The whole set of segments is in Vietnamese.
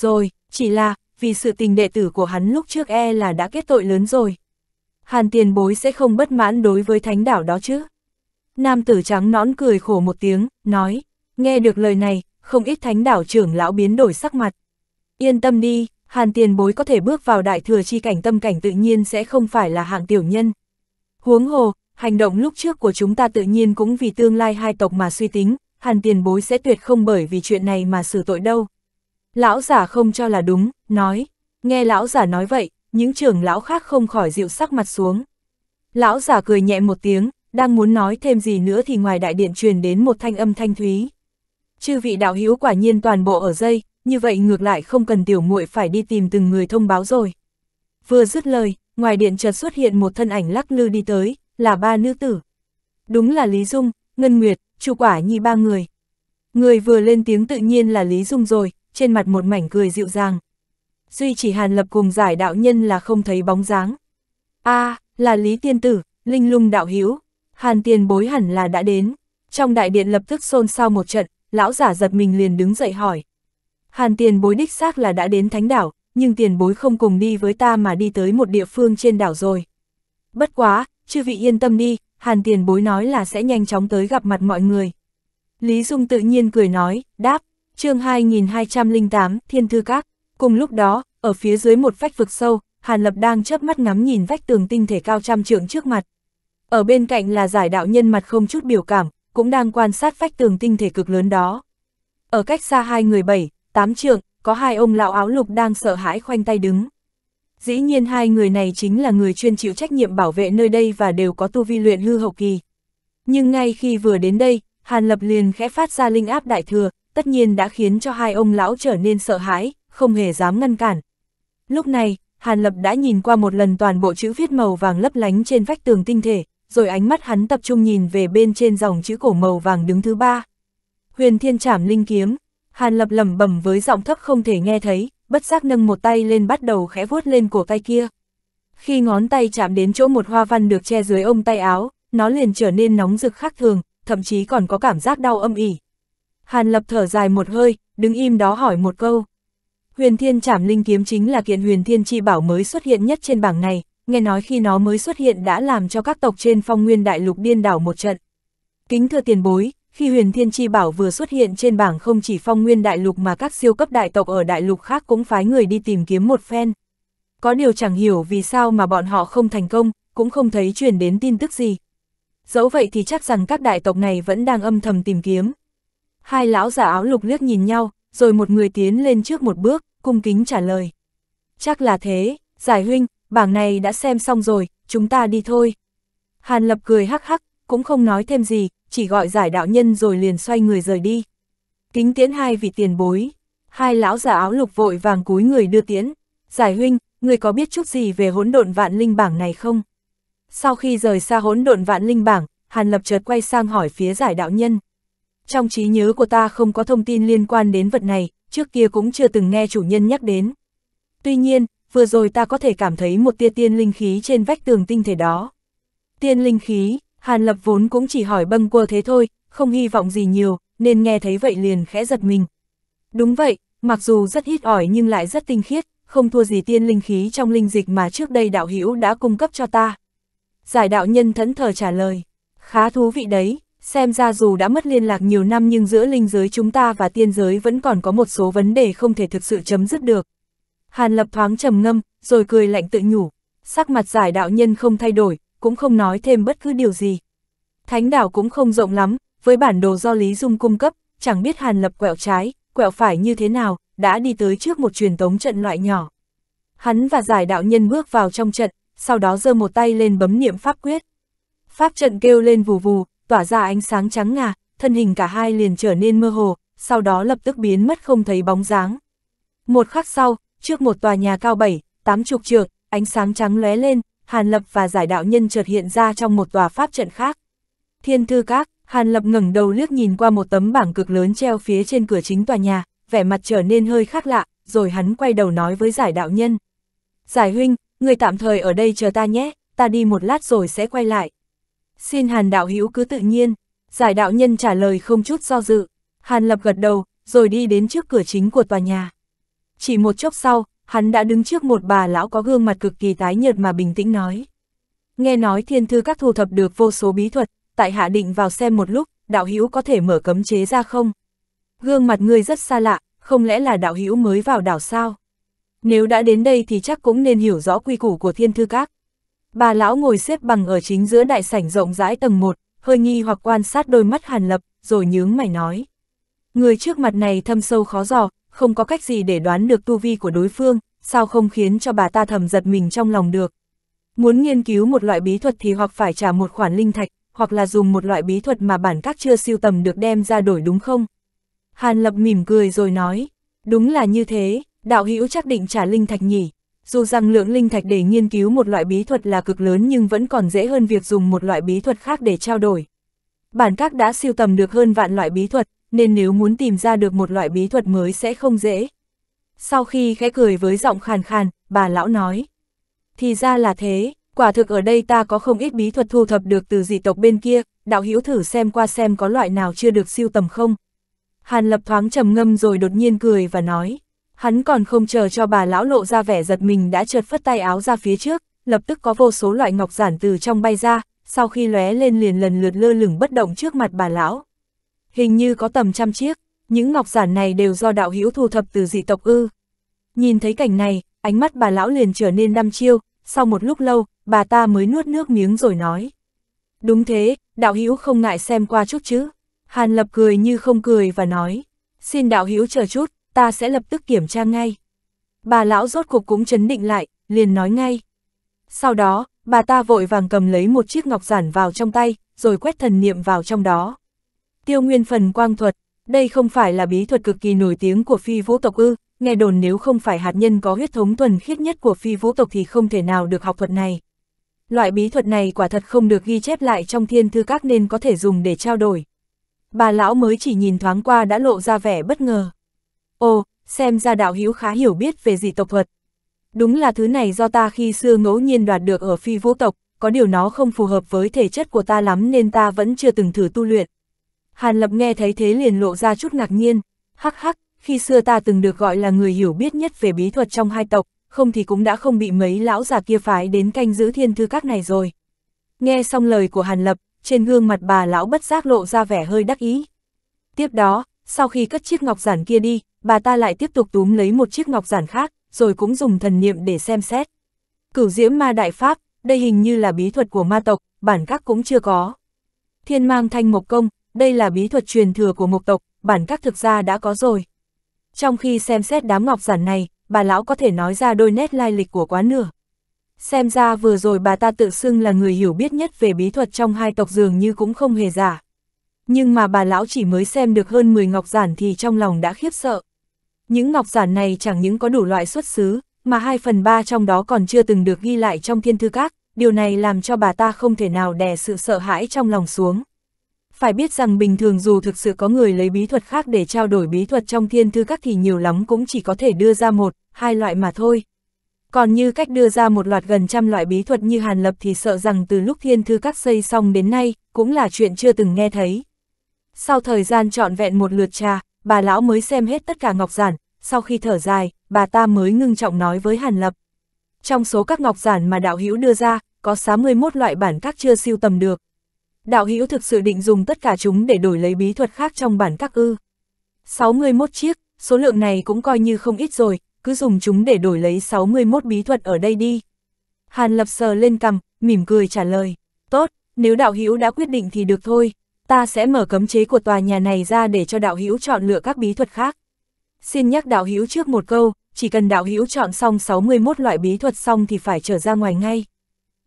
rồi, chỉ là, vì sự tình đệ tử của hắn lúc trước e là đã kết tội lớn rồi. Hàn tiền bối sẽ không bất mãn đối với thánh đảo đó chứ. Nam tử trắng nõn cười khổ một tiếng, nói, nghe được lời này, không ít thánh đảo trưởng lão biến đổi sắc mặt. Yên tâm đi, hàn tiền bối có thể bước vào đại thừa chi cảnh tâm cảnh tự nhiên sẽ không phải là hạng tiểu nhân. Huống hồ, hành động lúc trước của chúng ta tự nhiên cũng vì tương lai hai tộc mà suy tính, hàn tiền bối sẽ tuyệt không bởi vì chuyện này mà xử tội đâu. Lão giả không cho là đúng, nói, nghe lão giả nói vậy, những trưởng lão khác không khỏi dịu sắc mặt xuống. Lão giả cười nhẹ một tiếng, đang muốn nói thêm gì nữa thì ngoài đại điện truyền đến một thanh âm thanh thúy. Chư vị đạo hữu quả nhiên toàn bộ ở dây, như vậy ngược lại không cần tiểu muội phải đi tìm từng người thông báo rồi. Vừa dứt lời, ngoài điện chợt xuất hiện một thân ảnh lắc lư đi tới, là ba nữ tử. Đúng là Lý Dung, Ngân Nguyệt, Chu Quả Nhi ba người. Người vừa lên tiếng tự nhiên là Lý Dung rồi, trên mặt một mảnh cười dịu dàng. Duy chỉ hàn lập cùng giải đạo nhân là không thấy bóng dáng. a à, là Lý Tiên Tử, Linh Lung Đạo Hiếu, hàn tiền bối hẳn là đã đến. Trong đại điện lập tức xôn xao một trận, lão giả giật mình liền đứng dậy hỏi. Hàn tiền bối đích xác là đã đến thánh đảo, nhưng tiền bối không cùng đi với ta mà đi tới một địa phương trên đảo rồi. Bất quá, chư vị yên tâm đi, hàn tiền bối nói là sẽ nhanh chóng tới gặp mặt mọi người. Lý Dung tự nhiên cười nói, đáp, chương 2208, Thiên Thư Các. Cùng lúc đó, ở phía dưới một vách vực sâu, Hàn Lập đang chớp mắt ngắm nhìn vách tường tinh thể cao trăm trượng trước mặt. Ở bên cạnh là giải đạo nhân mặt không chút biểu cảm, cũng đang quan sát vách tường tinh thể cực lớn đó. Ở cách xa hai người bảy, tám trượng, có hai ông lão áo lục đang sợ hãi khoanh tay đứng. Dĩ nhiên hai người này chính là người chuyên chịu trách nhiệm bảo vệ nơi đây và đều có tu vi luyện hư hậu kỳ. Nhưng ngay khi vừa đến đây, Hàn Lập liền khẽ phát ra linh áp đại thừa, tất nhiên đã khiến cho hai ông lão trở nên sợ hãi, không hề dám ngăn cản. Lúc này, Hàn Lập đã nhìn qua một lần toàn bộ chữ viết màu vàng lấp lánh trên vách tường tinh thể, rồi ánh mắt hắn tập trung nhìn về bên trên dòng chữ cổ màu vàng đứng thứ ba. Huyền Thiên Trảm Linh Kiếm, Hàn Lập lẩm bẩm với giọng thấp không thể nghe thấy, bất giác nâng một tay lên bắt đầu khẽ vuốt lên cổ tay kia. Khi ngón tay chạm đến chỗ một hoa văn được che dưới ông tay áo, nó liền trở nên nóng rực khác thường, thậm chí còn có cảm giác đau âm ỉ. Hàn Lập thở dài một hơi, đứng im đó hỏi một câu. Huyền Thiên Trảm Linh Kiếm chính là kiện Huyền Thiên Chi Bảo mới xuất hiện nhất trên bảng này, nghe nói khi nó mới xuất hiện đã làm cho các tộc trên phong nguyên đại lục điên đảo một trận. Kính thưa tiền bối, khi Huyền Thiên Chi Bảo vừa xuất hiện trên bảng không chỉ phong nguyên đại lục mà các siêu cấp đại tộc ở đại lục khác cũng phái người đi tìm kiếm một phen. Có điều chẳng hiểu vì sao mà bọn họ không thành công, cũng không thấy truyền đến tin tức gì. Dẫu vậy thì chắc rằng các đại tộc này vẫn đang âm thầm tìm kiếm. Hai lão giả áo lục liếc nhìn nhau, rồi một người tiến lên trước một bước, cung kính trả lời. Chắc là thế, giải huynh, bảng này đã xem xong rồi, chúng ta đi thôi. Hàn lập cười hắc hắc, cũng không nói thêm gì, chỉ gọi giải đạo nhân rồi liền xoay người rời đi. Kính tiễn hai vị tiền bối, hai lão giả áo lục vội vàng cúi người đưa tiễn. Giải huynh, người có biết chút gì về hỗn độn vạn linh bảng này không? Sau khi rời xa hỗn độn vạn linh bảng, Hàn lập chợt quay sang hỏi phía giải đạo nhân trong trí nhớ của ta không có thông tin liên quan đến vật này, trước kia cũng chưa từng nghe chủ nhân nhắc đến. Tuy nhiên, vừa rồi ta có thể cảm thấy một tia tiên linh khí trên vách tường tinh thể đó. Tiên linh khí, Hàn Lập vốn cũng chỉ hỏi bâng quơ thế thôi, không hy vọng gì nhiều, nên nghe thấy vậy liền khẽ giật mình. Đúng vậy, mặc dù rất ít ỏi nhưng lại rất tinh khiết, không thua gì tiên linh khí trong linh dịch mà trước đây đạo hữu đã cung cấp cho ta. Giải đạo nhân thẫn thờ trả lời, khá thú vị đấy, xem ra dù đã mất liên lạc nhiều năm nhưng giữa linh giới chúng ta và tiên giới vẫn còn có một số vấn đề không thể thực sự chấm dứt được. Hàn lập thoáng trầm ngâm, rồi cười lạnh tự nhủ, sắc mặt giải đạo nhân không thay đổi, cũng không nói thêm bất cứ điều gì. Thánh đảo cũng không rộng lắm, với bản đồ do Lý Dung cung cấp, chẳng biết Hàn lập quẹo trái, quẹo phải như thế nào, đã đi tới trước một truyền tống trận loại nhỏ. Hắn và giải đạo nhân bước vào trong trận, sau đó giơ một tay lên bấm niệm pháp quyết. Pháp trận kêu lên vù vù, tỏa ra ánh sáng trắng ngà, thân hình cả hai liền trở nên mơ hồ, sau đó lập tức biến mất không thấy bóng dáng. Một khắc sau, trước một tòa nhà cao bảy, tám chục trượng, ánh sáng trắng lóe lên, Hàn Lập và giải đạo nhân chợt hiện ra trong một tòa pháp trận khác. Thiên thư các, Hàn Lập ngẩng đầu liếc nhìn qua một tấm bảng cực lớn treo phía trên cửa chính tòa nhà, vẻ mặt trở nên hơi khác lạ, rồi hắn quay đầu nói với giải đạo nhân. Giải huynh, người tạm thời ở đây chờ ta nhé, ta đi một lát rồi sẽ quay lại. Xin Hàn đạo hữu cứ tự nhiên, giải đạo nhân trả lời không chút do dự. Hàn Lập gật đầu, rồi đi đến trước cửa chính của tòa nhà. Chỉ một chốc sau, hắn đã đứng trước một bà lão có gương mặt cực kỳ tái nhợt mà bình tĩnh nói. Nghe nói thiên thư các thu thập được vô số bí thuật, tại hạ định vào xem một lúc, đạo hữu có thể mở cấm chế ra không? Gương mặt ngươi rất xa lạ, không lẽ là đạo hữu mới vào đảo sao? Nếu đã đến đây thì chắc cũng nên hiểu rõ quy củ của thiên thư các. Bà lão ngồi xếp bằng ở chính giữa đại sảnh rộng rãi tầng 1, hơi nghi hoặc quan sát đôi mắt Hàn Lập, rồi nhướng mày nói. Người trước mặt này thâm sâu khó dò, không có cách gì để đoán được tu vi của đối phương, sao không khiến cho bà ta thầm giật mình trong lòng được. Muốn nghiên cứu một loại bí thuật thì hoặc phải trả một khoản linh thạch, hoặc là dùng một loại bí thuật mà bản các chưa siêu tầm được đem ra đổi đúng không? Hàn Lập mỉm cười rồi nói, đúng là như thế, đạo hữu chắc định trả linh thạch nhỉ? Dù rằng lượng linh thạch để nghiên cứu một loại bí thuật là cực lớn nhưng vẫn còn dễ hơn việc dùng một loại bí thuật khác để trao đổi. Bản các đã siêu tầm được hơn vạn loại bí thuật, nên nếu muốn tìm ra được một loại bí thuật mới sẽ không dễ. Sau khi khẽ cười với giọng khàn khàn, bà lão nói. Thì ra là thế, quả thực ở đây ta có không ít bí thuật thu thập được từ dị tộc bên kia, đạo hữu thử xem qua xem có loại nào chưa được siêu tầm không. Hàn lập thoáng trầm ngâm rồi đột nhiên cười và nói. Hắn còn không chờ cho bà lão lộ ra vẻ giật mình đã chợt phất tay áo ra phía trước, lập tức có vô số loại ngọc giản từ trong bay ra, sau khi lóe lên liền lần lượt lơ lửng bất động trước mặt bà lão. Hình như có tầm trăm chiếc, những ngọc giản này đều do đạo hữu thu thập từ dị tộc ư. Nhìn thấy cảnh này, ánh mắt bà lão liền trở nên đăm chiêu, sau một lúc lâu, bà ta mới nuốt nước miếng rồi nói. Đúng thế, đạo hữu không ngại xem qua chút chứ. Hàn lập cười như không cười và nói, xin đạo hữu chờ chút, ta sẽ lập tức kiểm tra ngay. Bà lão rốt cuộc cũng chấn định lại, liền nói ngay. Sau đó, bà ta vội vàng cầm lấy một chiếc ngọc giản vào trong tay, rồi quét thần niệm vào trong đó. Tiêu nguyên phần quang thuật, đây không phải là bí thuật cực kỳ nổi tiếng của phi vũ tộc ư, nghe đồn nếu không phải hạt nhân có huyết thống thuần khiết nhất của phi vũ tộc thì không thể nào được học thuật này. Loại bí thuật này quả thật không được ghi chép lại trong thiên thư các nên có thể dùng để trao đổi. Bà lão mới chỉ nhìn thoáng qua đã lộ ra vẻ bất ngờ. Ồ, xem ra đạo hữu khá hiểu biết về dị tộc thuật. Đúng là thứ này do ta khi xưa ngẫu nhiên đoạt được ở phi vũ tộc, có điều nó không phù hợp với thể chất của ta lắm nên ta vẫn chưa từng thử tu luyện. Hàn Lập nghe thấy thế liền lộ ra chút ngạc nhiên, hắc hắc, khi xưa ta từng được gọi là người hiểu biết nhất về bí thuật trong hai tộc, không thì cũng đã không bị mấy lão già kia phái đến canh giữ thiên thư các này rồi. Nghe xong lời của Hàn Lập, trên gương mặt bà lão bất giác lộ ra vẻ hơi đắc ý. Tiếp đó, sau khi cất chiếc ngọc giản kia đi, bà ta lại tiếp tục túm lấy một chiếc ngọc giản khác, rồi cũng dùng thần niệm để xem xét. Cửu diễm ma đại pháp, đây hình như là bí thuật của ma tộc, bản các cũng chưa có. Thiên mang thanh mộc công, đây là bí thuật truyền thừa của mộc tộc, bản các thực ra đã có rồi. Trong khi xem xét đám ngọc giản này, bà lão có thể nói ra đôi nét lai lịch của quá nửa. Xem ra vừa rồi bà ta tự xưng là người hiểu biết nhất về bí thuật trong hai tộc dường như cũng không hề giả nhưng mà bà lão chỉ mới xem được hơn 10 ngọc giản thì trong lòng đã khiếp sợ. Những ngọc giản này chẳng những có đủ loại xuất xứ, mà 2 phần 3 trong đó còn chưa từng được ghi lại trong thiên thư các, điều này làm cho bà ta không thể nào đè sự sợ hãi trong lòng xuống. Phải biết rằng bình thường dù thực sự có người lấy bí thuật khác để trao đổi bí thuật trong thiên thư các thì nhiều lắm cũng chỉ có thể đưa ra một, hai loại mà thôi. Còn như cách đưa ra một loạt gần trăm loại bí thuật như Hàn Lập thì sợ rằng từ lúc thiên thư các xây xong đến nay, cũng là chuyện chưa từng nghe thấy. Sau thời gian trọn vẹn một lượt trà, bà lão mới xem hết tất cả ngọc giản, sau khi thở dài, bà ta mới ngưng trọng nói với Hàn Lập. Trong số các ngọc giản mà đạo hữu đưa ra, có 61 loại bản các chưa siêu tầm được. Đạo hữu thực sự định dùng tất cả chúng để đổi lấy bí thuật khác trong bản các ư. 61 chiếc, số lượng này cũng coi như không ít rồi, cứ dùng chúng để đổi lấy 61 bí thuật ở đây đi. Hàn Lập sờ lên cầm, mỉm cười trả lời. Tốt, nếu đạo hữu đã quyết định thì được thôi, ta sẽ mở cấm chế của tòa nhà này ra để cho đạo hữu chọn lựa các bí thuật khác. Xin nhắc đạo hữu trước một câu, chỉ cần đạo hữu chọn xong 61 loại bí thuật xong thì phải trở ra ngoài ngay.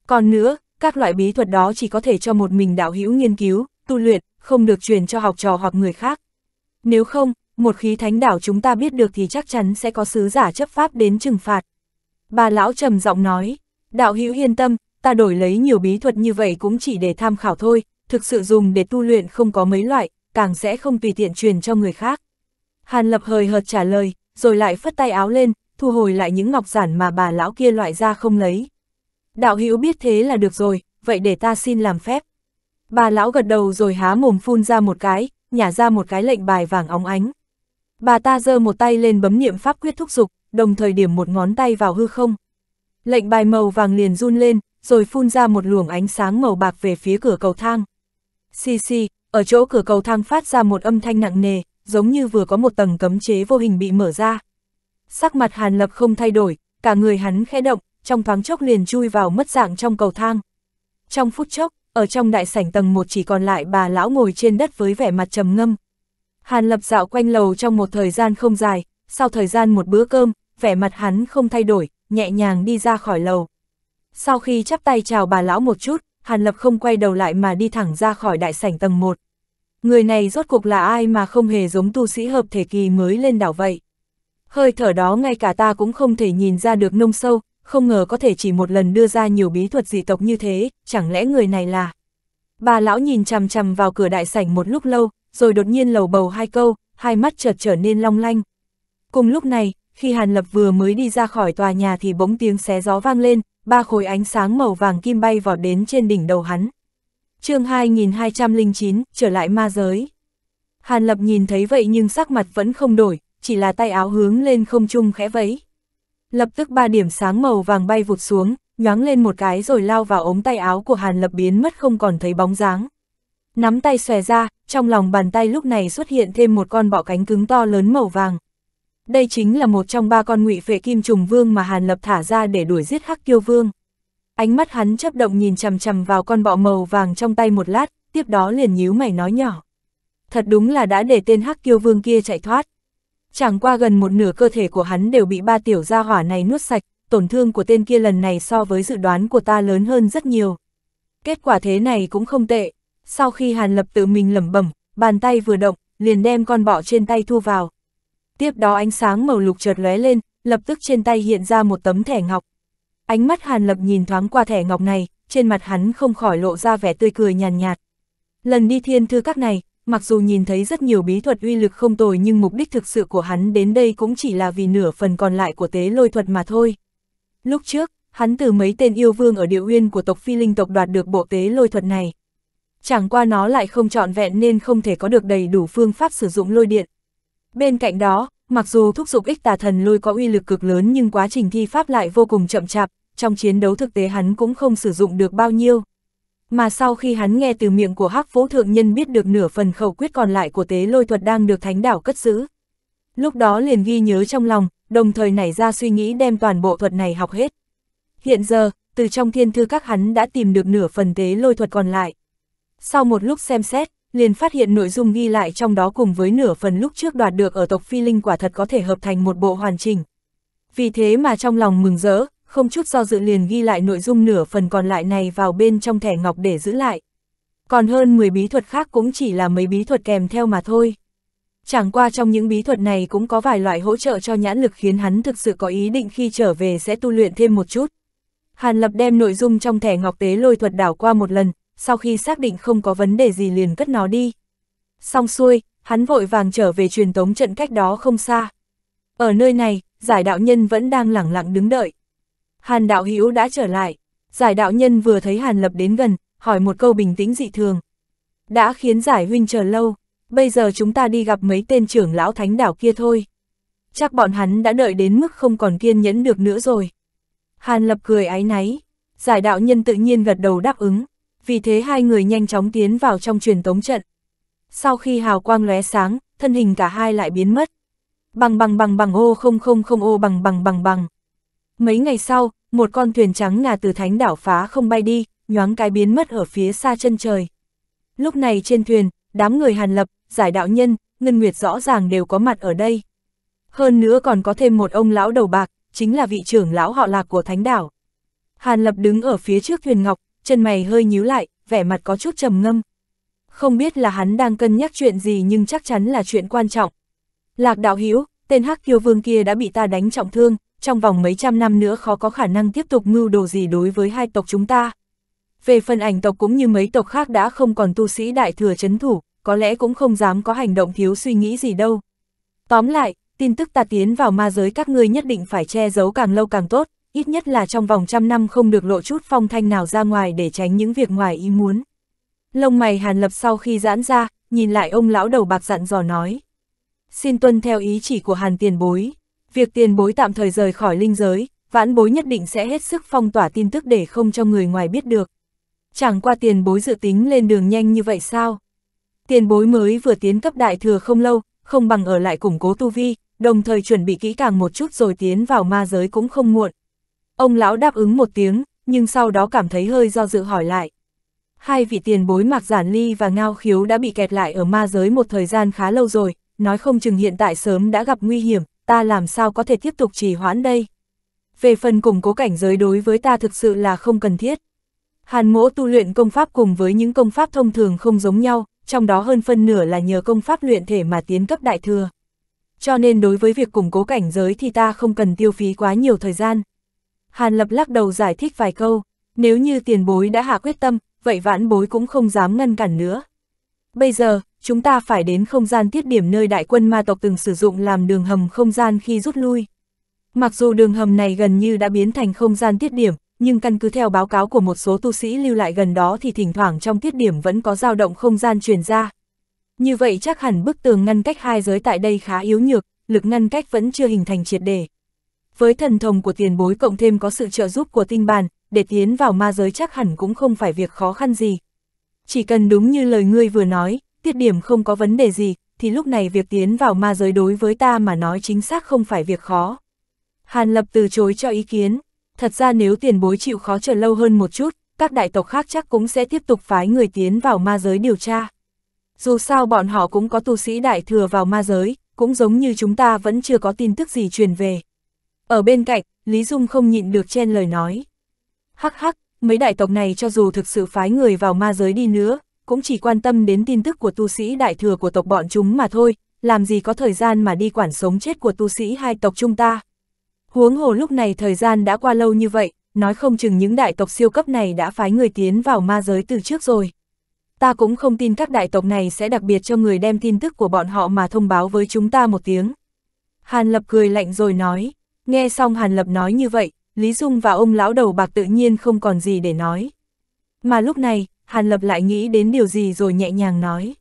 Còn nữa, các loại bí thuật đó chỉ có thể cho một mình đạo hữu nghiên cứu, tu luyện, không được truyền cho học trò hoặc người khác. Nếu không, một khí thánh đạo chúng ta biết được thì chắc chắn sẽ có sứ giả chấp pháp đến trừng phạt. Bà lão trầm giọng nói, đạo hữu yên tâm, ta đổi lấy nhiều bí thuật như vậy cũng chỉ để tham khảo thôi, thực sự dùng để tu luyện không có mấy loại, càng sẽ không tùy tiện truyền cho người khác. Hàn Lập hời hợt trả lời, rồi lại phất tay áo lên, thu hồi lại những ngọc giản mà bà lão kia loại ra không lấy. Đạo hữu biết thế là được rồi, vậy để ta xin làm phép. Bà lão gật đầu rồi há mồm phun ra một cái, nhả ra một cái lệnh bài vàng óng ánh. Bà ta giơ một tay lên bấm niệm pháp quyết thúc dục, đồng thời điểm một ngón tay vào hư không. Lệnh bài màu vàng liền run lên, rồi phun ra một luồng ánh sáng màu bạc về phía cửa cầu thang. Xì xì, ở chỗ cửa cầu thang phát ra một âm thanh nặng nề, giống như vừa có một tầng cấm chế vô hình bị mở ra. Sắc mặt Hàn Lập không thay đổi, cả người hắn khẽ động, trong thoáng chốc liền chui vào mất dạng trong cầu thang. Trong phút chốc, ở trong đại sảnh tầng một chỉ còn lại bà lão ngồi trên đất với vẻ mặt trầm ngâm. Hàn Lập dạo quanh lầu trong một thời gian không dài, sau thời gian một bữa cơm, vẻ mặt hắn không thay đổi, nhẹ nhàng đi ra khỏi lầu. Sau khi chắp tay chào bà lão một chút, Hàn Lập không quay đầu lại mà đi thẳng ra khỏi đại sảnh tầng 1. Người này rốt cuộc là ai mà không hề giống tu sĩ hợp thể kỳ mới lên đảo vậy. Hơi thở đó ngay cả ta cũng không thể nhìn ra được nông sâu, không ngờ có thể chỉ một lần đưa ra nhiều bí thuật dị tộc như thế, chẳng lẽ người này là... Bà lão nhìn chằm chằm vào cửa đại sảnh một lúc lâu, rồi đột nhiên lầu bầu hai câu, hai mắt chợt trở nên long lanh. Cùng lúc này, khi Hàn Lập vừa mới đi ra khỏi tòa nhà thì bỗng tiếng xé gió vang lên, ba khối ánh sáng màu vàng kim bay vọt đến trên đỉnh đầu hắn. chương 2209, trở lại ma giới. Hàn Lập nhìn thấy vậy nhưng sắc mặt vẫn không đổi, chỉ là tay áo hướng lên không trung khẽ vẫy. Lập tức ba điểm sáng màu vàng bay vụt xuống, nhoáng lên một cái rồi lao vào ống tay áo của Hàn Lập biến mất không còn thấy bóng dáng. Nắm tay xòe ra, trong lòng bàn tay lúc này xuất hiện thêm một con bọ cánh cứng to lớn màu vàng đây chính là một trong ba con ngụy phệ kim trùng vương mà Hàn Lập thả ra để đuổi giết Hắc Kiêu Vương. Ánh mắt hắn chấp động nhìn chằm chằm vào con bọ màu vàng trong tay một lát, tiếp đó liền nhíu mày nói nhỏ. Thật đúng là đã để tên Hắc Kiêu Vương kia chạy thoát. Chẳng qua gần một nửa cơ thể của hắn đều bị ba tiểu gia hỏa này nuốt sạch, tổn thương của tên kia lần này so với dự đoán của ta lớn hơn rất nhiều. Kết quả thế này cũng không tệ. Sau khi Hàn Lập tự mình lẩm bẩm, bàn tay vừa động, liền đem con bọ trên tay thu vào, tiếp đó ánh sáng màu lục chợt lóe lên, lập tức trên tay hiện ra một tấm thẻ ngọc. Ánh mắt Hàn Lập nhìn thoáng qua thẻ ngọc này, trên mặt hắn không khỏi lộ ra vẻ tươi cười nhàn nhạt, Lần đi thiên thư các này, mặc dù nhìn thấy rất nhiều bí thuật uy lực không tồi nhưng mục đích thực sự của hắn đến đây cũng chỉ là vì nửa phần còn lại của tế lôi thuật mà thôi. Lúc trước, hắn từ mấy tên yêu vương ở địa uyên của tộc phi linh tộc đoạt được bộ tế lôi thuật này. Chẳng qua nó lại không trọn vẹn nên không thể có được đầy đủ phương pháp sử dụng lôi điện, Bên cạnh đó, mặc dù thúc giục ích tà thần lôi có uy lực cực lớn nhưng quá trình thi pháp lại vô cùng chậm chạp, trong chiến đấu thực tế hắn cũng không sử dụng được bao nhiêu. Mà sau khi hắn nghe từ miệng của hắc vũ thượng nhân biết được nửa phần khẩu quyết còn lại của tế lôi thuật đang được thánh đảo cất giữ. Lúc đó liền ghi nhớ trong lòng, đồng thời nảy ra suy nghĩ đem toàn bộ thuật này học hết. Hiện giờ, từ trong thiên thư các hắn đã tìm được nửa phần tế lôi thuật còn lại. Sau một lúc xem xét, liền phát hiện nội dung ghi lại trong đó cùng với nửa phần lúc trước đoạt được ở tộc phi linh quả thật có thể hợp thành một bộ hoàn chỉnh. Vì thế mà trong lòng mừng rỡ, không chút do dự liền ghi lại nội dung nửa phần còn lại này vào bên trong thẻ ngọc để giữ lại. Còn hơn 10 bí thuật khác cũng chỉ là mấy bí thuật kèm theo mà thôi. Chẳng qua trong những bí thuật này cũng có vài loại hỗ trợ cho nhãn lực khiến hắn thực sự có ý định khi trở về sẽ tu luyện thêm một chút. Hàn Lập đem nội dung trong thẻ ngọc tế lôi thuật đảo qua một lần, sau khi xác định không có vấn đề gì liền cất nó đi. Xong xuôi, hắn vội vàng trở về truyền tống trận cách đó không xa. Ở nơi này, giải đạo nhân vẫn đang lẳng lặng đứng đợi. Hàn đạo hữu đã trở lại, giải đạo nhân vừa thấy Hàn lập đến gần, hỏi một câu bình tĩnh dị thường. Đã khiến giải huynh chờ lâu, bây giờ chúng ta đi gặp mấy tên trưởng lão thánh đảo kia thôi. Chắc bọn hắn đã đợi đến mức không còn kiên nhẫn được nữa rồi. Hàn lập cười áy náy, giải đạo nhân tự nhiên gật đầu đáp ứng vì thế hai người nhanh chóng tiến vào trong truyền tống trận. Sau khi hào quang lóe sáng, thân hình cả hai lại biến mất. Bằng bằng bằng bằng ô không không không ô bằng bằng bằng bằng. Mấy ngày sau, một con thuyền trắng ngà từ thánh đảo phá không bay đi, nhoáng cái biến mất ở phía xa chân trời. Lúc này trên thuyền, đám người hàn lập, giải đạo nhân, ngân nguyệt rõ ràng đều có mặt ở đây. Hơn nữa còn có thêm một ông lão đầu bạc, chính là vị trưởng lão họ lạc của thánh đảo. Hàn lập đứng ở phía trước thuyền ngọc, chân mày hơi nhíu lại, vẻ mặt có chút trầm ngâm. Không biết là hắn đang cân nhắc chuyện gì nhưng chắc chắn là chuyện quan trọng. Lạc đạo Hiếu, tên hắc kiêu vương kia đã bị ta đánh trọng thương, trong vòng mấy trăm năm nữa khó có khả năng tiếp tục mưu đồ gì đối với hai tộc chúng ta. Về phần ảnh tộc cũng như mấy tộc khác đã không còn tu sĩ đại thừa chấn thủ, có lẽ cũng không dám có hành động thiếu suy nghĩ gì đâu. Tóm lại, tin tức ta tiến vào ma giới các ngươi nhất định phải che giấu càng lâu càng tốt, ít nhất là trong vòng trăm năm không được lộ chút phong thanh nào ra ngoài để tránh những việc ngoài ý muốn. Lông mày Hàn Lập sau khi giãn ra, nhìn lại ông lão đầu bạc dặn dò nói. Xin tuân theo ý chỉ của Hàn tiền bối. Việc tiền bối tạm thời rời khỏi linh giới, vãn bối nhất định sẽ hết sức phong tỏa tin tức để không cho người ngoài biết được. Chẳng qua tiền bối dự tính lên đường nhanh như vậy sao? Tiền bối mới vừa tiến cấp đại thừa không lâu, không bằng ở lại củng cố tu vi, đồng thời chuẩn bị kỹ càng một chút rồi tiến vào ma giới cũng không muộn. Ông lão đáp ứng một tiếng, nhưng sau đó cảm thấy hơi do dự hỏi lại. Hai vị tiền bối Mạc Giản Ly và Ngao Khiếu đã bị kẹt lại ở ma giới một thời gian khá lâu rồi, nói không chừng hiện tại sớm đã gặp nguy hiểm, ta làm sao có thể tiếp tục trì hoãn đây. Về phần củng cố cảnh giới đối với ta thực sự là không cần thiết. Hàn mỗ tu luyện công pháp cùng với những công pháp thông thường không giống nhau, trong đó hơn phân nửa là nhờ công pháp luyện thể mà tiến cấp đại thừa. Cho nên đối với việc củng cố cảnh giới thì ta không cần tiêu phí quá nhiều thời gian. Hàn Lập lắc đầu giải thích vài câu, nếu như tiền bối đã hạ quyết tâm, vậy vãn bối cũng không dám ngăn cản nữa. Bây giờ, chúng ta phải đến không gian tiết điểm nơi đại quân ma tộc từng sử dụng làm đường hầm không gian khi rút lui. Mặc dù đường hầm này gần như đã biến thành không gian tiết điểm, nhưng căn cứ theo báo cáo của một số tu sĩ lưu lại gần đó thì thỉnh thoảng trong tiết điểm vẫn có dao động không gian truyền ra. Như vậy chắc hẳn bức tường ngăn cách hai giới tại đây khá yếu nhược, lực ngăn cách vẫn chưa hình thành triệt để với thần thông của tiền bối cộng thêm có sự trợ giúp của tinh bàn, để tiến vào ma giới chắc hẳn cũng không phải việc khó khăn gì. Chỉ cần đúng như lời ngươi vừa nói, tiết điểm không có vấn đề gì, thì lúc này việc tiến vào ma giới đối với ta mà nói chính xác không phải việc khó. Hàn Lập từ chối cho ý kiến, thật ra nếu tiền bối chịu khó chờ lâu hơn một chút, các đại tộc khác chắc cũng sẽ tiếp tục phái người tiến vào ma giới điều tra. Dù sao bọn họ cũng có tu sĩ đại thừa vào ma giới, cũng giống như chúng ta vẫn chưa có tin tức gì truyền về. Ở bên cạnh, Lý Dung không nhịn được chen lời nói. Hắc hắc, mấy đại tộc này cho dù thực sự phái người vào ma giới đi nữa, cũng chỉ quan tâm đến tin tức của tu sĩ đại thừa của tộc bọn chúng mà thôi, làm gì có thời gian mà đi quản sống chết của tu sĩ hai tộc chúng ta. Huống hồ lúc này thời gian đã qua lâu như vậy, nói không chừng những đại tộc siêu cấp này đã phái người tiến vào ma giới từ trước rồi. Ta cũng không tin các đại tộc này sẽ đặc biệt cho người đem tin tức của bọn họ mà thông báo với chúng ta một tiếng. Hàn Lập cười lạnh rồi nói. Nghe xong Hàn Lập nói như vậy, Lý Dung và ông lão đầu bạc tự nhiên không còn gì để nói. Mà lúc này, Hàn Lập lại nghĩ đến điều gì rồi nhẹ nhàng nói.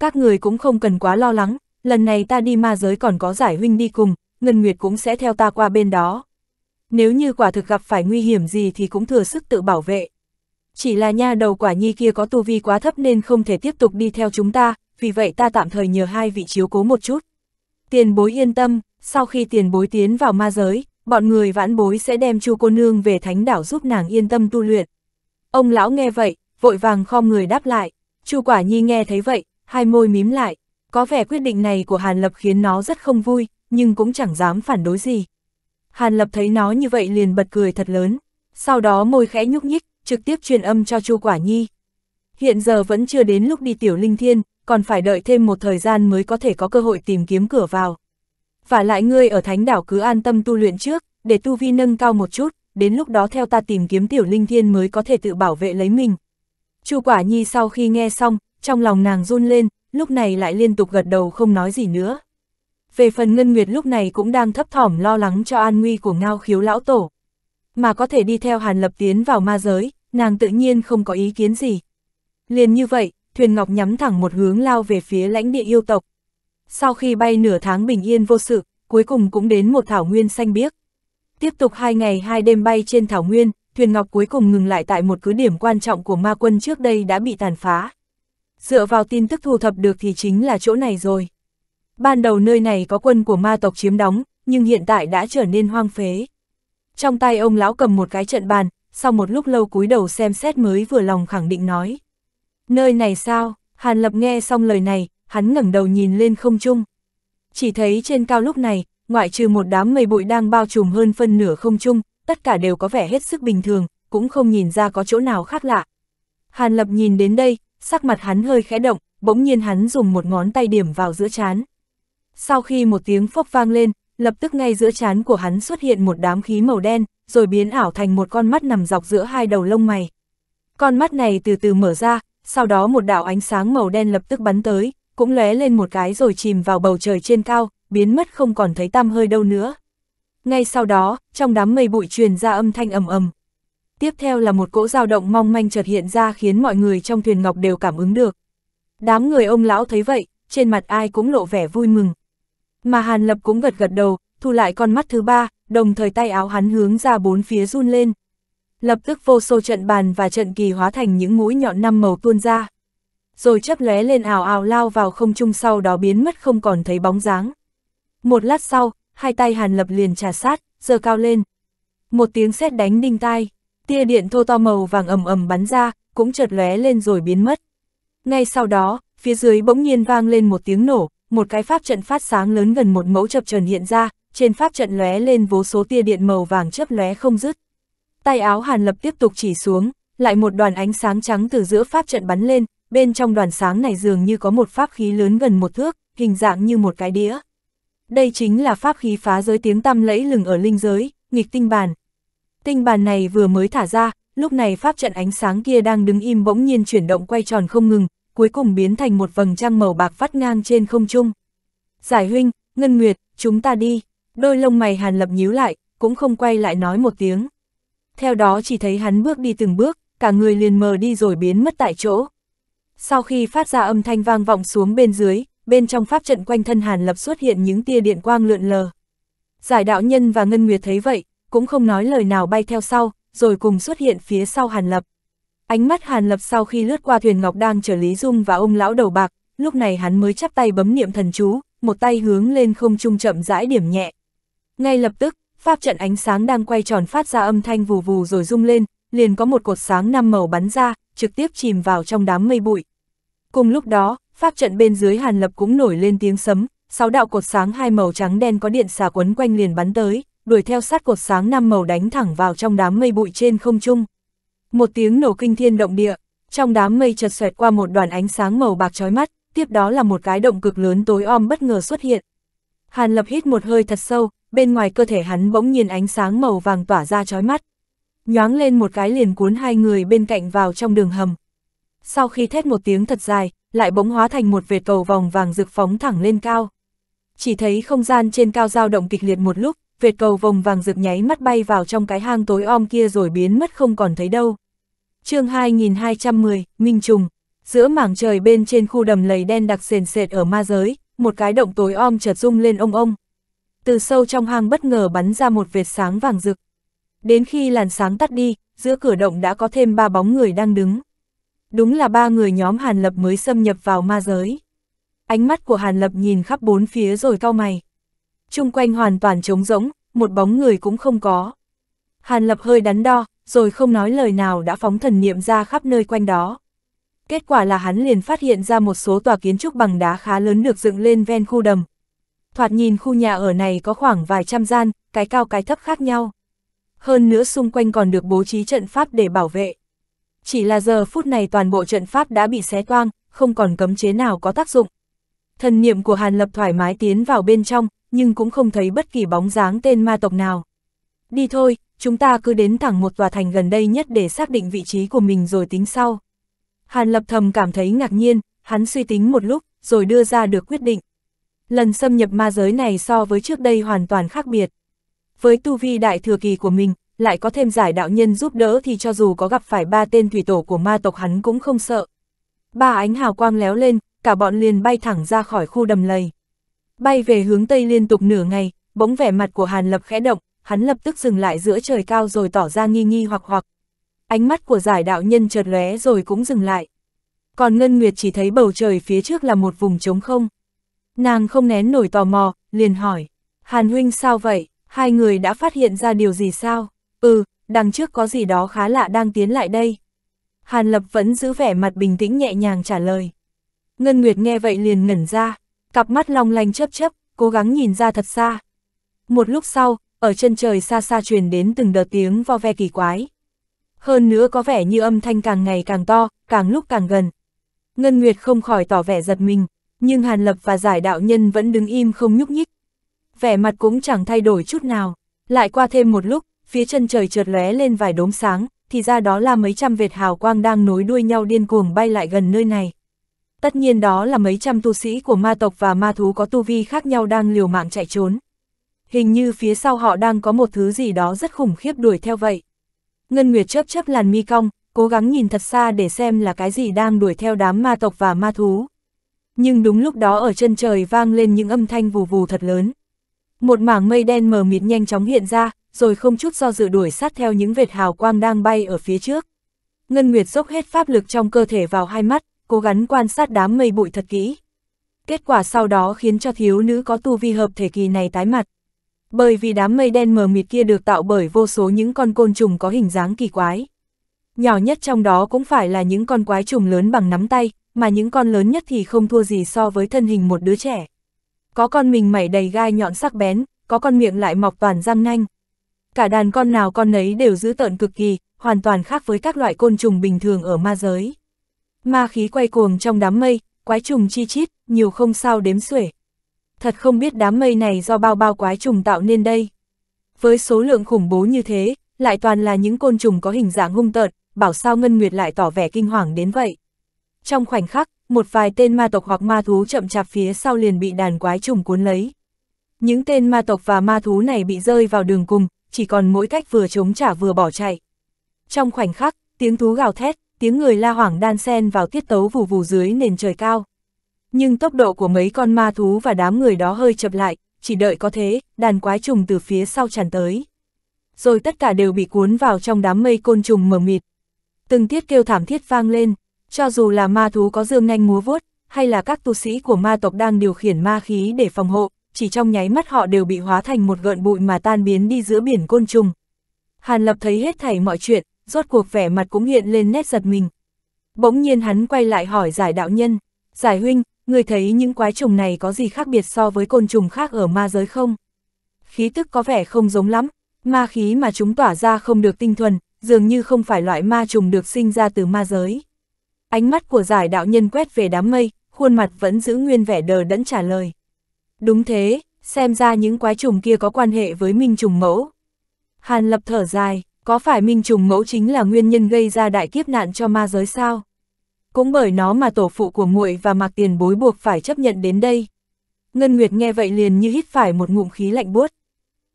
Các người cũng không cần quá lo lắng, lần này ta đi ma giới còn có giải huynh đi cùng, Ngân Nguyệt cũng sẽ theo ta qua bên đó. Nếu như quả thực gặp phải nguy hiểm gì thì cũng thừa sức tự bảo vệ. Chỉ là nha đầu quả nhi kia có tu vi quá thấp nên không thể tiếp tục đi theo chúng ta, vì vậy ta tạm thời nhờ hai vị chiếu cố một chút. Tiền bối yên tâm, sau khi tiền bối tiến vào ma giới, bọn người vãn bối sẽ đem chu cô nương về thánh đảo giúp nàng yên tâm tu luyện. Ông lão nghe vậy, vội vàng khom người đáp lại, chu quả nhi nghe thấy vậy, hai môi mím lại, có vẻ quyết định này của Hàn Lập khiến nó rất không vui, nhưng cũng chẳng dám phản đối gì. Hàn Lập thấy nó như vậy liền bật cười thật lớn, sau đó môi khẽ nhúc nhích, trực tiếp truyền âm cho chu quả nhi. Hiện giờ vẫn chưa đến lúc đi tiểu linh thiên, còn phải đợi thêm một thời gian mới có thể có cơ hội tìm kiếm cửa vào và lại ngươi ở thánh đảo cứ an tâm tu luyện trước, để tu vi nâng cao một chút, đến lúc đó theo ta tìm kiếm tiểu linh thiên mới có thể tự bảo vệ lấy mình. Chu Quả Nhi sau khi nghe xong, trong lòng nàng run lên, lúc này lại liên tục gật đầu không nói gì nữa. Về phần Ngân Nguyệt lúc này cũng đang thấp thỏm lo lắng cho an nguy của ngao khiếu lão tổ. Mà có thể đi theo Hàn Lập tiến vào ma giới, nàng tự nhiên không có ý kiến gì. Liền như vậy, thuyền ngọc nhắm thẳng một hướng lao về phía lãnh địa yêu tộc. Sau khi bay nửa tháng bình yên vô sự, cuối cùng cũng đến một thảo nguyên xanh biếc. Tiếp tục hai ngày hai đêm bay trên thảo nguyên, thuyền ngọc cuối cùng ngừng lại tại một cứ điểm quan trọng của ma quân trước đây đã bị tàn phá. Dựa vào tin tức thu thập được thì chính là chỗ này rồi. Ban đầu nơi này có quân của ma tộc chiếm đóng, nhưng hiện tại đã trở nên hoang phế. Trong tay ông lão cầm một cái trận bàn, sau một lúc lâu cúi đầu xem xét mới vừa lòng khẳng định nói. Nơi này sao? Hàn Lập nghe xong lời này, hắn ngẩng đầu nhìn lên không trung. Chỉ thấy trên cao lúc này, ngoại trừ một đám mây bụi đang bao trùm hơn phân nửa không trung, tất cả đều có vẻ hết sức bình thường, cũng không nhìn ra có chỗ nào khác lạ. Hàn Lập nhìn đến đây, sắc mặt hắn hơi khẽ động, bỗng nhiên hắn dùng một ngón tay điểm vào giữa chán. Sau khi một tiếng phốc vang lên, lập tức ngay giữa chán của hắn xuất hiện một đám khí màu đen, rồi biến ảo thành một con mắt nằm dọc giữa hai đầu lông mày. Con mắt này từ từ mở ra, sau đó một đạo ánh sáng màu đen lập tức bắn tới, cũng lóe lên một cái rồi chìm vào bầu trời trên cao, biến mất không còn thấy tăm hơi đâu nữa. Ngay sau đó, trong đám mây bụi truyền ra âm thanh ầm ầm. Tiếp theo là một cỗ dao động mong manh chợt hiện ra khiến mọi người trong thuyền ngọc đều cảm ứng được. Đám người ông lão thấy vậy, trên mặt ai cũng lộ vẻ vui mừng. Mà Hàn Lập cũng gật gật đầu, thu lại con mắt thứ ba, đồng thời tay áo hắn hướng ra bốn phía run lên. Lập tức vô số trận bàn và trận kỳ hóa thành những mũi nhọn năm màu tuôn ra rồi chấp lóe lên ảo ảo lao vào không trung sau đó biến mất không còn thấy bóng dáng. Một lát sau, hai tay Hàn Lập liền trà sát, giơ cao lên. Một tiếng sét đánh đinh tai, tia điện thô to màu vàng ầm ầm bắn ra, cũng chợt lóe lên rồi biến mất. Ngay sau đó, phía dưới bỗng nhiên vang lên một tiếng nổ, một cái pháp trận phát sáng lớn gần một mẫu chập trần hiện ra, trên pháp trận lóe lên vô số tia điện màu vàng chớp lóe không dứt. Tay áo Hàn Lập tiếp tục chỉ xuống, lại một đoàn ánh sáng trắng từ giữa pháp trận bắn lên, bên trong đoàn sáng này dường như có một pháp khí lớn gần một thước, hình dạng như một cái đĩa. Đây chính là pháp khí phá giới tiếng tăm lẫy lừng ở linh giới, nghịch tinh bàn. Tinh bàn này vừa mới thả ra, lúc này pháp trận ánh sáng kia đang đứng im bỗng nhiên chuyển động quay tròn không ngừng, cuối cùng biến thành một vầng trăng màu bạc vắt ngang trên không trung. Giải huynh, Ngân Nguyệt, chúng ta đi. Đôi lông mày Hàn Lập nhíu lại, cũng không quay lại nói một tiếng. Theo đó chỉ thấy hắn bước đi từng bước, cả người liền mờ đi rồi biến mất tại chỗ. Sau khi phát ra âm thanh vang vọng xuống bên dưới, bên trong pháp trận quanh thân Hàn Lập xuất hiện những tia điện quang lượn lờ. Giải đạo nhân và Ngân Nguyệt thấy vậy, cũng không nói lời nào bay theo sau, rồi cùng xuất hiện phía sau Hàn Lập. Ánh mắt Hàn Lập sau khi lướt qua thuyền ngọc đang chở Lý Dung và ông lão đầu bạc, lúc này hắn mới chắp tay bấm niệm thần chú, một tay hướng lên không trung chậm rãi điểm nhẹ. Ngay lập tức, pháp trận ánh sáng đang quay tròn phát ra âm thanh vù vù rồi rung lên, liền có một cột sáng năm màu bắn ra, trực tiếp chìm vào trong đám mây bụi. Cùng lúc đó, pháp trận bên dưới Hàn Lập cũng nổi lên tiếng sấm, sáu đạo cột sáng hai màu trắng đen có điện xà quấn quanh liền bắn tới, đuổi theo sát cột sáng năm màu đánh thẳng vào trong đám mây bụi trên không trung. Một tiếng nổ kinh thiên động địa, trong đám mây chợt xoẹt qua một đoàn ánh sáng màu bạc chói mắt, tiếp đó là một cái động cực lớn tối om bất ngờ xuất hiện. Hàn Lập hít một hơi thật sâu, bên ngoài cơ thể hắn bỗng nhiên ánh sáng màu vàng tỏa ra chói mắt nhoáng lên một cái liền cuốn hai người bên cạnh vào trong đường hầm. Sau khi thét một tiếng thật dài, lại bỗng hóa thành một vệt cầu vòng vàng rực phóng thẳng lên cao. Chỉ thấy không gian trên cao dao động kịch liệt một lúc, vệt cầu vòng vàng rực nháy mắt bay vào trong cái hang tối om kia rồi biến mất không còn thấy đâu. chương 2210, Minh Trùng, giữa mảng trời bên trên khu đầm lầy đen đặc sền sệt ở ma giới, một cái động tối om chợt rung lên ông ông. Từ sâu trong hang bất ngờ bắn ra một vệt sáng vàng rực, Đến khi làn sáng tắt đi, giữa cửa động đã có thêm ba bóng người đang đứng. Đúng là ba người nhóm Hàn Lập mới xâm nhập vào ma giới. Ánh mắt của Hàn Lập nhìn khắp bốn phía rồi cau mày. Trung quanh hoàn toàn trống rỗng, một bóng người cũng không có. Hàn Lập hơi đắn đo, rồi không nói lời nào đã phóng thần niệm ra khắp nơi quanh đó. Kết quả là hắn liền phát hiện ra một số tòa kiến trúc bằng đá khá lớn được dựng lên ven khu đầm. Thoạt nhìn khu nhà ở này có khoảng vài trăm gian, cái cao cái thấp khác nhau hơn nữa xung quanh còn được bố trí trận pháp để bảo vệ. Chỉ là giờ phút này toàn bộ trận pháp đã bị xé toang, không còn cấm chế nào có tác dụng. Thần niệm của Hàn Lập thoải mái tiến vào bên trong, nhưng cũng không thấy bất kỳ bóng dáng tên ma tộc nào. Đi thôi, chúng ta cứ đến thẳng một tòa thành gần đây nhất để xác định vị trí của mình rồi tính sau. Hàn Lập thầm cảm thấy ngạc nhiên, hắn suy tính một lúc, rồi đưa ra được quyết định. Lần xâm nhập ma giới này so với trước đây hoàn toàn khác biệt với tu vi đại thừa kỳ của mình, lại có thêm giải đạo nhân giúp đỡ thì cho dù có gặp phải ba tên thủy tổ của ma tộc hắn cũng không sợ. Ba ánh hào quang léo lên, cả bọn liền bay thẳng ra khỏi khu đầm lầy. Bay về hướng tây liên tục nửa ngày, bỗng vẻ mặt của Hàn Lập khẽ động, hắn lập tức dừng lại giữa trời cao rồi tỏ ra nghi nghi hoặc hoặc. Ánh mắt của giải đạo nhân chợt lóe rồi cũng dừng lại. Còn Ngân Nguyệt chỉ thấy bầu trời phía trước là một vùng trống không. Nàng không nén nổi tò mò, liền hỏi, Hàn Huynh sao vậy? Hai người đã phát hiện ra điều gì sao? Ừ, đằng trước có gì đó khá lạ đang tiến lại đây. Hàn Lập vẫn giữ vẻ mặt bình tĩnh nhẹ nhàng trả lời. Ngân Nguyệt nghe vậy liền ngẩn ra, cặp mắt long lanh chấp chấp, cố gắng nhìn ra thật xa. Một lúc sau, ở chân trời xa xa truyền đến từng đợt tiếng vo ve kỳ quái. Hơn nữa có vẻ như âm thanh càng ngày càng to, càng lúc càng gần. Ngân Nguyệt không khỏi tỏ vẻ giật mình, nhưng Hàn Lập và Giải Đạo Nhân vẫn đứng im không nhúc nhích, vẻ mặt cũng chẳng thay đổi chút nào. Lại qua thêm một lúc, phía chân trời trượt lóe lên vài đốm sáng, thì ra đó là mấy trăm vệt hào quang đang nối đuôi nhau điên cuồng bay lại gần nơi này. Tất nhiên đó là mấy trăm tu sĩ của ma tộc và ma thú có tu vi khác nhau đang liều mạng chạy trốn. Hình như phía sau họ đang có một thứ gì đó rất khủng khiếp đuổi theo vậy. Ngân Nguyệt chớp chớp làn mi cong, cố gắng nhìn thật xa để xem là cái gì đang đuổi theo đám ma tộc và ma thú. Nhưng đúng lúc đó ở chân trời vang lên những âm thanh vù vù thật lớn một mảng mây đen mờ mịt nhanh chóng hiện ra, rồi không chút do dự đuổi sát theo những vệt hào quang đang bay ở phía trước. Ngân Nguyệt dốc hết pháp lực trong cơ thể vào hai mắt, cố gắng quan sát đám mây bụi thật kỹ. Kết quả sau đó khiến cho thiếu nữ có tu vi hợp thể kỳ này tái mặt. Bởi vì đám mây đen mờ mịt kia được tạo bởi vô số những con côn trùng có hình dáng kỳ quái. Nhỏ nhất trong đó cũng phải là những con quái trùng lớn bằng nắm tay, mà những con lớn nhất thì không thua gì so với thân hình một đứa trẻ có con mình mảy đầy gai nhọn sắc bén, có con miệng lại mọc toàn răng nanh. Cả đàn con nào con nấy đều giữ tợn cực kỳ, hoàn toàn khác với các loại côn trùng bình thường ở ma giới. Ma khí quay cuồng trong đám mây, quái trùng chi chít, nhiều không sao đếm xuể. Thật không biết đám mây này do bao bao quái trùng tạo nên đây. Với số lượng khủng bố như thế, lại toàn là những côn trùng có hình dạng hung tợn, bảo sao Ngân Nguyệt lại tỏ vẻ kinh hoàng đến vậy. Trong khoảnh khắc, một vài tên ma tộc hoặc ma thú chậm chạp phía sau liền bị đàn quái trùng cuốn lấy. Những tên ma tộc và ma thú này bị rơi vào đường cùng, chỉ còn mỗi cách vừa chống trả vừa bỏ chạy. Trong khoảnh khắc, tiếng thú gào thét, tiếng người la hoảng đan xen vào tiết tấu vù vù dưới nền trời cao. Nhưng tốc độ của mấy con ma thú và đám người đó hơi chậm lại, chỉ đợi có thế, đàn quái trùng từ phía sau tràn tới. Rồi tất cả đều bị cuốn vào trong đám mây côn trùng mờ mịt. Từng tiết kêu thảm thiết vang lên. Cho dù là ma thú có dương nhanh múa vuốt, hay là các tu sĩ của ma tộc đang điều khiển ma khí để phòng hộ, chỉ trong nháy mắt họ đều bị hóa thành một gợn bụi mà tan biến đi giữa biển côn trùng. Hàn Lập thấy hết thảy mọi chuyện, rốt cuộc vẻ mặt cũng hiện lên nét giật mình. Bỗng nhiên hắn quay lại hỏi giải đạo nhân, giải huynh, người thấy những quái trùng này có gì khác biệt so với côn trùng khác ở ma giới không? Khí tức có vẻ không giống lắm, ma khí mà chúng tỏa ra không được tinh thuần, dường như không phải loại ma trùng được sinh ra từ ma giới. Ánh mắt của giải đạo nhân quét về đám mây, khuôn mặt vẫn giữ nguyên vẻ đờ đẫn trả lời. Đúng thế, xem ra những quái trùng kia có quan hệ với minh trùng mẫu. Hàn lập thở dài, có phải minh trùng mẫu chính là nguyên nhân gây ra đại kiếp nạn cho ma giới sao? Cũng bởi nó mà tổ phụ của muội và mạc tiền bối buộc phải chấp nhận đến đây. Ngân Nguyệt nghe vậy liền như hít phải một ngụm khí lạnh buốt.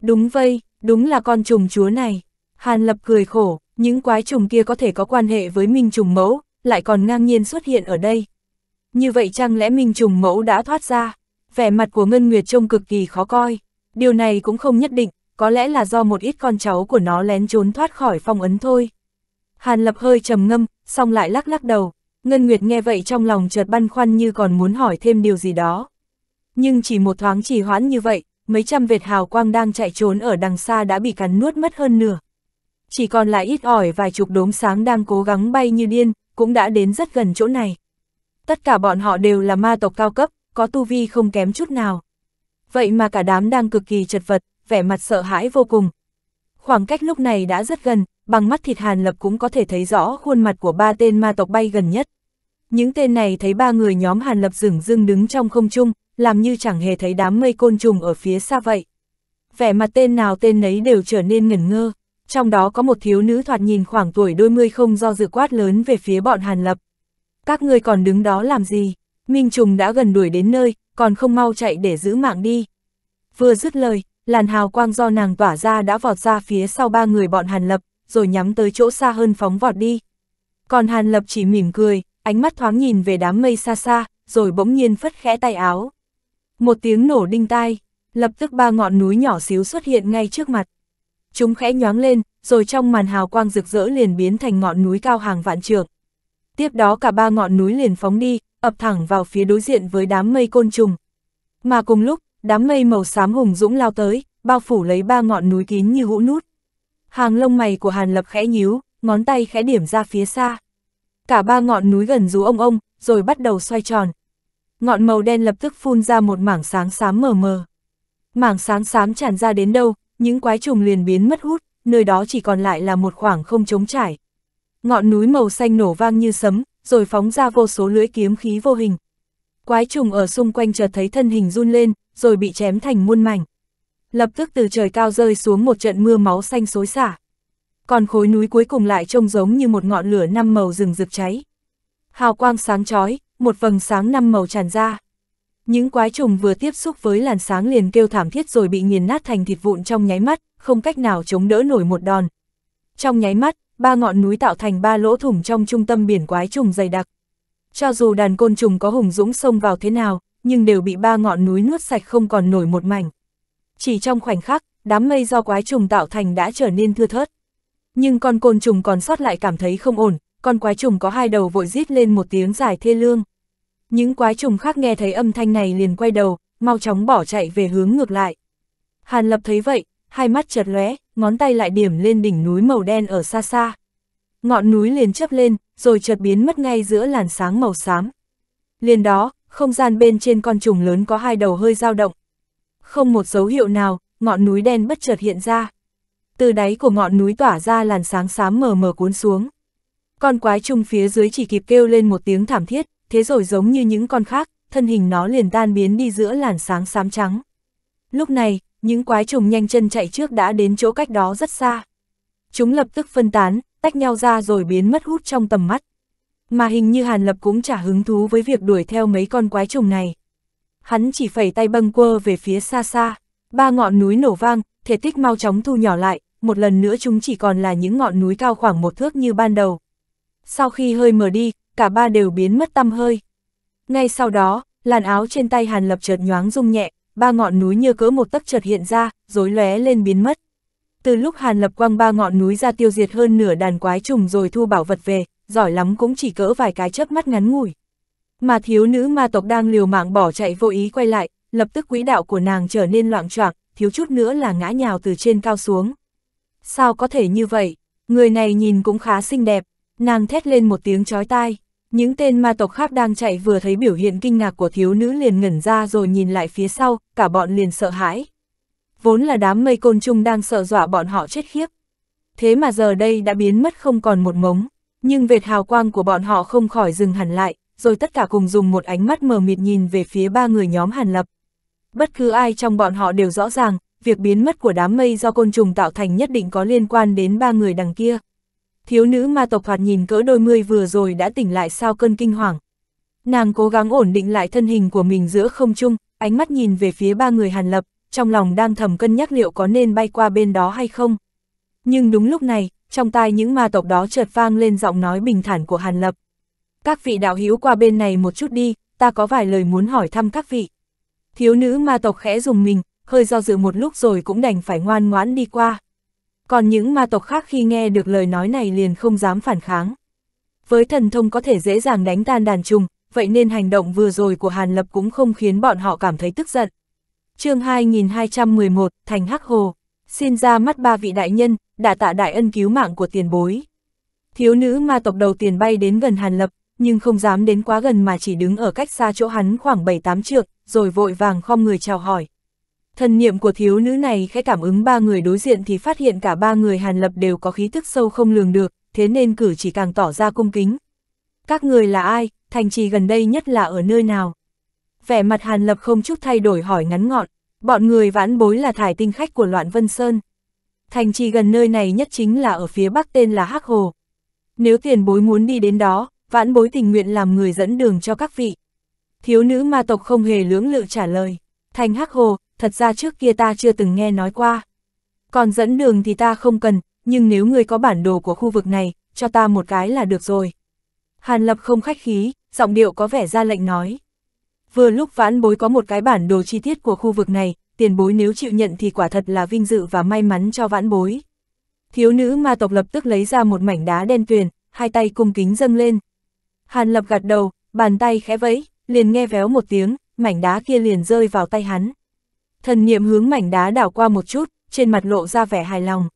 Đúng vây, đúng là con trùng chúa này. Hàn lập cười khổ, những quái trùng kia có thể có quan hệ với minh trùng mẫu, lại còn ngang nhiên xuất hiện ở đây. Như vậy chăng lẽ Minh Trùng Mẫu đã thoát ra? Vẻ mặt của Ngân Nguyệt trông cực kỳ khó coi, điều này cũng không nhất định, có lẽ là do một ít con cháu của nó lén trốn thoát khỏi phong ấn thôi. Hàn Lập hơi trầm ngâm, xong lại lắc lắc đầu, Ngân Nguyệt nghe vậy trong lòng chợt băn khoăn như còn muốn hỏi thêm điều gì đó. Nhưng chỉ một thoáng trì hoãn như vậy, mấy trăm vệt hào quang đang chạy trốn ở đằng xa đã bị cắn nuốt mất hơn nửa. Chỉ còn lại ít ỏi vài chục đốm sáng đang cố gắng bay như điên, cũng đã đến rất gần chỗ này. Tất cả bọn họ đều là ma tộc cao cấp, có tu vi không kém chút nào. Vậy mà cả đám đang cực kỳ chật vật, vẻ mặt sợ hãi vô cùng. Khoảng cách lúc này đã rất gần, bằng mắt thịt hàn lập cũng có thể thấy rõ khuôn mặt của ba tên ma tộc bay gần nhất. Những tên này thấy ba người nhóm hàn lập rừng rưng đứng trong không trung, làm như chẳng hề thấy đám mây côn trùng ở phía xa vậy. Vẻ mặt tên nào tên nấy đều trở nên ngẩn ngơ trong đó có một thiếu nữ thoạt nhìn khoảng tuổi đôi mươi không do dự quát lớn về phía bọn Hàn Lập. Các ngươi còn đứng đó làm gì? Minh Trùng đã gần đuổi đến nơi, còn không mau chạy để giữ mạng đi. Vừa dứt lời, làn hào quang do nàng tỏa ra đã vọt ra phía sau ba người bọn Hàn Lập, rồi nhắm tới chỗ xa hơn phóng vọt đi. Còn Hàn Lập chỉ mỉm cười, ánh mắt thoáng nhìn về đám mây xa xa, rồi bỗng nhiên phất khẽ tay áo. Một tiếng nổ đinh tai, lập tức ba ngọn núi nhỏ xíu xuất hiện ngay trước mặt chúng khẽ nhoáng lên, rồi trong màn hào quang rực rỡ liền biến thành ngọn núi cao hàng vạn trượng. Tiếp đó cả ba ngọn núi liền phóng đi, ập thẳng vào phía đối diện với đám mây côn trùng. Mà cùng lúc, đám mây màu xám hùng dũng lao tới, bao phủ lấy ba ngọn núi kín như hũ nút. Hàng lông mày của Hàn Lập khẽ nhíu, ngón tay khẽ điểm ra phía xa. Cả ba ngọn núi gần rú ông ông, rồi bắt đầu xoay tròn. Ngọn màu đen lập tức phun ra một mảng sáng xám mờ mờ. Mảng sáng xám tràn ra đến đâu, những quái trùng liền biến mất hút, nơi đó chỉ còn lại là một khoảng không trống trải. Ngọn núi màu xanh nổ vang như sấm, rồi phóng ra vô số lưỡi kiếm khí vô hình. Quái trùng ở xung quanh chợt thấy thân hình run lên, rồi bị chém thành muôn mảnh. Lập tức từ trời cao rơi xuống một trận mưa máu xanh xối xả. Còn khối núi cuối cùng lại trông giống như một ngọn lửa năm màu rừng rực cháy. Hào quang sáng chói, một vầng sáng năm màu tràn ra. Những quái trùng vừa tiếp xúc với làn sáng liền kêu thảm thiết rồi bị nghiền nát thành thịt vụn trong nháy mắt, không cách nào chống đỡ nổi một đòn. Trong nháy mắt, ba ngọn núi tạo thành ba lỗ thủng trong trung tâm biển quái trùng dày đặc. Cho dù đàn côn trùng có hùng dũng xông vào thế nào, nhưng đều bị ba ngọn núi nuốt sạch không còn nổi một mảnh. Chỉ trong khoảnh khắc, đám mây do quái trùng tạo thành đã trở nên thưa thớt. Nhưng con côn trùng còn sót lại cảm thấy không ổn, con quái trùng có hai đầu vội rít lên một tiếng dài thê lương. Những quái trùng khác nghe thấy âm thanh này liền quay đầu, mau chóng bỏ chạy về hướng ngược lại. Hàn Lập thấy vậy, hai mắt chợt lóe, ngón tay lại điểm lên đỉnh núi màu đen ở xa xa. Ngọn núi liền chớp lên, rồi chợt biến mất ngay giữa làn sáng màu xám. Liền đó, không gian bên trên con trùng lớn có hai đầu hơi dao động. Không một dấu hiệu nào, ngọn núi đen bất chợt hiện ra. Từ đáy của ngọn núi tỏa ra làn sáng xám mờ mờ cuốn xuống. Con quái trùng phía dưới chỉ kịp kêu lên một tiếng thảm thiết, thế rồi giống như những con khác, thân hình nó liền tan biến đi giữa làn sáng xám trắng. Lúc này, những quái trùng nhanh chân chạy trước đã đến chỗ cách đó rất xa. Chúng lập tức phân tán, tách nhau ra rồi biến mất hút trong tầm mắt. Mà hình như Hàn Lập cũng chả hứng thú với việc đuổi theo mấy con quái trùng này. Hắn chỉ phẩy tay bâng quơ về phía xa xa, ba ngọn núi nổ vang, thể tích mau chóng thu nhỏ lại, một lần nữa chúng chỉ còn là những ngọn núi cao khoảng một thước như ban đầu. Sau khi hơi mờ đi, cả ba đều biến mất tăm hơi. Ngay sau đó, làn áo trên tay Hàn Lập chợt nhoáng rung nhẹ, ba ngọn núi như cỡ một tấc chợt hiện ra, rối lóe lên biến mất. Từ lúc Hàn Lập quăng ba ngọn núi ra tiêu diệt hơn nửa đàn quái trùng rồi thu bảo vật về, giỏi lắm cũng chỉ cỡ vài cái chớp mắt ngắn ngủi. Mà thiếu nữ ma tộc đang liều mạng bỏ chạy vô ý quay lại, lập tức quỹ đạo của nàng trở nên loạn choạng, thiếu chút nữa là ngã nhào từ trên cao xuống. Sao có thể như vậy? Người này nhìn cũng khá xinh đẹp, nàng thét lên một tiếng chói tai. Những tên ma tộc khác đang chạy vừa thấy biểu hiện kinh ngạc của thiếu nữ liền ngẩn ra rồi nhìn lại phía sau, cả bọn liền sợ hãi. Vốn là đám mây côn trùng đang sợ dọa bọn họ chết khiếp. Thế mà giờ đây đã biến mất không còn một mống, nhưng vệt hào quang của bọn họ không khỏi dừng hẳn lại, rồi tất cả cùng dùng một ánh mắt mờ mịt nhìn về phía ba người nhóm Hàn Lập. Bất cứ ai trong bọn họ đều rõ ràng, việc biến mất của đám mây do côn trùng tạo thành nhất định có liên quan đến ba người đằng kia thiếu nữ ma tộc hoạt nhìn cỡ đôi mươi vừa rồi đã tỉnh lại sau cơn kinh hoàng. Nàng cố gắng ổn định lại thân hình của mình giữa không trung, ánh mắt nhìn về phía ba người Hàn Lập, trong lòng đang thầm cân nhắc liệu có nên bay qua bên đó hay không. Nhưng đúng lúc này, trong tai những ma tộc đó chợt vang lên giọng nói bình thản của Hàn Lập. Các vị đạo hữu qua bên này một chút đi, ta có vài lời muốn hỏi thăm các vị. Thiếu nữ ma tộc khẽ dùng mình, hơi do dự một lúc rồi cũng đành phải ngoan ngoãn đi qua còn những ma tộc khác khi nghe được lời nói này liền không dám phản kháng. Với thần thông có thể dễ dàng đánh tan đàn trùng, vậy nên hành động vừa rồi của Hàn Lập cũng không khiến bọn họ cảm thấy tức giận. chương 2211, Thành Hắc Hồ, xin ra mắt ba vị đại nhân, đã tạ đại ân cứu mạng của tiền bối. Thiếu nữ ma tộc đầu tiền bay đến gần Hàn Lập, nhưng không dám đến quá gần mà chỉ đứng ở cách xa chỗ hắn khoảng 7-8 trượng, rồi vội vàng khom người chào hỏi. Thần niệm của thiếu nữ này khẽ cảm ứng ba người đối diện thì phát hiện cả ba người Hàn Lập đều có khí thức sâu không lường được, thế nên cử chỉ càng tỏ ra cung kính. Các người là ai, thành trì gần đây nhất là ở nơi nào? Vẻ mặt Hàn Lập không chút thay đổi hỏi ngắn ngọn, bọn người vãn bối là thải tinh khách của Loạn Vân Sơn. Thành trì gần nơi này nhất chính là ở phía bắc tên là Hắc Hồ. Nếu tiền bối muốn đi đến đó, vãn bối tình nguyện làm người dẫn đường cho các vị. Thiếu nữ ma tộc không hề lưỡng lự trả lời. Thành Hắc Hồ, thật ra trước kia ta chưa từng nghe nói qua. Còn dẫn đường thì ta không cần, nhưng nếu người có bản đồ của khu vực này, cho ta một cái là được rồi. Hàn Lập không khách khí, giọng điệu có vẻ ra lệnh nói. Vừa lúc vãn bối có một cái bản đồ chi tiết của khu vực này, tiền bối nếu chịu nhận thì quả thật là vinh dự và may mắn cho vãn bối. Thiếu nữ ma tộc lập tức lấy ra một mảnh đá đen tuyền, hai tay cung kính dâng lên. Hàn Lập gật đầu, bàn tay khẽ vẫy, liền nghe véo một tiếng, mảnh đá kia liền rơi vào tay hắn. Thần niệm hướng mảnh đá đảo qua một chút, trên mặt lộ ra vẻ hài lòng.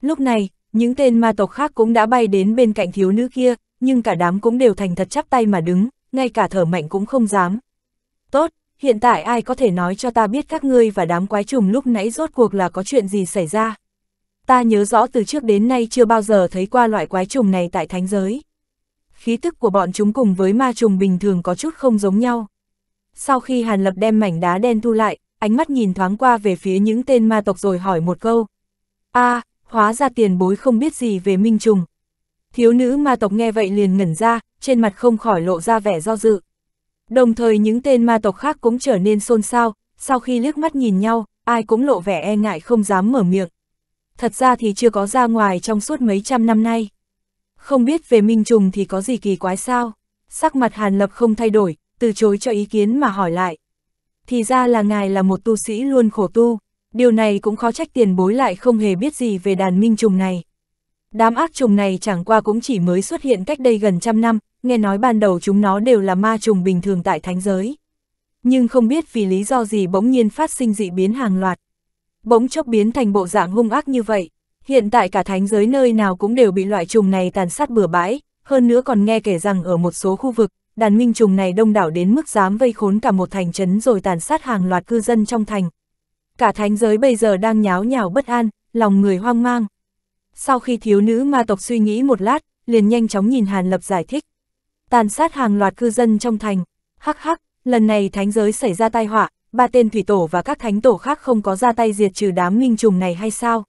Lúc này, những tên ma tộc khác cũng đã bay đến bên cạnh thiếu nữ kia, nhưng cả đám cũng đều thành thật chắp tay mà đứng, ngay cả thở mạnh cũng không dám. Tốt, hiện tại ai có thể nói cho ta biết các ngươi và đám quái trùng lúc nãy rốt cuộc là có chuyện gì xảy ra. Ta nhớ rõ từ trước đến nay chưa bao giờ thấy qua loại quái trùng này tại thánh giới. Khí tức của bọn chúng cùng với ma trùng bình thường có chút không giống nhau. Sau khi Hàn Lập đem mảnh đá đen thu lại, ánh mắt nhìn thoáng qua về phía những tên ma tộc rồi hỏi một câu. a à, hóa ra tiền bối không biết gì về Minh Trùng. Thiếu nữ ma tộc nghe vậy liền ngẩn ra, trên mặt không khỏi lộ ra vẻ do dự. Đồng thời những tên ma tộc khác cũng trở nên xôn xao, sau khi liếc mắt nhìn nhau, ai cũng lộ vẻ e ngại không dám mở miệng. Thật ra thì chưa có ra ngoài trong suốt mấy trăm năm nay. Không biết về Minh Trùng thì có gì kỳ quái sao? Sắc mặt Hàn Lập không thay đổi, từ chối cho ý kiến mà hỏi lại thì ra là ngài là một tu sĩ luôn khổ tu, điều này cũng khó trách tiền bối lại không hề biết gì về đàn minh trùng này. Đám ác trùng này chẳng qua cũng chỉ mới xuất hiện cách đây gần trăm năm, nghe nói ban đầu chúng nó đều là ma trùng bình thường tại thánh giới. Nhưng không biết vì lý do gì bỗng nhiên phát sinh dị biến hàng loạt. Bỗng chốc biến thành bộ dạng hung ác như vậy, hiện tại cả thánh giới nơi nào cũng đều bị loại trùng này tàn sát bừa bãi, hơn nữa còn nghe kể rằng ở một số khu vực, đàn minh trùng này đông đảo đến mức dám vây khốn cả một thành trấn rồi tàn sát hàng loạt cư dân trong thành. Cả thánh giới bây giờ đang nháo nhào bất an, lòng người hoang mang. Sau khi thiếu nữ ma tộc suy nghĩ một lát, liền nhanh chóng nhìn Hàn Lập giải thích. Tàn sát hàng loạt cư dân trong thành, hắc hắc, lần này thánh giới xảy ra tai họa, ba tên thủy tổ và các thánh tổ khác không có ra tay diệt trừ đám minh trùng này hay sao?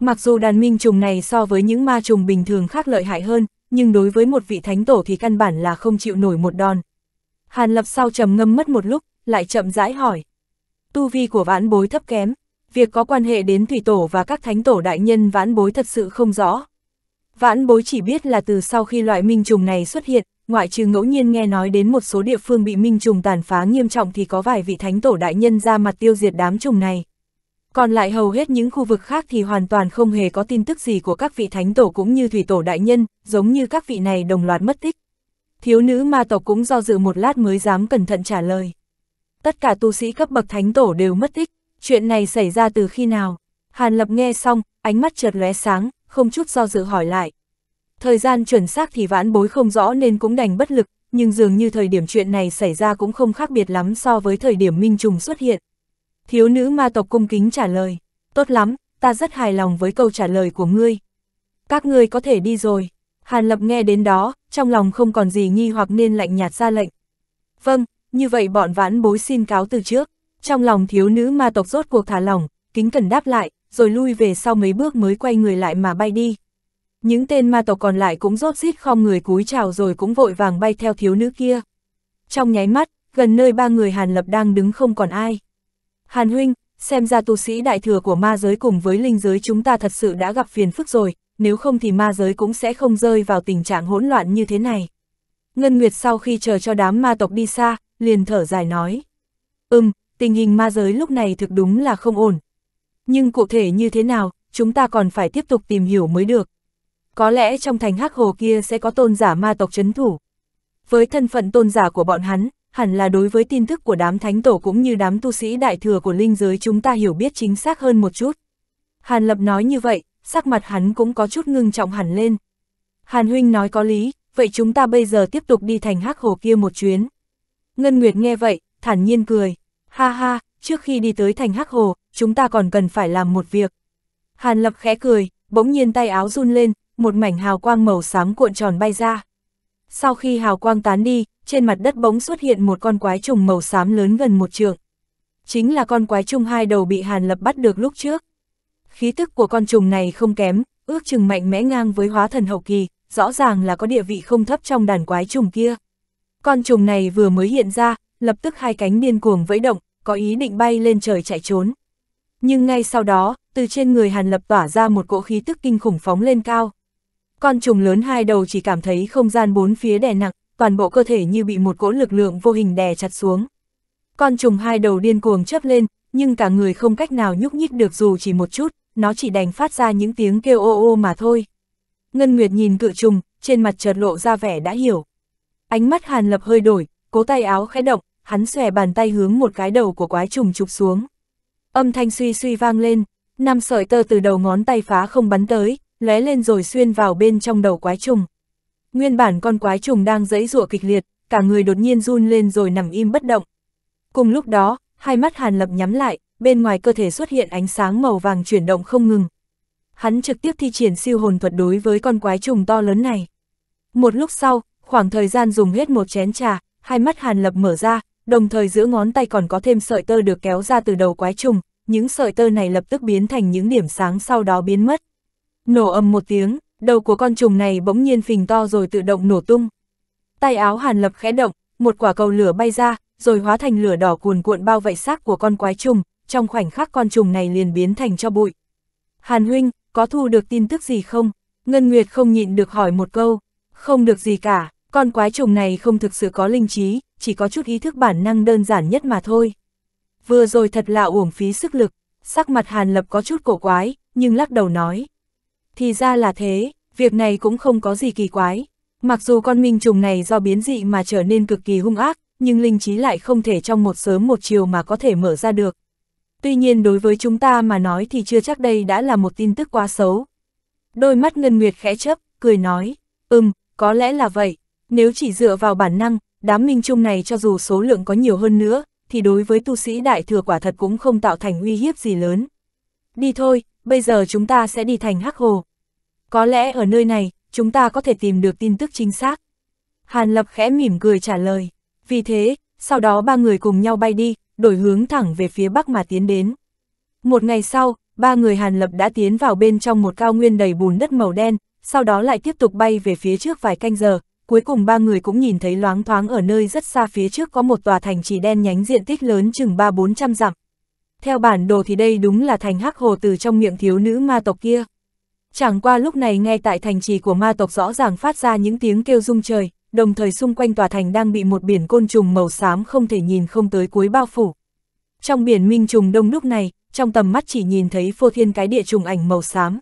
Mặc dù đàn minh trùng này so với những ma trùng bình thường khác lợi hại hơn, nhưng đối với một vị thánh tổ thì căn bản là không chịu nổi một đòn. Hàn lập sau trầm ngâm mất một lúc, lại chậm rãi hỏi. Tu vi của vãn bối thấp kém, việc có quan hệ đến thủy tổ và các thánh tổ đại nhân vãn bối thật sự không rõ. Vãn bối chỉ biết là từ sau khi loại minh trùng này xuất hiện, ngoại trừ ngẫu nhiên nghe nói đến một số địa phương bị minh trùng tàn phá nghiêm trọng thì có vài vị thánh tổ đại nhân ra mặt tiêu diệt đám trùng này. Còn lại hầu hết những khu vực khác thì hoàn toàn không hề có tin tức gì của các vị thánh tổ cũng như thủy tổ đại nhân, giống như các vị này đồng loạt mất tích. Thiếu nữ ma tộc cũng do dự một lát mới dám cẩn thận trả lời. Tất cả tu sĩ cấp bậc thánh tổ đều mất tích, chuyện này xảy ra từ khi nào? Hàn Lập nghe xong, ánh mắt chợt lóe sáng, không chút do dự hỏi lại. Thời gian chuẩn xác thì vãn bối không rõ nên cũng đành bất lực, nhưng dường như thời điểm chuyện này xảy ra cũng không khác biệt lắm so với thời điểm Minh Trùng xuất hiện. Thiếu nữ ma tộc cung kính trả lời, tốt lắm, ta rất hài lòng với câu trả lời của ngươi. Các ngươi có thể đi rồi. Hàn Lập nghe đến đó, trong lòng không còn gì nghi hoặc nên lạnh nhạt ra lệnh. Vâng, như vậy bọn vãn bối xin cáo từ trước. Trong lòng thiếu nữ ma tộc rốt cuộc thả lỏng, kính cẩn đáp lại, rồi lui về sau mấy bước mới quay người lại mà bay đi. Những tên ma tộc còn lại cũng rốt rít khom người cúi chào rồi cũng vội vàng bay theo thiếu nữ kia. Trong nháy mắt, gần nơi ba người Hàn Lập đang đứng không còn ai. Hàn huynh, xem ra tu sĩ đại thừa của ma giới cùng với linh giới chúng ta thật sự đã gặp phiền phức rồi, nếu không thì ma giới cũng sẽ không rơi vào tình trạng hỗn loạn như thế này. Ngân Nguyệt sau khi chờ cho đám ma tộc đi xa, liền thở dài nói. Ừm, tình hình ma giới lúc này thực đúng là không ổn. Nhưng cụ thể như thế nào, chúng ta còn phải tiếp tục tìm hiểu mới được. Có lẽ trong thành hắc hồ kia sẽ có tôn giả ma tộc chấn thủ. Với thân phận tôn giả của bọn hắn, hẳn là đối với tin tức của đám thánh tổ cũng như đám tu sĩ đại thừa của linh giới chúng ta hiểu biết chính xác hơn một chút. Hàn Lập nói như vậy, sắc mặt hắn cũng có chút ngưng trọng hẳn lên. Hàn Huynh nói có lý, vậy chúng ta bây giờ tiếp tục đi thành hắc hồ kia một chuyến. Ngân Nguyệt nghe vậy, thản nhiên cười. Ha ha, trước khi đi tới thành hắc hồ, chúng ta còn cần phải làm một việc. Hàn Lập khẽ cười, bỗng nhiên tay áo run lên, một mảnh hào quang màu xám cuộn tròn bay ra. Sau khi hào quang tán đi, trên mặt đất bỗng xuất hiện một con quái trùng màu xám lớn gần một trượng. Chính là con quái trùng hai đầu bị Hàn Lập bắt được lúc trước. Khí tức của con trùng này không kém, ước chừng mạnh mẽ ngang với hóa thần hậu kỳ, rõ ràng là có địa vị không thấp trong đàn quái trùng kia. Con trùng này vừa mới hiện ra, lập tức hai cánh điên cuồng vẫy động, có ý định bay lên trời chạy trốn. Nhưng ngay sau đó, từ trên người Hàn Lập tỏa ra một cỗ khí tức kinh khủng phóng lên cao. Con trùng lớn hai đầu chỉ cảm thấy không gian bốn phía đè nặng, toàn bộ cơ thể như bị một cỗ lực lượng vô hình đè chặt xuống. Con trùng hai đầu điên cuồng chớp lên, nhưng cả người không cách nào nhúc nhích được dù chỉ một chút, nó chỉ đành phát ra những tiếng kêu ô ô mà thôi. Ngân Nguyệt nhìn cự trùng, trên mặt chợt lộ ra vẻ đã hiểu. Ánh mắt Hàn Lập hơi đổi, cố tay áo khẽ động, hắn xòe bàn tay hướng một cái đầu của quái trùng chụp xuống. Âm thanh suy suy vang lên, năm sợi tơ từ đầu ngón tay phá không bắn tới, lóe lên rồi xuyên vào bên trong đầu quái trùng. Nguyên bản con quái trùng đang dẫy rụa kịch liệt, cả người đột nhiên run lên rồi nằm im bất động. Cùng lúc đó, hai mắt Hàn Lập nhắm lại, bên ngoài cơ thể xuất hiện ánh sáng màu vàng chuyển động không ngừng. Hắn trực tiếp thi triển siêu hồn thuật đối với con quái trùng to lớn này. Một lúc sau, khoảng thời gian dùng hết một chén trà, hai mắt Hàn Lập mở ra, đồng thời giữa ngón tay còn có thêm sợi tơ được kéo ra từ đầu quái trùng, những sợi tơ này lập tức biến thành những điểm sáng sau đó biến mất. Nổ ầm một tiếng, đầu của con trùng này bỗng nhiên phình to rồi tự động nổ tung. Tay áo Hàn Lập khẽ động, một quả cầu lửa bay ra, rồi hóa thành lửa đỏ cuồn cuộn bao vây xác của con quái trùng, trong khoảnh khắc con trùng này liền biến thành cho bụi. Hàn huynh, có thu được tin tức gì không? Ngân Nguyệt không nhịn được hỏi một câu. Không được gì cả, con quái trùng này không thực sự có linh trí, chỉ có chút ý thức bản năng đơn giản nhất mà thôi. Vừa rồi thật là uổng phí sức lực, sắc mặt Hàn Lập có chút cổ quái, nhưng lắc đầu nói. Thì ra là thế, việc này cũng không có gì kỳ quái. Mặc dù con minh trùng này do biến dị mà trở nên cực kỳ hung ác, nhưng linh trí lại không thể trong một sớm một chiều mà có thể mở ra được. Tuy nhiên đối với chúng ta mà nói thì chưa chắc đây đã là một tin tức quá xấu. Đôi mắt Ngân Nguyệt khẽ chấp, cười nói, ừm, có lẽ là vậy, nếu chỉ dựa vào bản năng, đám minh trùng này cho dù số lượng có nhiều hơn nữa, thì đối với tu sĩ đại thừa quả thật cũng không tạo thành uy hiếp gì lớn. Đi thôi, bây giờ chúng ta sẽ đi thành Hắc Hồ. Có lẽ ở nơi này, chúng ta có thể tìm được tin tức chính xác. Hàn Lập khẽ mỉm cười trả lời. Vì thế, sau đó ba người cùng nhau bay đi, đổi hướng thẳng về phía bắc mà tiến đến. Một ngày sau, ba người Hàn Lập đã tiến vào bên trong một cao nguyên đầy bùn đất màu đen, sau đó lại tiếp tục bay về phía trước vài canh giờ. Cuối cùng ba người cũng nhìn thấy loáng thoáng ở nơi rất xa phía trước có một tòa thành trì đen nhánh diện tích lớn chừng 3-400 dặm, theo bản đồ thì đây đúng là thành hắc hồ từ trong miệng thiếu nữ ma tộc kia. Chẳng qua lúc này ngay tại thành trì của ma tộc rõ ràng phát ra những tiếng kêu rung trời, đồng thời xung quanh tòa thành đang bị một biển côn trùng màu xám không thể nhìn không tới cuối bao phủ. Trong biển minh trùng đông lúc này, trong tầm mắt chỉ nhìn thấy phô thiên cái địa trùng ảnh màu xám.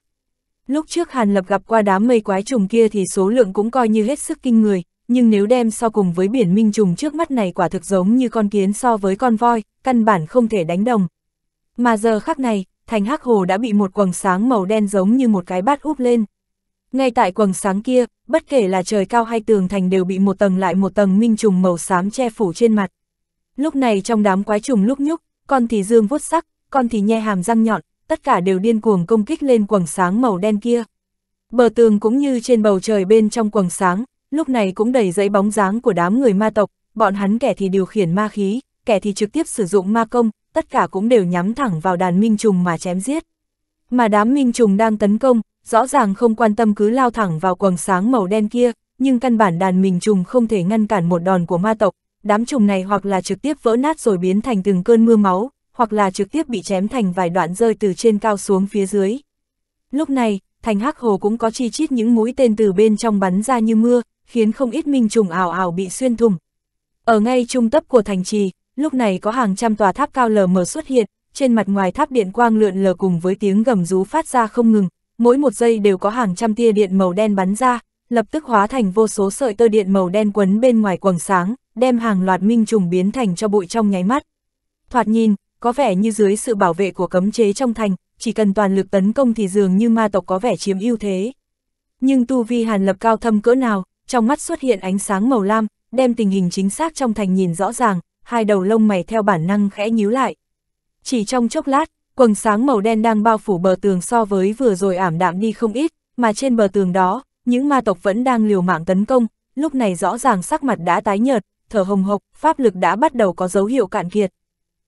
Lúc trước Hàn Lập gặp qua đám mây quái trùng kia thì số lượng cũng coi như hết sức kinh người, nhưng nếu đem so cùng với biển minh trùng trước mắt này quả thực giống như con kiến so với con voi, căn bản không thể đánh đồng, mà giờ khắc này, thành hắc hồ đã bị một quầng sáng màu đen giống như một cái bát úp lên. Ngay tại quầng sáng kia, bất kể là trời cao hay tường thành đều bị một tầng lại một tầng minh trùng màu xám che phủ trên mặt. Lúc này trong đám quái trùng lúc nhúc, con thì dương vuốt sắc, con thì nhe hàm răng nhọn, tất cả đều điên cuồng công kích lên quầng sáng màu đen kia. Bờ tường cũng như trên bầu trời bên trong quầng sáng, lúc này cũng đầy dãy bóng dáng của đám người ma tộc, bọn hắn kẻ thì điều khiển ma khí, kẻ thì trực tiếp sử dụng ma công, tất cả cũng đều nhắm thẳng vào đàn minh trùng mà chém giết. Mà đám minh trùng đang tấn công, rõ ràng không quan tâm cứ lao thẳng vào quầng sáng màu đen kia, nhưng căn bản đàn minh trùng không thể ngăn cản một đòn của ma tộc, đám trùng này hoặc là trực tiếp vỡ nát rồi biến thành từng cơn mưa máu, hoặc là trực tiếp bị chém thành vài đoạn rơi từ trên cao xuống phía dưới. Lúc này, thành hắc hồ cũng có chi chít những mũi tên từ bên trong bắn ra như mưa, khiến không ít minh trùng ảo ảo bị xuyên thủng. Ở ngay trung tâm của thành trì, lúc này có hàng trăm tòa tháp cao lờ mờ xuất hiện, trên mặt ngoài tháp điện quang lượn lờ cùng với tiếng gầm rú phát ra không ngừng, mỗi một giây đều có hàng trăm tia điện màu đen bắn ra, lập tức hóa thành vô số sợi tơ điện màu đen quấn bên ngoài quầng sáng, đem hàng loạt minh trùng biến thành cho bụi trong nháy mắt. Thoạt nhìn, có vẻ như dưới sự bảo vệ của cấm chế trong thành, chỉ cần toàn lực tấn công thì dường như ma tộc có vẻ chiếm ưu thế. Nhưng tu vi Hàn Lập cao thâm cỡ nào, trong mắt xuất hiện ánh sáng màu lam, đem tình hình chính xác trong thành nhìn rõ ràng, hai đầu lông mày theo bản năng khẽ nhíu lại. Chỉ trong chốc lát, quần sáng màu đen đang bao phủ bờ tường so với vừa rồi ảm đạm đi không ít, mà trên bờ tường đó, những ma tộc vẫn đang liều mạng tấn công, lúc này rõ ràng sắc mặt đã tái nhợt, thở hồng hộc, pháp lực đã bắt đầu có dấu hiệu cạn kiệt.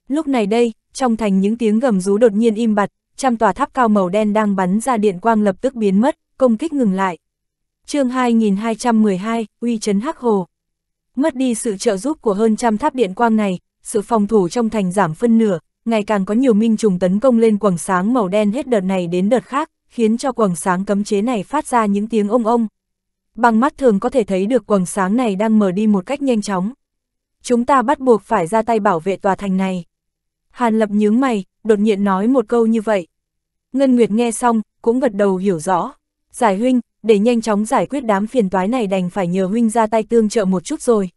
Lúc này đây, trong thành những tiếng gầm rú đột nhiên im bặt, trăm tòa tháp cao màu đen đang bắn ra điện quang lập tức biến mất, công kích ngừng lại. chương 2212, uy chấn hắc hồ mất đi sự trợ giúp của hơn trăm tháp điện quang này, sự phòng thủ trong thành giảm phân nửa, ngày càng có nhiều minh trùng tấn công lên quầng sáng màu đen hết đợt này đến đợt khác, khiến cho quầng sáng cấm chế này phát ra những tiếng ông ông. Bằng mắt thường có thể thấy được quầng sáng này đang mở đi một cách nhanh chóng. Chúng ta bắt buộc phải ra tay bảo vệ tòa thành này. Hàn Lập nhướng mày, đột nhiên nói một câu như vậy. Ngân Nguyệt nghe xong, cũng gật đầu hiểu rõ. Giải huynh, để nhanh chóng giải quyết đám phiền toái này đành phải nhờ huynh ra tay tương trợ một chút rồi.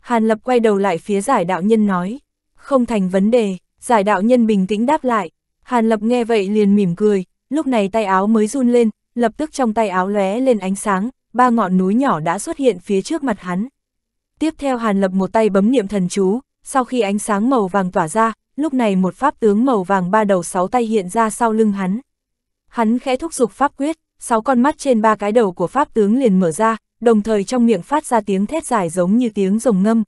Hàn Lập quay đầu lại phía giải đạo nhân nói, không thành vấn đề, giải đạo nhân bình tĩnh đáp lại, Hàn Lập nghe vậy liền mỉm cười, lúc này tay áo mới run lên, lập tức trong tay áo lóe lên ánh sáng, ba ngọn núi nhỏ đã xuất hiện phía trước mặt hắn. Tiếp theo Hàn Lập một tay bấm niệm thần chú, sau khi ánh sáng màu vàng tỏa ra, lúc này một pháp tướng màu vàng ba đầu sáu tay hiện ra sau lưng hắn. Hắn khẽ thúc giục pháp quyết, sáu con mắt trên ba cái đầu của pháp tướng liền mở ra, đồng thời trong miệng phát ra tiếng thét dài giống như tiếng rồng ngâm.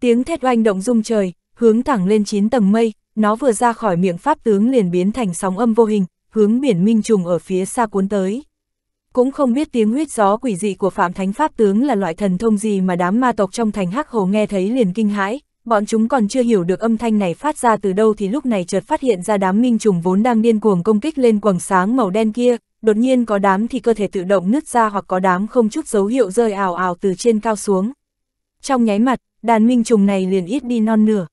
Tiếng thét oanh động rung trời, hướng thẳng lên chín tầng mây, nó vừa ra khỏi miệng pháp tướng liền biến thành sóng âm vô hình, hướng biển minh trùng ở phía xa cuốn tới. Cũng không biết tiếng huyết gió quỷ dị của Phạm Thánh Pháp tướng là loại thần thông gì mà đám ma tộc trong thành Hắc Hồ nghe thấy liền kinh hãi, bọn chúng còn chưa hiểu được âm thanh này phát ra từ đâu thì lúc này chợt phát hiện ra đám minh trùng vốn đang điên cuồng công kích lên quầng sáng màu đen kia, đột nhiên có đám thì cơ thể tự động nứt ra hoặc có đám không chút dấu hiệu rơi ảo ảo từ trên cao xuống. Trong nháy mặt, đàn minh trùng này liền ít đi non nửa.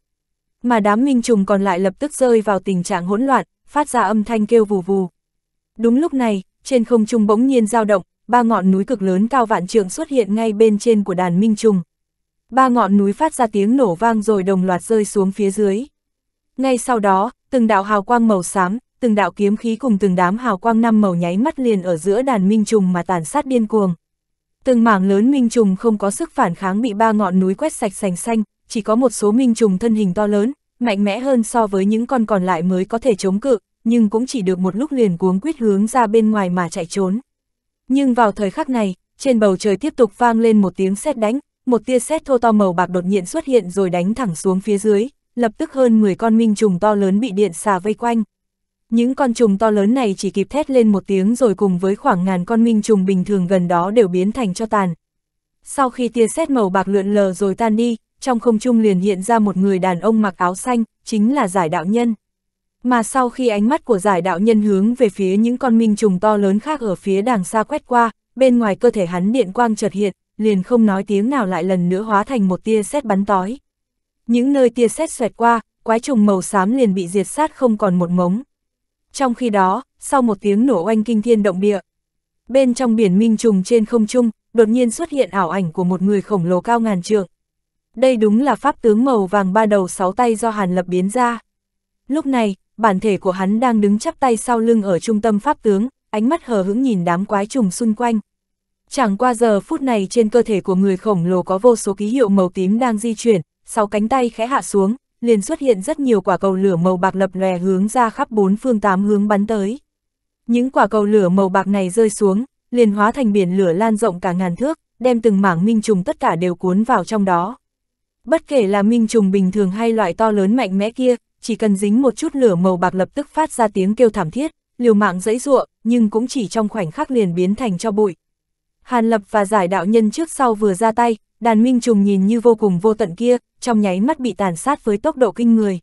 Mà đám minh trùng còn lại lập tức rơi vào tình trạng hỗn loạn, phát ra âm thanh kêu vù vù. Đúng lúc này, trên không trung bỗng nhiên dao động, ba ngọn núi cực lớn cao vạn trượng xuất hiện ngay bên trên của đàn minh trùng. Ba ngọn núi phát ra tiếng nổ vang rồi đồng loạt rơi xuống phía dưới. Ngay sau đó, từng đạo hào quang màu xám, từng đạo kiếm khí cùng từng đám hào quang năm màu nháy mắt liền ở giữa đàn minh trùng mà tàn sát điên cuồng. Từng mảng lớn minh trùng không có sức phản kháng bị ba ngọn núi quét sạch sành xanh, chỉ có một số minh trùng thân hình to lớn, mạnh mẽ hơn so với những con còn lại mới có thể chống cự, nhưng cũng chỉ được một lúc liền cuống quyết hướng ra bên ngoài mà chạy trốn. Nhưng vào thời khắc này, trên bầu trời tiếp tục vang lên một tiếng sét đánh, một tia sét thô to màu bạc đột nhiên xuất hiện rồi đánh thẳng xuống phía dưới, lập tức hơn 10 con minh trùng to lớn bị điện xà vây quanh những con trùng to lớn này chỉ kịp thét lên một tiếng rồi cùng với khoảng ngàn con minh trùng bình thường gần đó đều biến thành cho tàn. Sau khi tia sét màu bạc lượn lờ rồi tan đi, trong không trung liền hiện ra một người đàn ông mặc áo xanh, chính là giải đạo nhân. Mà sau khi ánh mắt của giải đạo nhân hướng về phía những con minh trùng to lớn khác ở phía đằng xa quét qua, bên ngoài cơ thể hắn điện quang chợt hiện, liền không nói tiếng nào lại lần nữa hóa thành một tia sét bắn tói. Những nơi tia sét xoẹt qua, quái trùng màu xám liền bị diệt sát không còn một mống. Trong khi đó, sau một tiếng nổ oanh kinh thiên động địa, bên trong biển minh trùng trên không trung, đột nhiên xuất hiện ảo ảnh của một người khổng lồ cao ngàn trượng. Đây đúng là pháp tướng màu vàng ba đầu sáu tay do Hàn Lập biến ra. Lúc này, bản thể của hắn đang đứng chắp tay sau lưng ở trung tâm pháp tướng, ánh mắt hờ hững nhìn đám quái trùng xung quanh. Chẳng qua giờ phút này trên cơ thể của người khổng lồ có vô số ký hiệu màu tím đang di chuyển, sáu cánh tay khẽ hạ xuống, liền xuất hiện rất nhiều quả cầu lửa màu bạc lập lòe hướng ra khắp bốn phương tám hướng bắn tới. Những quả cầu lửa màu bạc này rơi xuống, liền hóa thành biển lửa lan rộng cả ngàn thước, đem từng mảng minh trùng tất cả đều cuốn vào trong đó. Bất kể là minh trùng bình thường hay loại to lớn mạnh mẽ kia, chỉ cần dính một chút lửa màu bạc lập tức phát ra tiếng kêu thảm thiết, liều mạng dẫy ruộng, nhưng cũng chỉ trong khoảnh khắc liền biến thành cho bụi. Hàn Lập và giải đạo nhân trước sau vừa ra tay, đàn minh trùng nhìn như vô cùng vô tận kia, trong nháy mắt bị tàn sát với tốc độ kinh người.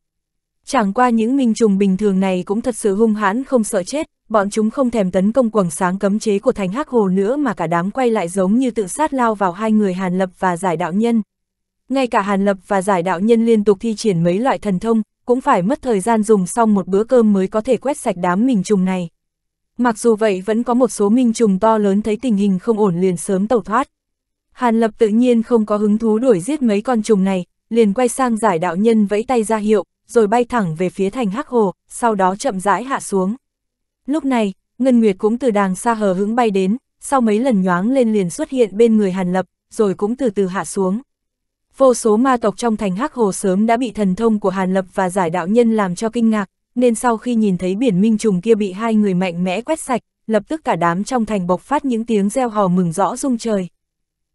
Chẳng qua những minh trùng bình thường này cũng thật sự hung hãn không sợ chết, bọn chúng không thèm tấn công quầng sáng cấm chế của thành hắc hồ nữa mà cả đám quay lại giống như tự sát lao vào hai người Hàn Lập và Giải Đạo Nhân. Ngay cả Hàn Lập và Giải Đạo Nhân liên tục thi triển mấy loại thần thông, cũng phải mất thời gian dùng xong một bữa cơm mới có thể quét sạch đám minh trùng này. Mặc dù vậy vẫn có một số minh trùng to lớn thấy tình hình không ổn liền sớm tẩu thoát. Hàn Lập tự nhiên không có hứng thú đuổi giết mấy con trùng này, liền quay sang giải đạo nhân vẫy tay ra hiệu, rồi bay thẳng về phía thành Hắc Hồ, sau đó chậm rãi hạ xuống. Lúc này, Ngân Nguyệt cũng từ đàng xa hờ hướng bay đến, sau mấy lần nhoáng lên liền xuất hiện bên người Hàn Lập, rồi cũng từ từ hạ xuống. Vô số ma tộc trong thành Hắc Hồ sớm đã bị thần thông của Hàn Lập và giải đạo nhân làm cho kinh ngạc, nên sau khi nhìn thấy biển minh trùng kia bị hai người mạnh mẽ quét sạch, lập tức cả đám trong thành bộc phát những tiếng reo hò mừng rõ rung trời.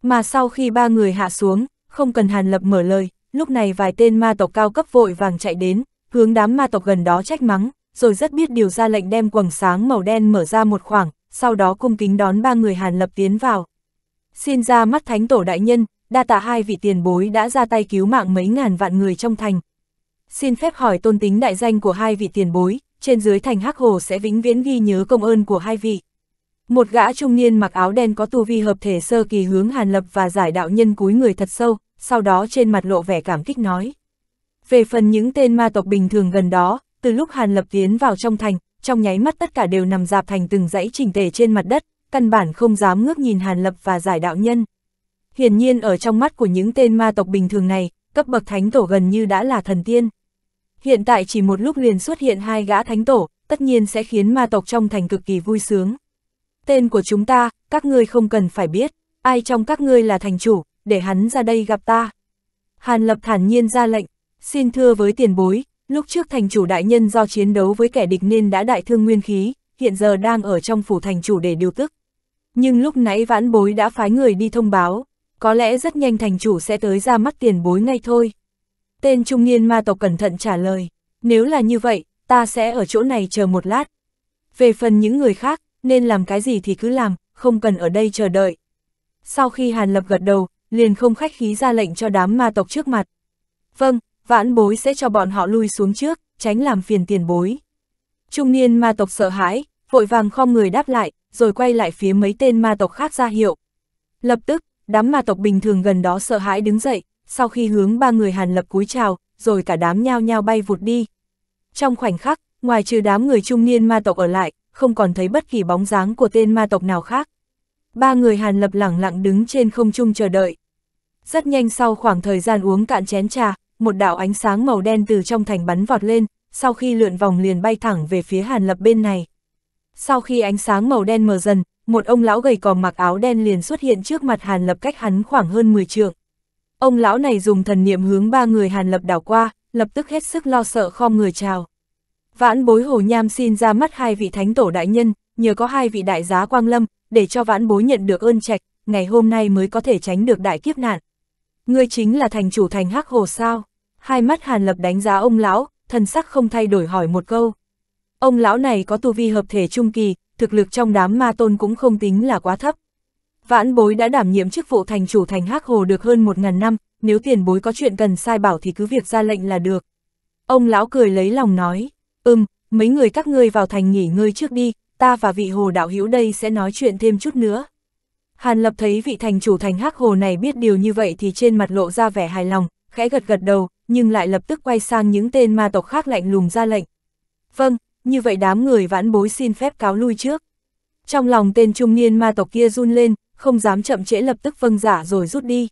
Mà sau khi ba người hạ xuống, không cần Hàn Lập mở lời, lúc này vài tên ma tộc cao cấp vội vàng chạy đến, hướng đám ma tộc gần đó trách mắng, rồi rất biết điều ra lệnh đem quầng sáng màu đen mở ra một khoảng, sau đó cung kính đón ba người Hàn Lập tiến vào. Xin ra mắt Thánh Tổ Đại Nhân, đa tạ hai vị tiền bối đã ra tay cứu mạng mấy ngàn vạn người trong thành. Xin phép hỏi tôn tính đại danh của hai vị tiền bối, trên dưới thành Hắc Hồ sẽ vĩnh viễn ghi nhớ công ơn của hai vị. Một gã trung niên mặc áo đen có tu vi hợp thể sơ kỳ hướng Hàn Lập và giải đạo nhân cúi người thật sâu, sau đó trên mặt lộ vẻ cảm kích nói. Về phần những tên ma tộc bình thường gần đó, từ lúc Hàn Lập tiến vào trong thành, trong nháy mắt tất cả đều nằm dạp thành từng dãy chỉnh tề trên mặt đất, căn bản không dám ngước nhìn Hàn Lập và giải đạo nhân. Hiển nhiên ở trong mắt của những tên ma tộc bình thường này, cấp bậc thánh tổ gần như đã là thần tiên. Hiện tại chỉ một lúc liền xuất hiện hai gã thánh tổ, tất nhiên sẽ khiến ma tộc trong thành cực kỳ vui sướng tên của chúng ta, các ngươi không cần phải biết, ai trong các ngươi là thành chủ, để hắn ra đây gặp ta. Hàn Lập thản nhiên ra lệnh, xin thưa với tiền bối, lúc trước thành chủ đại nhân do chiến đấu với kẻ địch nên đã đại thương nguyên khí, hiện giờ đang ở trong phủ thành chủ để điều tức. Nhưng lúc nãy vãn bối đã phái người đi thông báo, có lẽ rất nhanh thành chủ sẽ tới ra mắt tiền bối ngay thôi. Tên trung niên ma tộc cẩn thận trả lời, nếu là như vậy, ta sẽ ở chỗ này chờ một lát. Về phần những người khác, nên làm cái gì thì cứ làm, không cần ở đây chờ đợi. Sau khi Hàn Lập gật đầu, liền không khách khí ra lệnh cho đám ma tộc trước mặt. Vâng, vãn bối sẽ cho bọn họ lui xuống trước, tránh làm phiền tiền bối. Trung niên ma tộc sợ hãi, vội vàng khom người đáp lại, rồi quay lại phía mấy tên ma tộc khác ra hiệu. Lập tức, đám ma tộc bình thường gần đó sợ hãi đứng dậy, sau khi hướng ba người Hàn Lập cúi chào, rồi cả đám nhao nhao bay vụt đi. Trong khoảnh khắc, ngoài trừ đám người trung niên ma tộc ở lại, không còn thấy bất kỳ bóng dáng của tên ma tộc nào khác. Ba người Hàn Lập lẳng lặng đứng trên không trung chờ đợi. Rất nhanh sau khoảng thời gian uống cạn chén trà, một đạo ánh sáng màu đen từ trong thành bắn vọt lên, sau khi lượn vòng liền bay thẳng về phía Hàn Lập bên này. Sau khi ánh sáng màu đen mờ dần, một ông lão gầy còm mặc áo đen liền xuất hiện trước mặt Hàn Lập cách hắn khoảng hơn 10 trượng. Ông lão này dùng thần niệm hướng ba người Hàn Lập đảo qua, lập tức hết sức lo sợ khom người chào. Vãn bối Hồ Nham xin ra mắt hai vị thánh tổ đại nhân, nhờ có hai vị đại giá Quang Lâm, để cho vãn bối nhận được ơn trạch, ngày hôm nay mới có thể tránh được đại kiếp nạn. Ngươi chính là thành chủ thành Hắc Hồ sao? Hai mắt Hàn Lập đánh giá ông lão, thần sắc không thay đổi hỏi một câu. Ông lão này có tu vi hợp thể trung kỳ, thực lực trong đám ma tôn cũng không tính là quá thấp. Vãn bối đã đảm nhiệm chức vụ thành chủ thành Hắc Hồ được hơn một ngàn năm, nếu tiền bối có chuyện cần sai bảo thì cứ việc ra lệnh là được. Ông lão cười lấy lòng nói. Ừm, mấy người các ngươi vào thành nghỉ ngơi trước đi, ta và vị hồ đạo hữu đây sẽ nói chuyện thêm chút nữa. Hàn Lập thấy vị thành chủ thành hắc hồ này biết điều như vậy thì trên mặt lộ ra vẻ hài lòng, khẽ gật gật đầu, nhưng lại lập tức quay sang những tên ma tộc khác lạnh lùng ra lệnh. Vâng, như vậy đám người vãn bối xin phép cáo lui trước. Trong lòng tên trung niên ma tộc kia run lên, không dám chậm trễ lập tức vâng giả dạ rồi rút đi.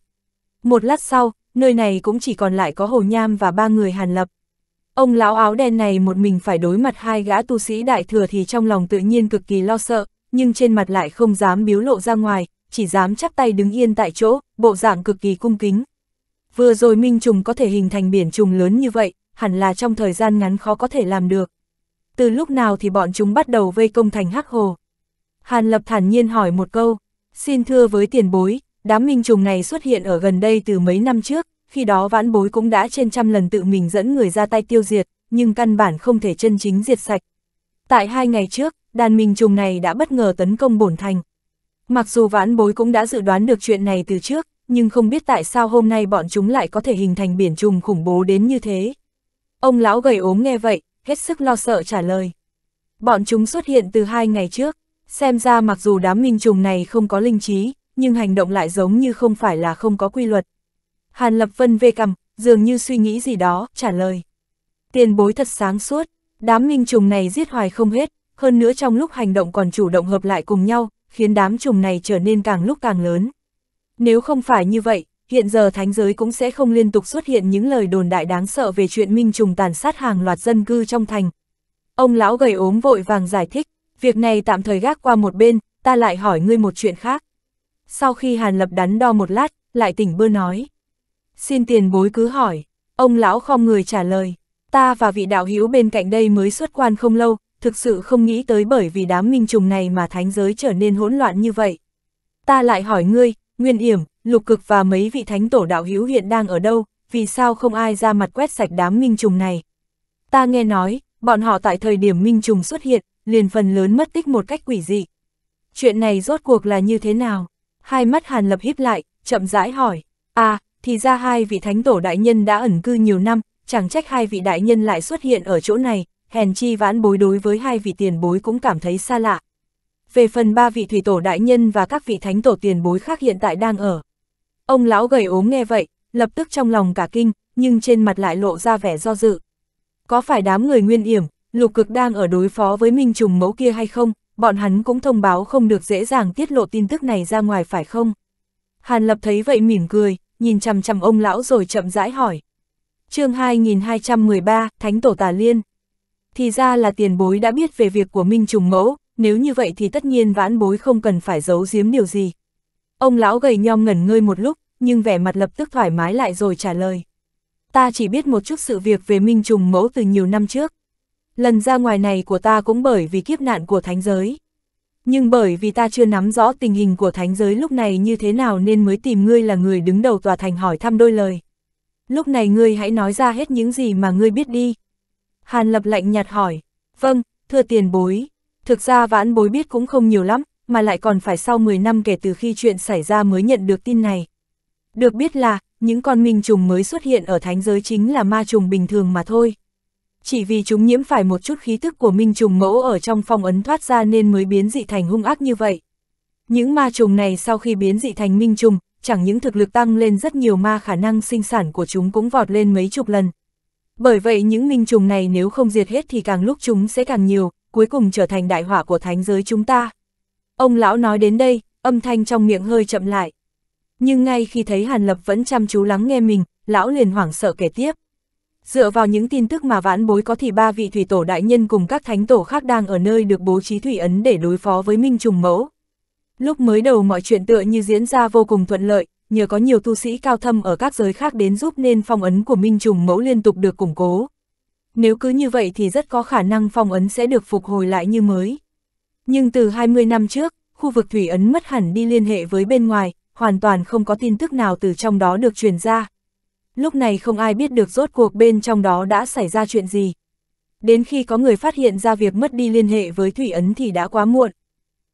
Một lát sau, nơi này cũng chỉ còn lại có hồ nham và ba người Hàn Lập. Ông lão áo đen này một mình phải đối mặt hai gã tu sĩ đại thừa thì trong lòng tự nhiên cực kỳ lo sợ, nhưng trên mặt lại không dám biếu lộ ra ngoài, chỉ dám chắp tay đứng yên tại chỗ, bộ dạng cực kỳ cung kính. Vừa rồi Minh Trùng có thể hình thành biển trùng lớn như vậy, hẳn là trong thời gian ngắn khó có thể làm được. Từ lúc nào thì bọn chúng bắt đầu vây công thành Hắc Hồ? Hàn Lập thản nhiên hỏi một câu, xin thưa với tiền bối, đám Minh Trùng này xuất hiện ở gần đây từ mấy năm trước, khi đó vãn bối cũng đã trên trăm lần tự mình dẫn người ra tay tiêu diệt, nhưng căn bản không thể chân chính diệt sạch. Tại hai ngày trước, đàn mình trùng này đã bất ngờ tấn công bổn thành. Mặc dù vãn bối cũng đã dự đoán được chuyện này từ trước, nhưng không biết tại sao hôm nay bọn chúng lại có thể hình thành biển trùng khủng bố đến như thế. Ông lão gầy ốm nghe vậy, hết sức lo sợ trả lời. Bọn chúng xuất hiện từ hai ngày trước, xem ra mặc dù đám minh trùng này không có linh trí, nhưng hành động lại giống như không phải là không có quy luật. Hàn Lập Vân về cầm, dường như suy nghĩ gì đó, trả lời. Tiền bối thật sáng suốt, đám minh trùng này giết hoài không hết, hơn nữa trong lúc hành động còn chủ động hợp lại cùng nhau, khiến đám trùng này trở nên càng lúc càng lớn. Nếu không phải như vậy, hiện giờ thánh giới cũng sẽ không liên tục xuất hiện những lời đồn đại đáng sợ về chuyện minh trùng tàn sát hàng loạt dân cư trong thành. Ông lão gầy ốm vội vàng giải thích, việc này tạm thời gác qua một bên, ta lại hỏi ngươi một chuyện khác. Sau khi Hàn Lập đắn đo một lát, lại tỉnh bơ nói xin tiền bối cứ hỏi. Ông lão không người trả lời, ta và vị đạo hữu bên cạnh đây mới xuất quan không lâu, thực sự không nghĩ tới bởi vì đám minh trùng này mà thánh giới trở nên hỗn loạn như vậy. Ta lại hỏi ngươi, Nguyên Yểm, Lục Cực và mấy vị thánh tổ đạo hữu hiện đang ở đâu, vì sao không ai ra mặt quét sạch đám minh trùng này? Ta nghe nói, bọn họ tại thời điểm minh trùng xuất hiện, liền phần lớn mất tích một cách quỷ dị. Chuyện này rốt cuộc là như thế nào? Hai mắt Hàn Lập híp lại, chậm rãi hỏi, "A, à, thì ra hai vị thánh tổ đại nhân đã ẩn cư nhiều năm, chẳng trách hai vị đại nhân lại xuất hiện ở chỗ này, hèn chi vãn bối đối với hai vị tiền bối cũng cảm thấy xa lạ. Về phần ba vị thủy tổ đại nhân và các vị thánh tổ tiền bối khác hiện tại đang ở. Ông lão gầy ốm nghe vậy, lập tức trong lòng cả kinh, nhưng trên mặt lại lộ ra vẻ do dự. Có phải đám người nguyên yểm, lục cực đang ở đối phó với minh trùng mẫu kia hay không, bọn hắn cũng thông báo không được dễ dàng tiết lộ tin tức này ra ngoài phải không? Hàn Lập thấy vậy mỉm cười, nhìn chằm chằm ông lão rồi chậm rãi hỏi. chương 2213, Thánh Tổ Tà Liên. Thì ra là tiền bối đã biết về việc của Minh Trùng Mẫu, nếu như vậy thì tất nhiên vãn bối không cần phải giấu giếm điều gì. Ông lão gầy nhom ngẩn ngơi một lúc, nhưng vẻ mặt lập tức thoải mái lại rồi trả lời. Ta chỉ biết một chút sự việc về Minh Trùng Mẫu từ nhiều năm trước. Lần ra ngoài này của ta cũng bởi vì kiếp nạn của thánh giới nhưng bởi vì ta chưa nắm rõ tình hình của thánh giới lúc này như thế nào nên mới tìm ngươi là người đứng đầu tòa thành hỏi thăm đôi lời. Lúc này ngươi hãy nói ra hết những gì mà ngươi biết đi. Hàn lập lạnh nhạt hỏi, vâng, thưa tiền bối, thực ra vãn bối biết cũng không nhiều lắm, mà lại còn phải sau 10 năm kể từ khi chuyện xảy ra mới nhận được tin này. Được biết là, những con minh trùng mới xuất hiện ở thánh giới chính là ma trùng bình thường mà thôi chỉ vì chúng nhiễm phải một chút khí tức của minh trùng mẫu ở trong phong ấn thoát ra nên mới biến dị thành hung ác như vậy. Những ma trùng này sau khi biến dị thành minh trùng, chẳng những thực lực tăng lên rất nhiều ma khả năng sinh sản của chúng cũng vọt lên mấy chục lần. Bởi vậy những minh trùng này nếu không diệt hết thì càng lúc chúng sẽ càng nhiều, cuối cùng trở thành đại hỏa của thánh giới chúng ta. Ông lão nói đến đây, âm thanh trong miệng hơi chậm lại. Nhưng ngay khi thấy Hàn Lập vẫn chăm chú lắng nghe mình, lão liền hoảng sợ kể tiếp. Dựa vào những tin tức mà vãn bối có thì ba vị thủy tổ đại nhân cùng các thánh tổ khác đang ở nơi được bố trí thủy ấn để đối phó với Minh Trùng Mẫu. Lúc mới đầu mọi chuyện tựa như diễn ra vô cùng thuận lợi, nhờ có nhiều tu sĩ cao thâm ở các giới khác đến giúp nên phong ấn của Minh Trùng Mẫu liên tục được củng cố. Nếu cứ như vậy thì rất có khả năng phong ấn sẽ được phục hồi lại như mới. Nhưng từ 20 năm trước, khu vực thủy ấn mất hẳn đi liên hệ với bên ngoài, hoàn toàn không có tin tức nào từ trong đó được truyền ra lúc này không ai biết được rốt cuộc bên trong đó đã xảy ra chuyện gì. Đến khi có người phát hiện ra việc mất đi liên hệ với Thủy Ấn thì đã quá muộn.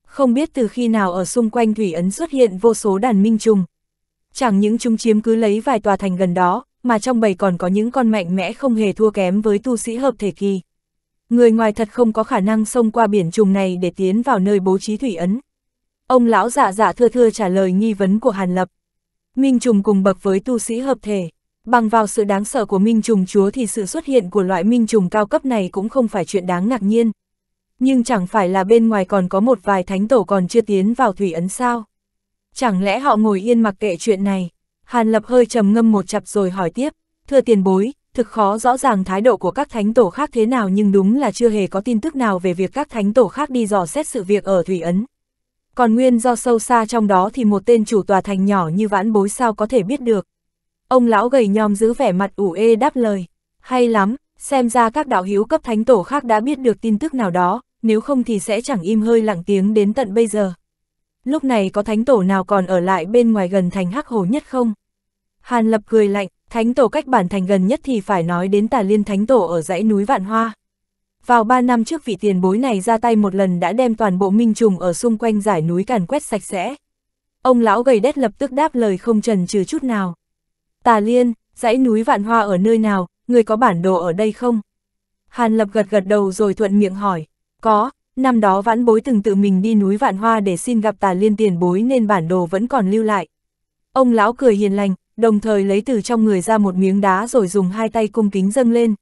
Không biết từ khi nào ở xung quanh Thủy Ấn xuất hiện vô số đàn minh trùng. Chẳng những chúng chiếm cứ lấy vài tòa thành gần đó, mà trong bầy còn có những con mạnh mẽ không hề thua kém với tu sĩ hợp thể kỳ. Người ngoài thật không có khả năng xông qua biển trùng này để tiến vào nơi bố trí Thủy Ấn. Ông lão dạ dạ thưa thưa trả lời nghi vấn của Hàn Lập. Minh trùng cùng bậc với tu sĩ hợp thể. Bằng vào sự đáng sợ của minh trùng chúa thì sự xuất hiện của loại minh trùng cao cấp này cũng không phải chuyện đáng ngạc nhiên. Nhưng chẳng phải là bên ngoài còn có một vài thánh tổ còn chưa tiến vào thủy ấn sao? Chẳng lẽ họ ngồi yên mặc kệ chuyện này? Hàn Lập hơi trầm ngâm một chặp rồi hỏi tiếp, thưa tiền bối, thực khó rõ ràng thái độ của các thánh tổ khác thế nào nhưng đúng là chưa hề có tin tức nào về việc các thánh tổ khác đi dò xét sự việc ở Thủy Ấn. Còn nguyên do sâu xa trong đó thì một tên chủ tòa thành nhỏ như vãn bối sao có thể biết được. Ông lão gầy nhom giữ vẻ mặt ủ ê đáp lời. Hay lắm, xem ra các đạo hiếu cấp thánh tổ khác đã biết được tin tức nào đó, nếu không thì sẽ chẳng im hơi lặng tiếng đến tận bây giờ. Lúc này có thánh tổ nào còn ở lại bên ngoài gần thành hắc hồ nhất không? Hàn lập cười lạnh, thánh tổ cách bản thành gần nhất thì phải nói đến tà liên thánh tổ ở dãy núi Vạn Hoa. Vào ba năm trước vị tiền bối này ra tay một lần đã đem toàn bộ minh trùng ở xung quanh giải núi càn quét sạch sẽ. Ông lão gầy đét lập tức đáp lời không trần trừ chút nào. Tà Liên, dãy núi Vạn Hoa ở nơi nào, người có bản đồ ở đây không? Hàn Lập gật gật đầu rồi thuận miệng hỏi, có, năm đó vãn bối từng tự mình đi núi Vạn Hoa để xin gặp Tà Liên tiền bối nên bản đồ vẫn còn lưu lại. Ông lão cười hiền lành, đồng thời lấy từ trong người ra một miếng đá rồi dùng hai tay cung kính dâng lên.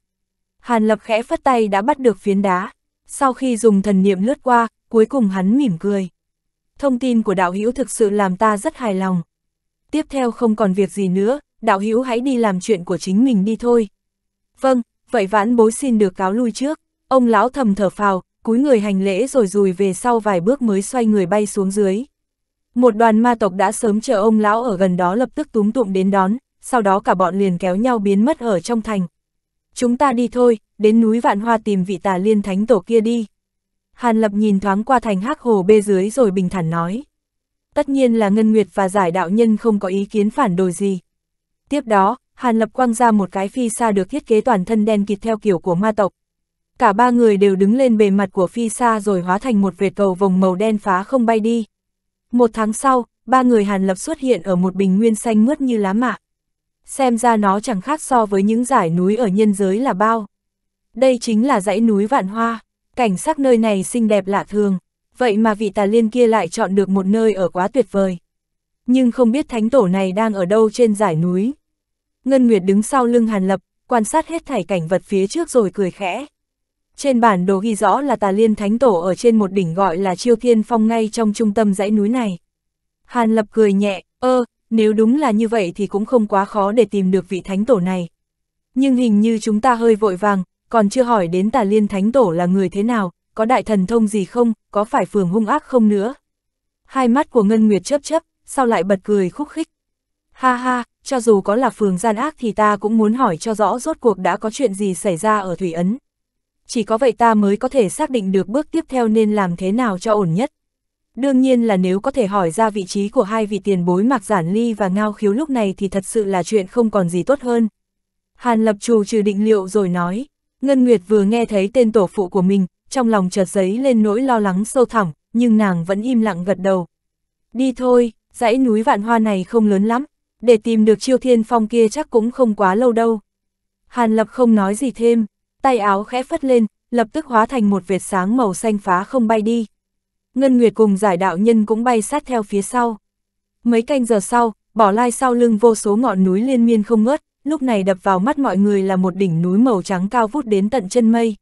Hàn Lập khẽ phất tay đã bắt được phiến đá. Sau khi dùng thần niệm lướt qua, cuối cùng hắn mỉm cười. Thông tin của đạo hữu thực sự làm ta rất hài lòng. Tiếp theo không còn việc gì nữa, đạo hữu hãy đi làm chuyện của chính mình đi thôi. Vâng, vậy vãn bối xin được cáo lui trước, ông lão thầm thở phào, cúi người hành lễ rồi rùi về sau vài bước mới xoay người bay xuống dưới. Một đoàn ma tộc đã sớm chờ ông lão ở gần đó lập tức túm tụm đến đón, sau đó cả bọn liền kéo nhau biến mất ở trong thành. Chúng ta đi thôi, đến núi Vạn Hoa tìm vị tà liên thánh tổ kia đi. Hàn Lập nhìn thoáng qua thành hắc hồ bê dưới rồi bình thản nói. Tất nhiên là Ngân Nguyệt và Giải Đạo Nhân không có ý kiến phản đối gì, Tiếp đó, Hàn Lập quăng ra một cái phi xa được thiết kế toàn thân đen kịt theo kiểu của ma tộc. Cả ba người đều đứng lên bề mặt của phi xa rồi hóa thành một vệt cầu vòng màu đen phá không bay đi. Một tháng sau, ba người Hàn Lập xuất hiện ở một bình nguyên xanh mướt như lá mạ. Xem ra nó chẳng khác so với những dải núi ở nhân giới là bao. Đây chính là dãy núi vạn hoa, cảnh sắc nơi này xinh đẹp lạ thường, vậy mà vị tà liên kia lại chọn được một nơi ở quá tuyệt vời. Nhưng không biết thánh tổ này đang ở đâu trên dải núi. Ngân Nguyệt đứng sau lưng Hàn Lập, quan sát hết thảy cảnh vật phía trước rồi cười khẽ. Trên bản đồ ghi rõ là Tà Liên Thánh Tổ ở trên một đỉnh gọi là Chiêu Thiên Phong ngay trong trung tâm dãy núi này. Hàn Lập cười nhẹ, ơ, nếu đúng là như vậy thì cũng không quá khó để tìm được vị Thánh Tổ này. Nhưng hình như chúng ta hơi vội vàng, còn chưa hỏi đến Tà Liên Thánh Tổ là người thế nào, có đại thần thông gì không, có phải phường hung ác không nữa. Hai mắt của Ngân Nguyệt chớp chớp, sau lại bật cười khúc khích. Ha ha, cho dù có là phường gian ác thì ta cũng muốn hỏi cho rõ rốt cuộc đã có chuyện gì xảy ra ở Thủy Ấn. Chỉ có vậy ta mới có thể xác định được bước tiếp theo nên làm thế nào cho ổn nhất. Đương nhiên là nếu có thể hỏi ra vị trí của hai vị tiền bối Mạc Giản Ly và Ngao Khiếu lúc này thì thật sự là chuyện không còn gì tốt hơn. Hàn Lập Trù trừ định liệu rồi nói, Ngân Nguyệt vừa nghe thấy tên tổ phụ của mình, trong lòng chợt giấy lên nỗi lo lắng sâu thẳm, nhưng nàng vẫn im lặng gật đầu. Đi thôi, dãy núi vạn hoa này không lớn lắm, để tìm được chiêu thiên phong kia chắc cũng không quá lâu đâu. Hàn lập không nói gì thêm, tay áo khẽ phất lên, lập tức hóa thành một vệt sáng màu xanh phá không bay đi. Ngân Nguyệt cùng giải đạo nhân cũng bay sát theo phía sau. Mấy canh giờ sau, bỏ lai sau lưng vô số ngọn núi liên miên không ngớt, lúc này đập vào mắt mọi người là một đỉnh núi màu trắng cao vút đến tận chân mây.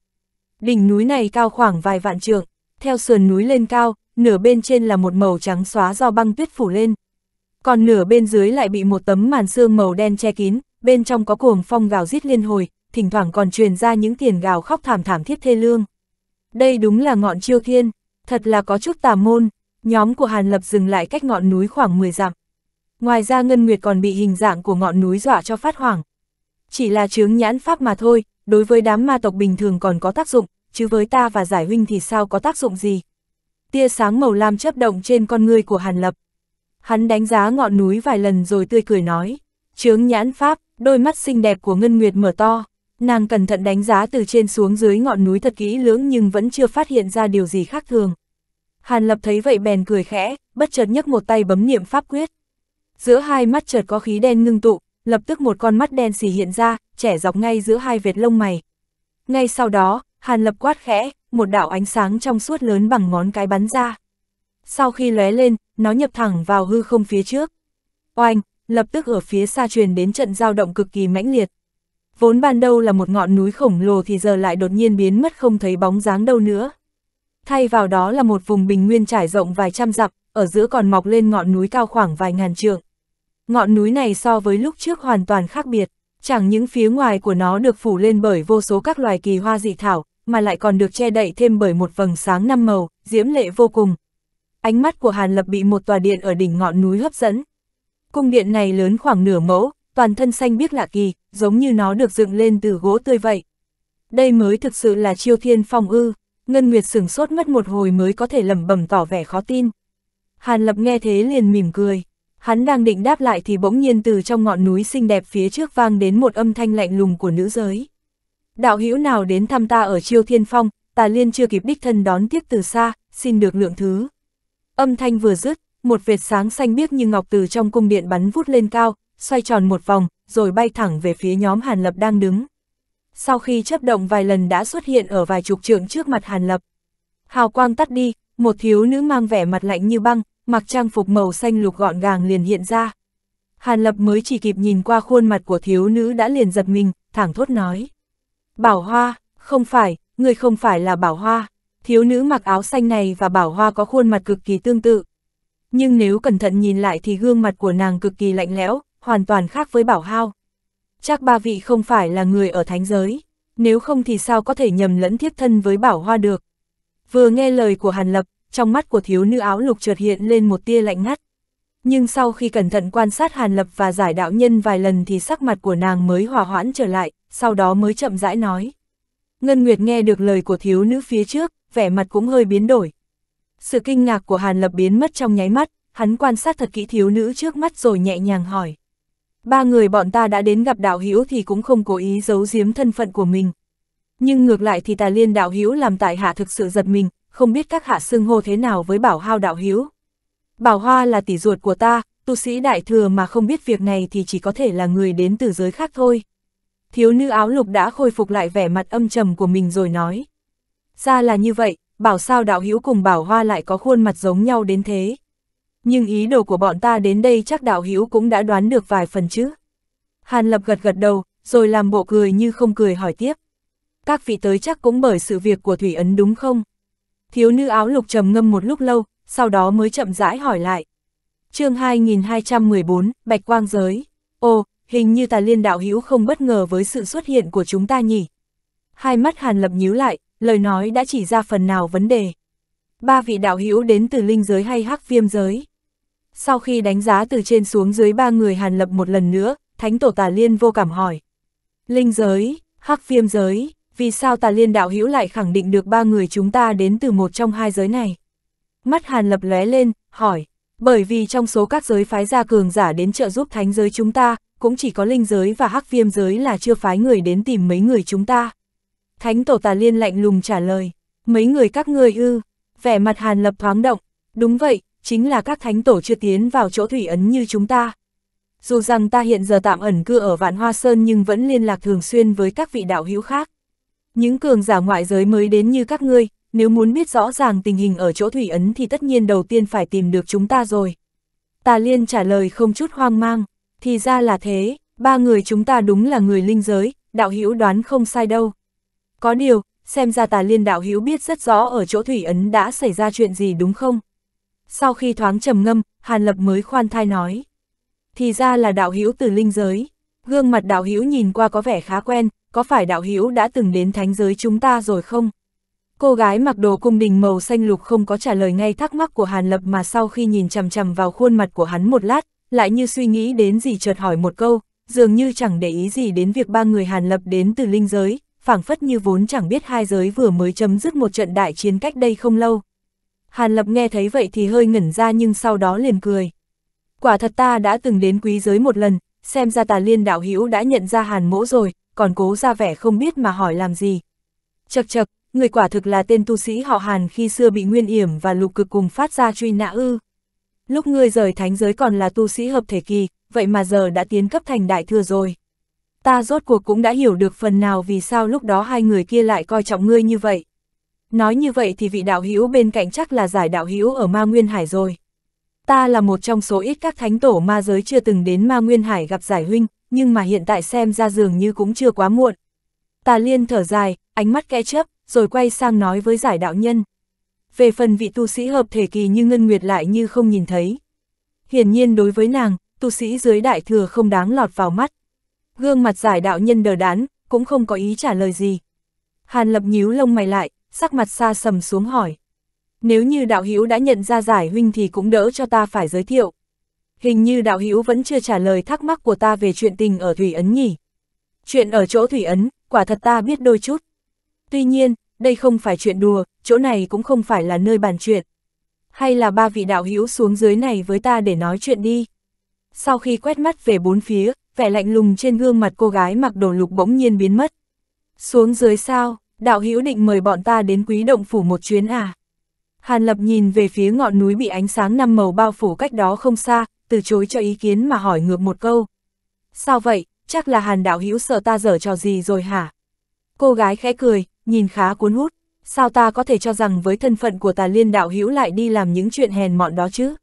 Đỉnh núi này cao khoảng vài vạn trượng, theo sườn núi lên cao, nửa bên trên là một màu trắng xóa do băng tuyết phủ lên, còn nửa bên dưới lại bị một tấm màn xương màu đen che kín, bên trong có cuồng phong gào rít liên hồi, thỉnh thoảng còn truyền ra những tiền gào khóc thảm thảm thiết thê lương. Đây đúng là ngọn chiêu thiên, thật là có chút tà môn, nhóm của Hàn Lập dừng lại cách ngọn núi khoảng 10 dặm. Ngoài ra Ngân Nguyệt còn bị hình dạng của ngọn núi dọa cho phát hoảng. Chỉ là chướng nhãn pháp mà thôi, đối với đám ma tộc bình thường còn có tác dụng, chứ với ta và giải huynh thì sao có tác dụng gì. Tia sáng màu lam chấp động trên con người của Hàn Lập, Hắn đánh giá ngọn núi vài lần rồi tươi cười nói, trướng nhãn pháp, đôi mắt xinh đẹp của Ngân Nguyệt mở to, nàng cẩn thận đánh giá từ trên xuống dưới ngọn núi thật kỹ lưỡng nhưng vẫn chưa phát hiện ra điều gì khác thường. Hàn Lập thấy vậy bèn cười khẽ, bất chợt nhấc một tay bấm niệm pháp quyết. Giữa hai mắt chợt có khí đen ngưng tụ, lập tức một con mắt đen xì hiện ra, trẻ dọc ngay giữa hai vệt lông mày. Ngay sau đó, Hàn Lập quát khẽ, một đạo ánh sáng trong suốt lớn bằng ngón cái bắn ra sau khi lóe lên, nó nhập thẳng vào hư không phía trước. Oanh, lập tức ở phía xa truyền đến trận giao động cực kỳ mãnh liệt. Vốn ban đầu là một ngọn núi khổng lồ thì giờ lại đột nhiên biến mất không thấy bóng dáng đâu nữa. Thay vào đó là một vùng bình nguyên trải rộng vài trăm dặm, ở giữa còn mọc lên ngọn núi cao khoảng vài ngàn trượng. Ngọn núi này so với lúc trước hoàn toàn khác biệt, chẳng những phía ngoài của nó được phủ lên bởi vô số các loài kỳ hoa dị thảo, mà lại còn được che đậy thêm bởi một vầng sáng năm màu, diễm lệ vô cùng, ánh mắt của Hàn Lập bị một tòa điện ở đỉnh ngọn núi hấp dẫn. Cung điện này lớn khoảng nửa mẫu, toàn thân xanh biếc lạ kỳ, giống như nó được dựng lên từ gỗ tươi vậy. Đây mới thực sự là chiêu thiên phong ư, Ngân Nguyệt sửng sốt mất một hồi mới có thể lẩm bẩm tỏ vẻ khó tin. Hàn Lập nghe thế liền mỉm cười, hắn đang định đáp lại thì bỗng nhiên từ trong ngọn núi xinh đẹp phía trước vang đến một âm thanh lạnh lùng của nữ giới. Đạo hữu nào đến thăm ta ở chiêu thiên phong, ta liên chưa kịp đích thân đón tiếp từ xa, xin được lượng thứ. Âm thanh vừa dứt, một vệt sáng xanh biếc như ngọc từ trong cung điện bắn vút lên cao, xoay tròn một vòng, rồi bay thẳng về phía nhóm Hàn Lập đang đứng. Sau khi chấp động vài lần đã xuất hiện ở vài chục trượng trước mặt Hàn Lập. Hào quang tắt đi, một thiếu nữ mang vẻ mặt lạnh như băng, mặc trang phục màu xanh lục gọn gàng liền hiện ra. Hàn Lập mới chỉ kịp nhìn qua khuôn mặt của thiếu nữ đã liền giật mình, thẳng thốt nói. Bảo Hoa, không phải, người không phải là Bảo Hoa thiếu nữ mặc áo xanh này và Bảo Hoa có khuôn mặt cực kỳ tương tự. Nhưng nếu cẩn thận nhìn lại thì gương mặt của nàng cực kỳ lạnh lẽo, hoàn toàn khác với Bảo Hao. Chắc ba vị không phải là người ở thánh giới, nếu không thì sao có thể nhầm lẫn thiết thân với Bảo Hoa được. Vừa nghe lời của Hàn Lập, trong mắt của thiếu nữ áo lục trượt hiện lên một tia lạnh ngắt. Nhưng sau khi cẩn thận quan sát Hàn Lập và giải đạo nhân vài lần thì sắc mặt của nàng mới hòa hoãn trở lại, sau đó mới chậm rãi nói. Ngân Nguyệt nghe được lời của thiếu nữ phía trước, vẻ mặt cũng hơi biến đổi. Sự kinh ngạc của Hàn Lập biến mất trong nháy mắt, hắn quan sát thật kỹ thiếu nữ trước mắt rồi nhẹ nhàng hỏi. Ba người bọn ta đã đến gặp đạo hữu thì cũng không cố ý giấu giếm thân phận của mình. Nhưng ngược lại thì tà liên đạo hữu làm tại hạ thực sự giật mình, không biết các hạ xưng hô thế nào với bảo hao đạo hữu. Bảo hoa là tỷ ruột của ta, tu sĩ đại thừa mà không biết việc này thì chỉ có thể là người đến từ giới khác thôi thiếu nữ áo lục đã khôi phục lại vẻ mặt âm trầm của mình rồi nói. Ra là như vậy, bảo sao đạo hữu cùng bảo hoa lại có khuôn mặt giống nhau đến thế. Nhưng ý đồ của bọn ta đến đây chắc đạo hữu cũng đã đoán được vài phần chứ. Hàn Lập gật gật đầu, rồi làm bộ cười như không cười hỏi tiếp. Các vị tới chắc cũng bởi sự việc của Thủy Ấn đúng không? Thiếu nữ áo lục trầm ngâm một lúc lâu, sau đó mới chậm rãi hỏi lại. chương 2214, Bạch Quang Giới. Ồ, hình như tà liên đạo hữu không bất ngờ với sự xuất hiện của chúng ta nhỉ. Hai mắt Hàn Lập nhíu lại, lời nói đã chỉ ra phần nào vấn đề. Ba vị đạo hữu đến từ linh giới hay hắc viêm giới. Sau khi đánh giá từ trên xuống dưới ba người Hàn Lập một lần nữa, Thánh Tổ Tà Liên vô cảm hỏi. Linh giới, hắc viêm giới, vì sao Tà Liên đạo hữu lại khẳng định được ba người chúng ta đến từ một trong hai giới này? Mắt Hàn Lập lóe lên, hỏi, bởi vì trong số các giới phái gia cường giả đến trợ giúp thánh giới chúng ta, cũng chỉ có linh giới và hắc viêm giới là chưa phái người đến tìm mấy người chúng ta. Thánh tổ tà liên lạnh lùng trả lời, mấy người các ngươi ư, vẻ mặt hàn lập thoáng động, đúng vậy, chính là các thánh tổ chưa tiến vào chỗ thủy ấn như chúng ta. Dù rằng ta hiện giờ tạm ẩn cư ở Vạn Hoa Sơn nhưng vẫn liên lạc thường xuyên với các vị đạo hữu khác. Những cường giả ngoại giới mới đến như các ngươi, nếu muốn biết rõ ràng tình hình ở chỗ thủy ấn thì tất nhiên đầu tiên phải tìm được chúng ta rồi. Tà Liên trả lời không chút hoang mang. Thì ra là thế, ba người chúng ta đúng là người linh giới, đạo hữu đoán không sai đâu. Có điều, xem ra tà liên đạo hữu biết rất rõ ở chỗ thủy ấn đã xảy ra chuyện gì đúng không? Sau khi thoáng trầm ngâm, Hàn Lập mới khoan thai nói. Thì ra là đạo hữu từ linh giới. Gương mặt đạo hữu nhìn qua có vẻ khá quen, có phải đạo hữu đã từng đến thánh giới chúng ta rồi không? Cô gái mặc đồ cung đình màu xanh lục không có trả lời ngay thắc mắc của Hàn Lập mà sau khi nhìn chằm chằm vào khuôn mặt của hắn một lát, lại như suy nghĩ đến gì chợt hỏi một câu, dường như chẳng để ý gì đến việc ba người Hàn Lập đến từ linh giới, phảng phất như vốn chẳng biết hai giới vừa mới chấm dứt một trận đại chiến cách đây không lâu. Hàn Lập nghe thấy vậy thì hơi ngẩn ra nhưng sau đó liền cười. Quả thật ta đã từng đến quý giới một lần, xem ra tà liên đạo hữu đã nhận ra Hàn mỗ rồi, còn cố ra vẻ không biết mà hỏi làm gì. Chật chật, người quả thực là tên tu sĩ họ Hàn khi xưa bị Nguyên Yểm và Lục Cực cùng phát ra truy nã ư lúc ngươi rời thánh giới còn là tu sĩ hợp thể kỳ, vậy mà giờ đã tiến cấp thành đại thừa rồi. Ta rốt cuộc cũng đã hiểu được phần nào vì sao lúc đó hai người kia lại coi trọng ngươi như vậy. Nói như vậy thì vị đạo hữu bên cạnh chắc là giải đạo hữu ở ma nguyên hải rồi. Ta là một trong số ít các thánh tổ ma giới chưa từng đến ma nguyên hải gặp giải huynh, nhưng mà hiện tại xem ra dường như cũng chưa quá muộn. Ta liên thở dài, ánh mắt kẽ chớp, rồi quay sang nói với giải đạo nhân về phần vị tu sĩ hợp thể kỳ như Ngân Nguyệt lại như không nhìn thấy. Hiển nhiên đối với nàng, tu sĩ dưới đại thừa không đáng lọt vào mắt. Gương mặt giải đạo nhân đờ đán, cũng không có ý trả lời gì. Hàn lập nhíu lông mày lại, sắc mặt xa sầm xuống hỏi. Nếu như đạo hữu đã nhận ra giải huynh thì cũng đỡ cho ta phải giới thiệu. Hình như đạo hữu vẫn chưa trả lời thắc mắc của ta về chuyện tình ở Thủy Ấn nhỉ. Chuyện ở chỗ Thủy Ấn, quả thật ta biết đôi chút. Tuy nhiên, đây không phải chuyện đùa, chỗ này cũng không phải là nơi bàn chuyện. Hay là ba vị đạo hữu xuống dưới này với ta để nói chuyện đi. Sau khi quét mắt về bốn phía, vẻ lạnh lùng trên gương mặt cô gái mặc đồ lục bỗng nhiên biến mất. Xuống dưới sao, đạo hữu định mời bọn ta đến quý động phủ một chuyến à? Hàn Lập nhìn về phía ngọn núi bị ánh sáng năm màu bao phủ cách đó không xa, từ chối cho ý kiến mà hỏi ngược một câu. Sao vậy, chắc là Hàn đạo hữu sợ ta dở trò gì rồi hả? Cô gái khẽ cười, nhìn khá cuốn hút, sao ta có thể cho rằng với thân phận của tà liên đạo hữu lại đi làm những chuyện hèn mọn đó chứ?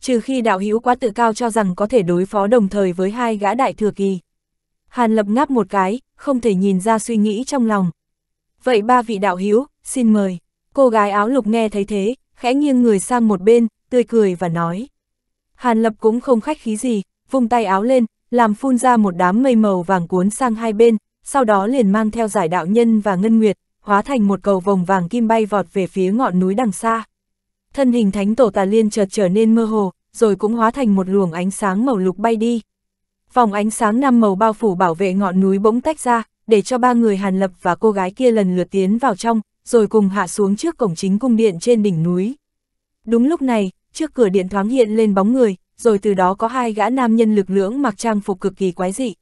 Trừ khi đạo hữu quá tự cao cho rằng có thể đối phó đồng thời với hai gã đại thừa kỳ. Hàn lập ngáp một cái, không thể nhìn ra suy nghĩ trong lòng. Vậy ba vị đạo hữu xin mời. Cô gái áo lục nghe thấy thế, khẽ nghiêng người sang một bên, tươi cười và nói. Hàn lập cũng không khách khí gì, vung tay áo lên, làm phun ra một đám mây màu vàng cuốn sang hai bên, sau đó liền mang theo giải đạo nhân và ngân nguyệt, hóa thành một cầu vòng vàng kim bay vọt về phía ngọn núi đằng xa. Thân hình thánh tổ tà liên chợt trở nên mơ hồ, rồi cũng hóa thành một luồng ánh sáng màu lục bay đi. Vòng ánh sáng năm màu bao phủ bảo vệ ngọn núi bỗng tách ra, để cho ba người Hàn Lập và cô gái kia lần lượt tiến vào trong, rồi cùng hạ xuống trước cổng chính cung điện trên đỉnh núi. Đúng lúc này, trước cửa điện thoáng hiện lên bóng người, rồi từ đó có hai gã nam nhân lực lưỡng mặc trang phục cực kỳ quái dị,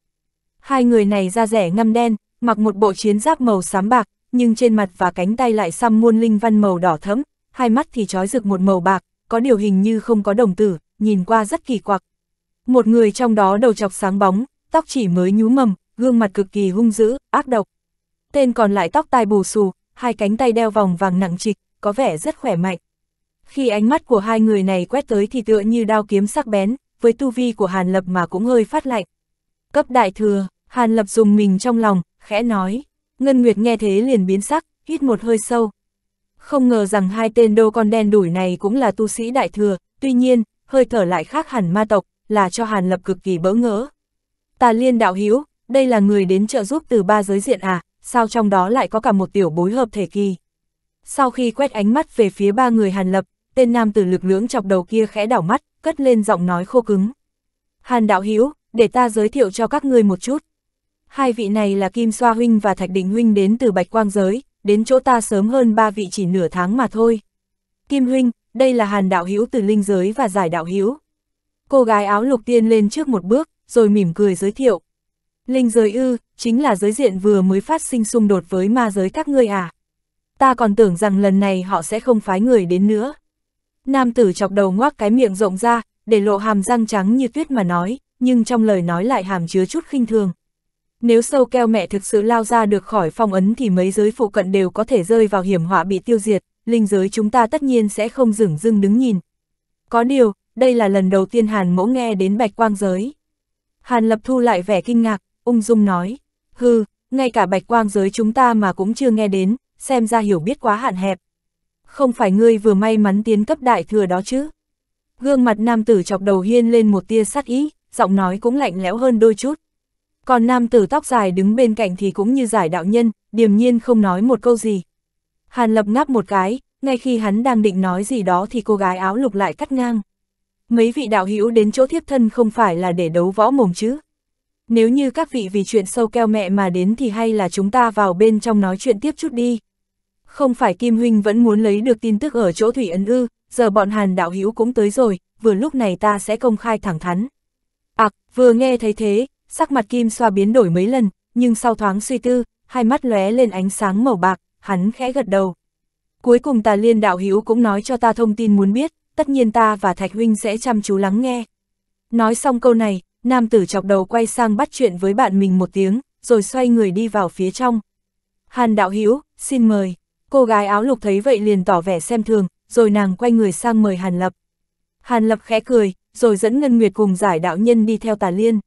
Hai người này da rẻ ngăm đen, mặc một bộ chiến giáp màu xám bạc, nhưng trên mặt và cánh tay lại xăm muôn linh văn màu đỏ thẫm, hai mắt thì trói rực một màu bạc, có điều hình như không có đồng tử, nhìn qua rất kỳ quặc. Một người trong đó đầu chọc sáng bóng, tóc chỉ mới nhú mầm, gương mặt cực kỳ hung dữ, ác độc. Tên còn lại tóc tai bù xù, hai cánh tay đeo vòng vàng nặng trịch, có vẻ rất khỏe mạnh. Khi ánh mắt của hai người này quét tới thì tựa như đao kiếm sắc bén, với tu vi của Hàn Lập mà cũng hơi phát lạnh. Cấp đại thừa, Hàn Lập dùng mình trong lòng, khẽ nói. Ngân Nguyệt nghe thế liền biến sắc, hít một hơi sâu. Không ngờ rằng hai tên đô con đen đuổi này cũng là tu sĩ đại thừa, tuy nhiên, hơi thở lại khác hẳn ma tộc, là cho Hàn Lập cực kỳ bỡ ngỡ. Tà liên đạo hiếu, đây là người đến trợ giúp từ ba giới diện à, sao trong đó lại có cả một tiểu bối hợp thể kỳ. Sau khi quét ánh mắt về phía ba người Hàn Lập, tên nam tử lực lưỡng chọc đầu kia khẽ đảo mắt, cất lên giọng nói khô cứng. Hàn đạo hiếu, để ta giới thiệu cho các ngươi một chút hai vị này là Kim Xoa Huynh và Thạch Định Huynh đến từ Bạch Quang Giới, đến chỗ ta sớm hơn ba vị chỉ nửa tháng mà thôi. Kim Huynh, đây là Hàn Đạo Hiếu từ Linh Giới và Giải Đạo Hiếu. Cô gái áo lục tiên lên trước một bước, rồi mỉm cười giới thiệu. Linh Giới ư, chính là giới diện vừa mới phát sinh xung đột với ma giới các ngươi à. Ta còn tưởng rằng lần này họ sẽ không phái người đến nữa. Nam tử chọc đầu ngoác cái miệng rộng ra, để lộ hàm răng trắng như tuyết mà nói, nhưng trong lời nói lại hàm chứa chút khinh thường. Nếu sâu keo mẹ thực sự lao ra được khỏi phong ấn thì mấy giới phụ cận đều có thể rơi vào hiểm họa bị tiêu diệt, linh giới chúng ta tất nhiên sẽ không dừng dưng đứng nhìn. Có điều, đây là lần đầu tiên Hàn mỗ nghe đến bạch quang giới. Hàn lập thu lại vẻ kinh ngạc, ung dung nói, hư, ngay cả bạch quang giới chúng ta mà cũng chưa nghe đến, xem ra hiểu biết quá hạn hẹp. Không phải ngươi vừa may mắn tiến cấp đại thừa đó chứ. Gương mặt nam tử chọc đầu hiên lên một tia sát ý, giọng nói cũng lạnh lẽo hơn đôi chút. Còn nam tử tóc dài đứng bên cạnh thì cũng như giải đạo nhân, điềm nhiên không nói một câu gì. Hàn lập ngáp một cái, ngay khi hắn đang định nói gì đó thì cô gái áo lục lại cắt ngang. Mấy vị đạo hữu đến chỗ thiếp thân không phải là để đấu võ mồm chứ. Nếu như các vị vì chuyện sâu keo mẹ mà đến thì hay là chúng ta vào bên trong nói chuyện tiếp chút đi. Không phải Kim Huynh vẫn muốn lấy được tin tức ở chỗ Thủy Ấn Ư, giờ bọn Hàn đạo hữu cũng tới rồi, vừa lúc này ta sẽ công khai thẳng thắn. À, vừa nghe thấy thế, sắc mặt kim xoa biến đổi mấy lần, nhưng sau thoáng suy tư, hai mắt lóe lên ánh sáng màu bạc, hắn khẽ gật đầu. Cuối cùng tà liên đạo hữu cũng nói cho ta thông tin muốn biết, tất nhiên ta và Thạch Huynh sẽ chăm chú lắng nghe. Nói xong câu này, nam tử chọc đầu quay sang bắt chuyện với bạn mình một tiếng, rồi xoay người đi vào phía trong. Hàn đạo hữu xin mời. Cô gái áo lục thấy vậy liền tỏ vẻ xem thường, rồi nàng quay người sang mời Hàn Lập. Hàn Lập khẽ cười, rồi dẫn Ngân Nguyệt cùng giải đạo nhân đi theo tà liên.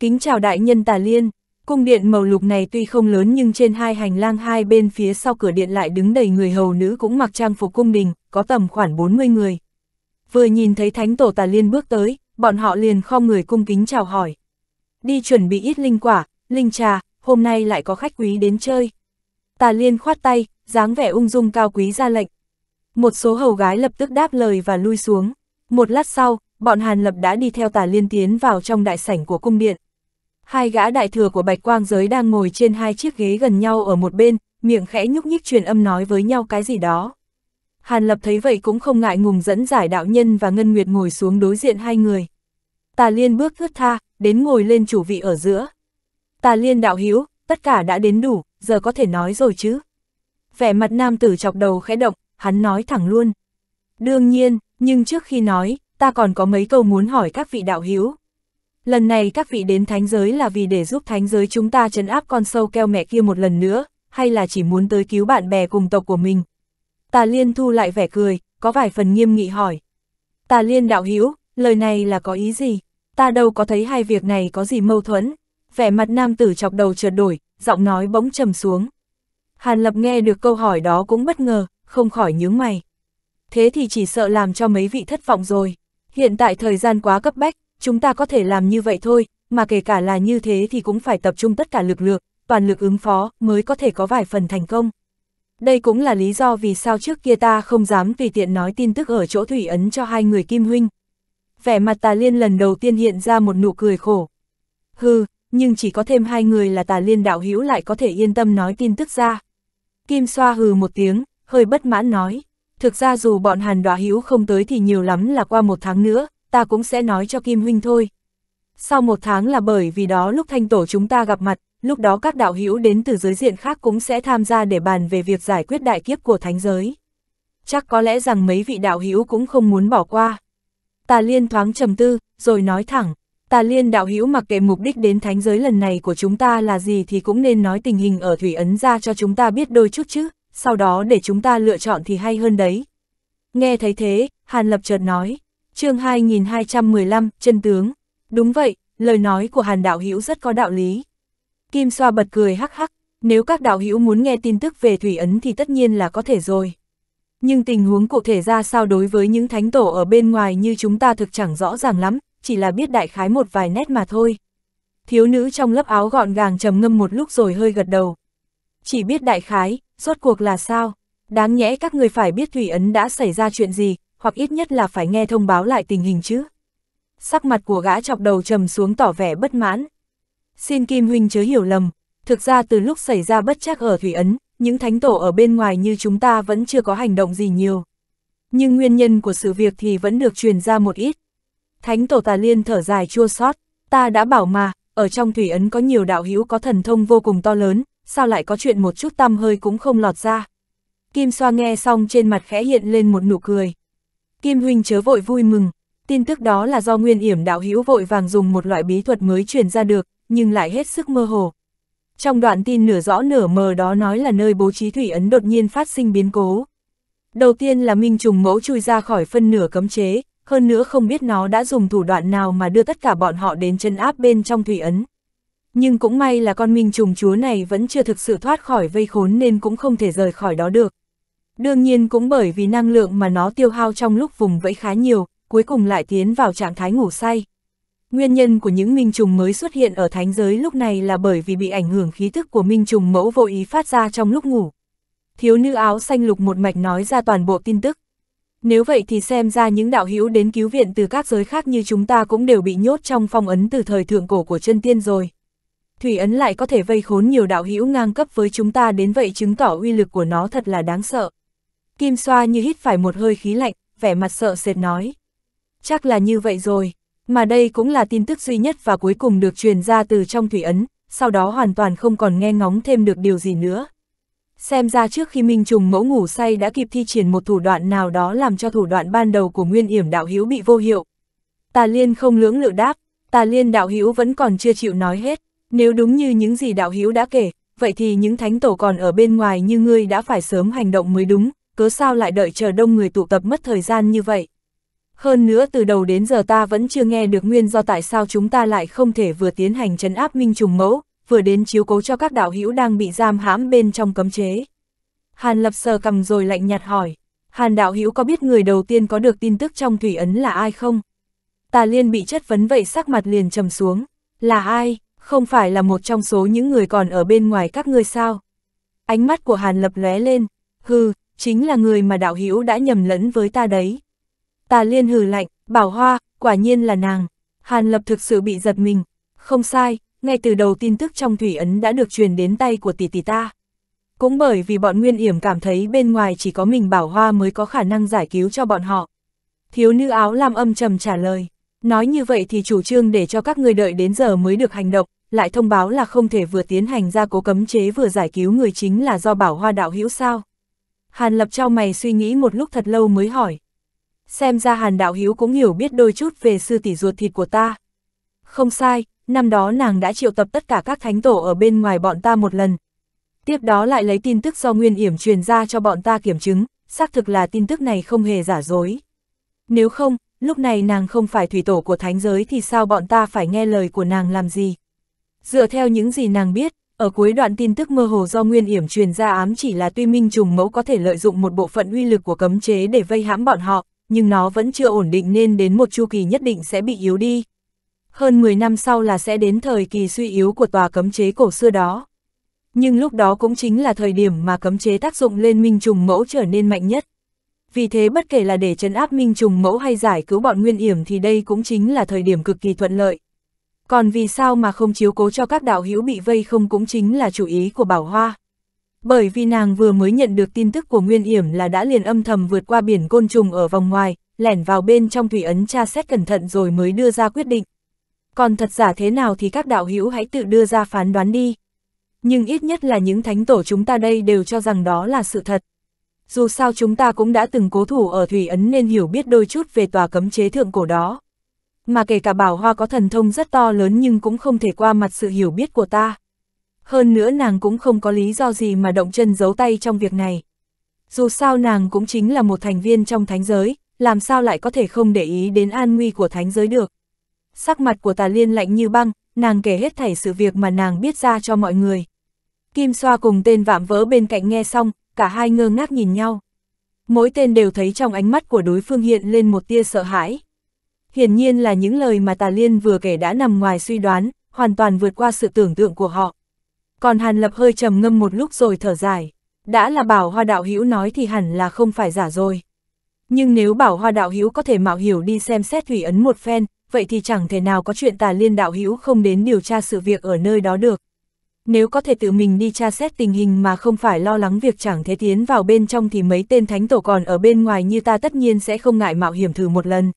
Kính chào đại nhân Tà Liên, cung điện màu lục này tuy không lớn nhưng trên hai hành lang hai bên phía sau cửa điện lại đứng đầy người hầu nữ cũng mặc trang phục cung đình, có tầm khoảng 40 người. Vừa nhìn thấy thánh tổ Tà Liên bước tới, bọn họ liền khom người cung kính chào hỏi. Đi chuẩn bị ít linh quả, linh trà, hôm nay lại có khách quý đến chơi. Tà Liên khoát tay, dáng vẻ ung dung cao quý ra lệnh. Một số hầu gái lập tức đáp lời và lui xuống. Một lát sau, bọn Hàn Lập đã đi theo Tà Liên tiến vào trong đại sảnh của cung điện. Hai gã đại thừa của bạch quang giới đang ngồi trên hai chiếc ghế gần nhau ở một bên, miệng khẽ nhúc nhích truyền âm nói với nhau cái gì đó. Hàn Lập thấy vậy cũng không ngại ngùng dẫn giải đạo nhân và Ngân Nguyệt ngồi xuống đối diện hai người. Tà Liên bước thướt tha, đến ngồi lên chủ vị ở giữa. Tà Liên đạo hiếu tất cả đã đến đủ, giờ có thể nói rồi chứ. Vẻ mặt nam tử chọc đầu khẽ động, hắn nói thẳng luôn. Đương nhiên, nhưng trước khi nói, ta còn có mấy câu muốn hỏi các vị đạo hiếu lần này các vị đến thánh giới là vì để giúp thánh giới chúng ta chấn áp con sâu keo mẹ kia một lần nữa, hay là chỉ muốn tới cứu bạn bè cùng tộc của mình? Tà Liên thu lại vẻ cười, có vài phần nghiêm nghị hỏi. Tà Liên đạo hữu lời này là có ý gì? Ta đâu có thấy hai việc này có gì mâu thuẫn? Vẻ mặt nam tử chọc đầu trượt đổi, giọng nói bỗng trầm xuống. Hàn Lập nghe được câu hỏi đó cũng bất ngờ, không khỏi nhướng mày. Thế thì chỉ sợ làm cho mấy vị thất vọng rồi. Hiện tại thời gian quá cấp bách, chúng ta có thể làm như vậy thôi, mà kể cả là như thế thì cũng phải tập trung tất cả lực lượng, toàn lực ứng phó mới có thể có vài phần thành công. Đây cũng là lý do vì sao trước kia ta không dám tùy tiện nói tin tức ở chỗ Thủy Ấn cho hai người Kim Huynh. Vẻ mặt Tà Liên lần đầu tiên hiện ra một nụ cười khổ. Hừ, nhưng chỉ có thêm hai người là Tà Liên đạo hữu lại có thể yên tâm nói tin tức ra. Kim xoa hừ một tiếng, hơi bất mãn nói. Thực ra dù bọn Hàn đoạ Hữu không tới thì nhiều lắm là qua một tháng nữa, ta cũng sẽ nói cho Kim Huynh thôi. Sau một tháng là bởi vì đó lúc thanh tổ chúng ta gặp mặt, lúc đó các đạo hữu đến từ giới diện khác cũng sẽ tham gia để bàn về việc giải quyết đại kiếp của thánh giới. Chắc có lẽ rằng mấy vị đạo hữu cũng không muốn bỏ qua. Tà Liên thoáng trầm tư, rồi nói thẳng, Tà Liên đạo hữu mặc kệ mục đích đến thánh giới lần này của chúng ta là gì thì cũng nên nói tình hình ở Thủy Ấn ra cho chúng ta biết đôi chút chứ, sau đó để chúng ta lựa chọn thì hay hơn đấy. Nghe thấy thế, Hàn Lập chợt nói, chương 2215, chân tướng. Đúng vậy, lời nói của Hàn Đạo Hữu rất có đạo lý. Kim Xoa bật cười hắc hắc, nếu các đạo hữu muốn nghe tin tức về Thủy Ấn thì tất nhiên là có thể rồi. Nhưng tình huống cụ thể ra sao đối với những thánh tổ ở bên ngoài như chúng ta thực chẳng rõ ràng lắm, chỉ là biết đại khái một vài nét mà thôi. Thiếu nữ trong lớp áo gọn gàng trầm ngâm một lúc rồi hơi gật đầu. Chỉ biết đại khái, rốt cuộc là sao? Đáng nhẽ các người phải biết Thủy Ấn đã xảy ra chuyện gì, hoặc ít nhất là phải nghe thông báo lại tình hình chứ. Sắc mặt của gã chọc đầu trầm xuống tỏ vẻ bất mãn. Xin Kim Huynh chớ hiểu lầm, thực ra từ lúc xảy ra bất chắc ở Thủy Ấn, những thánh tổ ở bên ngoài như chúng ta vẫn chưa có hành động gì nhiều. Nhưng nguyên nhân của sự việc thì vẫn được truyền ra một ít. Thánh tổ tà liên thở dài chua xót ta đã bảo mà, ở trong Thủy Ấn có nhiều đạo hữu có thần thông vô cùng to lớn, sao lại có chuyện một chút tăm hơi cũng không lọt ra. Kim Soa nghe xong trên mặt khẽ hiện lên một nụ cười. Kim Huynh chớ vội vui mừng, tin tức đó là do nguyên yểm đạo hữu vội vàng dùng một loại bí thuật mới truyền ra được, nhưng lại hết sức mơ hồ. Trong đoạn tin nửa rõ nửa mờ đó nói là nơi bố trí thủy ấn đột nhiên phát sinh biến cố. Đầu tiên là Minh Trùng Mẫu chui ra khỏi phân nửa cấm chế, hơn nữa không biết nó đã dùng thủ đoạn nào mà đưa tất cả bọn họ đến chân áp bên trong thủy ấn. Nhưng cũng may là con Minh Trùng Chúa này vẫn chưa thực sự thoát khỏi vây khốn nên cũng không thể rời khỏi đó được. Đương nhiên cũng bởi vì năng lượng mà nó tiêu hao trong lúc vùng vẫy khá nhiều, cuối cùng lại tiến vào trạng thái ngủ say. Nguyên nhân của những minh trùng mới xuất hiện ở thánh giới lúc này là bởi vì bị ảnh hưởng khí thức của minh trùng mẫu vô ý phát ra trong lúc ngủ. Thiếu nữ áo xanh lục một mạch nói ra toàn bộ tin tức. Nếu vậy thì xem ra những đạo hữu đến cứu viện từ các giới khác như chúng ta cũng đều bị nhốt trong phong ấn từ thời thượng cổ của chân tiên rồi. Thủy ấn lại có thể vây khốn nhiều đạo hữu ngang cấp với chúng ta đến vậy chứng tỏ uy lực của nó thật là đáng sợ. Kim Xoa như hít phải một hơi khí lạnh, vẻ mặt sợ sệt nói. Chắc là như vậy rồi, mà đây cũng là tin tức duy nhất và cuối cùng được truyền ra từ trong thủy ấn, sau đó hoàn toàn không còn nghe ngóng thêm được điều gì nữa. Xem ra trước khi Minh Trùng mẫu ngủ say đã kịp thi triển một thủ đoạn nào đó làm cho thủ đoạn ban đầu của Nguyên Yểm Đạo Hiếu bị vô hiệu. Tà Liên không lưỡng lự đáp, Tà Liên Đạo Hiếu vẫn còn chưa chịu nói hết, nếu đúng như những gì Đạo Hiếu đã kể, vậy thì những thánh tổ còn ở bên ngoài như ngươi đã phải sớm hành động mới đúng, cớ sao lại đợi chờ đông người tụ tập mất thời gian như vậy. Hơn nữa từ đầu đến giờ ta vẫn chưa nghe được nguyên do tại sao chúng ta lại không thể vừa tiến hành trấn áp minh trùng mẫu, vừa đến chiếu cố cho các đạo hữu đang bị giam hãm bên trong cấm chế. Hàn lập sờ cầm rồi lạnh nhạt hỏi, Hàn đạo hữu có biết người đầu tiên có được tin tức trong thủy ấn là ai không? Tà liên bị chất vấn vậy sắc mặt liền trầm xuống, là ai, không phải là một trong số những người còn ở bên ngoài các ngươi sao? Ánh mắt của Hàn lập lóe lên, hừ, chính là người mà đạo hữu đã nhầm lẫn với ta đấy. Tà liên hừ lạnh, bảo hoa, quả nhiên là nàng. Hàn lập thực sự bị giật mình. Không sai, ngay từ đầu tin tức trong thủy ấn đã được truyền đến tay của tỷ tỷ ta. Cũng bởi vì bọn Nguyên Yểm cảm thấy bên ngoài chỉ có mình bảo hoa mới có khả năng giải cứu cho bọn họ. Thiếu nữ áo làm âm trầm trả lời. Nói như vậy thì chủ trương để cho các người đợi đến giờ mới được hành động, lại thông báo là không thể vừa tiến hành ra cố cấm chế vừa giải cứu người chính là do bảo hoa đạo hữu sao. Hàn Lập trao mày suy nghĩ một lúc thật lâu mới hỏi. Xem ra Hàn Đạo Hiếu cũng hiểu biết đôi chút về sư tỷ ruột thịt của ta. Không sai, năm đó nàng đã triệu tập tất cả các thánh tổ ở bên ngoài bọn ta một lần. Tiếp đó lại lấy tin tức do Nguyên Yểm truyền ra cho bọn ta kiểm chứng, xác thực là tin tức này không hề giả dối. Nếu không, lúc này nàng không phải thủy tổ của thánh giới thì sao bọn ta phải nghe lời của nàng làm gì? Dựa theo những gì nàng biết, ở cuối đoạn tin tức mơ hồ do Nguyên Yểm truyền ra ám chỉ là tuy Minh Trùng Mẫu có thể lợi dụng một bộ phận uy lực của cấm chế để vây hãm bọn họ, nhưng nó vẫn chưa ổn định nên đến một chu kỳ nhất định sẽ bị yếu đi. Hơn 10 năm sau là sẽ đến thời kỳ suy yếu của tòa cấm chế cổ xưa đó. Nhưng lúc đó cũng chính là thời điểm mà cấm chế tác dụng lên Minh Trùng Mẫu trở nên mạnh nhất. Vì thế bất kể là để trấn áp Minh Trùng Mẫu hay giải cứu bọn Nguyên Yểm thì đây cũng chính là thời điểm cực kỳ thuận lợi. Còn vì sao mà không chiếu cố cho các đạo hữu bị vây không cũng chính là chủ ý của Bảo Hoa. Bởi vì nàng vừa mới nhận được tin tức của Nguyên Yểm là đã liền âm thầm vượt qua biển côn trùng ở vòng ngoài, lẻn vào bên trong thủy ấn tra xét cẩn thận rồi mới đưa ra quyết định. Còn thật giả thế nào thì các đạo hữu hãy tự đưa ra phán đoán đi. Nhưng ít nhất là những thánh tổ chúng ta đây đều cho rằng đó là sự thật. Dù sao chúng ta cũng đã từng cố thủ ở thủy ấn nên hiểu biết đôi chút về tòa cấm chế thượng cổ đó mà kể cả bảo hoa có thần thông rất to lớn nhưng cũng không thể qua mặt sự hiểu biết của ta. Hơn nữa nàng cũng không có lý do gì mà động chân giấu tay trong việc này. Dù sao nàng cũng chính là một thành viên trong thánh giới, làm sao lại có thể không để ý đến an nguy của thánh giới được. Sắc mặt của tà liên lạnh như băng, nàng kể hết thảy sự việc mà nàng biết ra cho mọi người. Kim Xoa cùng tên vạm vỡ bên cạnh nghe xong, cả hai ngơ ngác nhìn nhau. Mỗi tên đều thấy trong ánh mắt của đối phương hiện lên một tia sợ hãi. Hiển nhiên là những lời mà Tà Liên vừa kể đã nằm ngoài suy đoán, hoàn toàn vượt qua sự tưởng tượng của họ. Còn Hàn Lập hơi trầm ngâm một lúc rồi thở dài. Đã là bảo hoa đạo hữu nói thì hẳn là không phải giả rồi. Nhưng nếu bảo hoa đạo hữu có thể mạo hiểu đi xem xét thủy ấn một phen, vậy thì chẳng thể nào có chuyện tà liên đạo hữu không đến điều tra sự việc ở nơi đó được. Nếu có thể tự mình đi tra xét tình hình mà không phải lo lắng việc chẳng thế tiến vào bên trong thì mấy tên thánh tổ còn ở bên ngoài như ta tất nhiên sẽ không ngại mạo hiểm thử một lần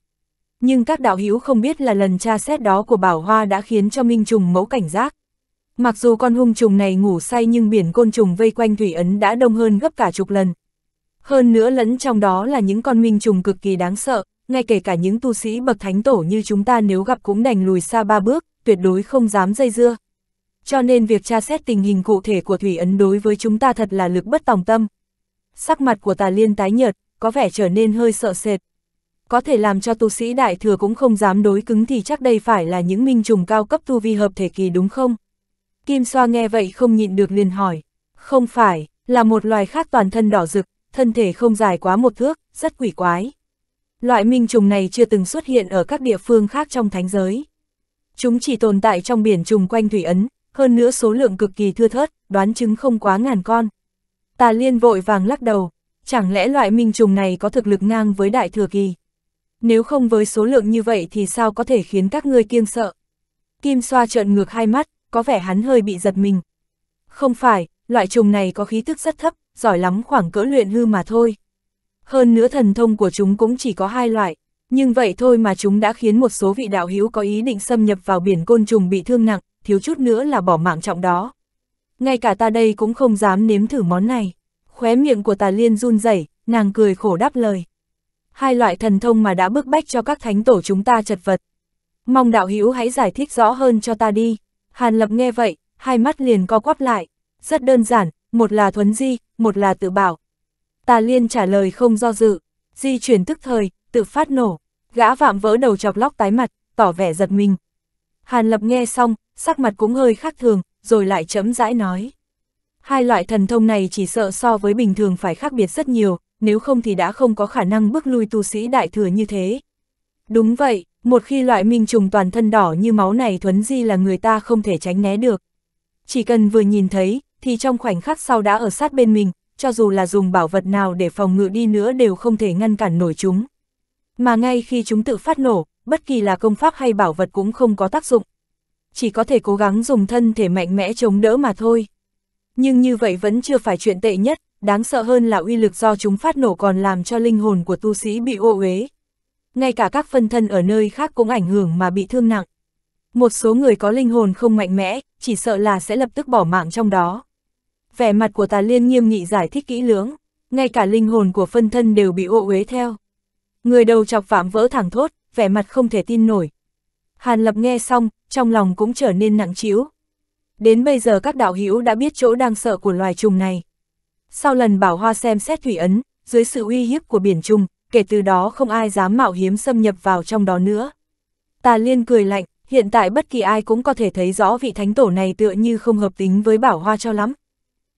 nhưng các đạo hữu không biết là lần tra xét đó của Bảo Hoa đã khiến cho Minh Trùng mẫu cảnh giác. Mặc dù con hung trùng này ngủ say nhưng biển côn trùng vây quanh thủy ấn đã đông hơn gấp cả chục lần. Hơn nữa lẫn trong đó là những con minh trùng cực kỳ đáng sợ, ngay kể cả những tu sĩ bậc thánh tổ như chúng ta nếu gặp cũng đành lùi xa ba bước, tuyệt đối không dám dây dưa. Cho nên việc tra xét tình hình cụ thể của thủy ấn đối với chúng ta thật là lực bất tòng tâm. Sắc mặt của tà liên tái nhợt, có vẻ trở nên hơi sợ sệt, có thể làm cho tu sĩ đại thừa cũng không dám đối cứng thì chắc đây phải là những minh trùng cao cấp tu vi hợp thể kỳ đúng không? Kim Xoa nghe vậy không nhịn được liền hỏi, không phải, là một loài khác toàn thân đỏ rực, thân thể không dài quá một thước, rất quỷ quái. Loại minh trùng này chưa từng xuất hiện ở các địa phương khác trong thánh giới. Chúng chỉ tồn tại trong biển trùng quanh thủy ấn, hơn nữa số lượng cực kỳ thưa thớt, đoán chứng không quá ngàn con. Tà liên vội vàng lắc đầu, chẳng lẽ loại minh trùng này có thực lực ngang với đại thừa kỳ? Nếu không với số lượng như vậy thì sao có thể khiến các ngươi kiêng sợ? Kim xoa trợn ngược hai mắt, có vẻ hắn hơi bị giật mình. Không phải, loại trùng này có khí tức rất thấp, giỏi lắm khoảng cỡ luyện hư mà thôi. Hơn nữa thần thông của chúng cũng chỉ có hai loại, nhưng vậy thôi mà chúng đã khiến một số vị đạo hữu có ý định xâm nhập vào biển côn trùng bị thương nặng, thiếu chút nữa là bỏ mạng trọng đó. Ngay cả ta đây cũng không dám nếm thử món này. Khóe miệng của tà liên run rẩy, nàng cười khổ đáp lời hai loại thần thông mà đã bức bách cho các thánh tổ chúng ta chật vật. Mong đạo hữu hãy giải thích rõ hơn cho ta đi. Hàn Lập nghe vậy, hai mắt liền co quắp lại. Rất đơn giản, một là thuấn di, một là tự bảo. Tà Liên trả lời không do dự, di chuyển tức thời, tự phát nổ. Gã vạm vỡ đầu chọc lóc tái mặt, tỏ vẻ giật mình. Hàn Lập nghe xong, sắc mặt cũng hơi khác thường, rồi lại chấm rãi nói. Hai loại thần thông này chỉ sợ so với bình thường phải khác biệt rất nhiều, nếu không thì đã không có khả năng bước lui tu sĩ đại thừa như thế. Đúng vậy, một khi loại minh trùng toàn thân đỏ như máu này thuấn di là người ta không thể tránh né được. Chỉ cần vừa nhìn thấy, thì trong khoảnh khắc sau đã ở sát bên mình, cho dù là dùng bảo vật nào để phòng ngự đi nữa đều không thể ngăn cản nổi chúng. Mà ngay khi chúng tự phát nổ, bất kỳ là công pháp hay bảo vật cũng không có tác dụng. Chỉ có thể cố gắng dùng thân thể mạnh mẽ chống đỡ mà thôi. Nhưng như vậy vẫn chưa phải chuyện tệ nhất, đáng sợ hơn là uy lực do chúng phát nổ còn làm cho linh hồn của tu sĩ bị ô uế. Ngay cả các phân thân ở nơi khác cũng ảnh hưởng mà bị thương nặng. Một số người có linh hồn không mạnh mẽ, chỉ sợ là sẽ lập tức bỏ mạng trong đó. Vẻ mặt của tà liên nghiêm nghị giải thích kỹ lưỡng, ngay cả linh hồn của phân thân đều bị ô uế theo. Người đầu chọc phạm vỡ thẳng thốt, vẻ mặt không thể tin nổi. Hàn lập nghe xong, trong lòng cũng trở nên nặng trĩu. Đến bây giờ các đạo hữu đã biết chỗ đang sợ của loài trùng này. Sau lần bảo hoa xem xét thủy ấn, dưới sự uy hiếp của biển trùng, kể từ đó không ai dám mạo hiếm xâm nhập vào trong đó nữa. Tà liên cười lạnh, hiện tại bất kỳ ai cũng có thể thấy rõ vị thánh tổ này tựa như không hợp tính với bảo hoa cho lắm.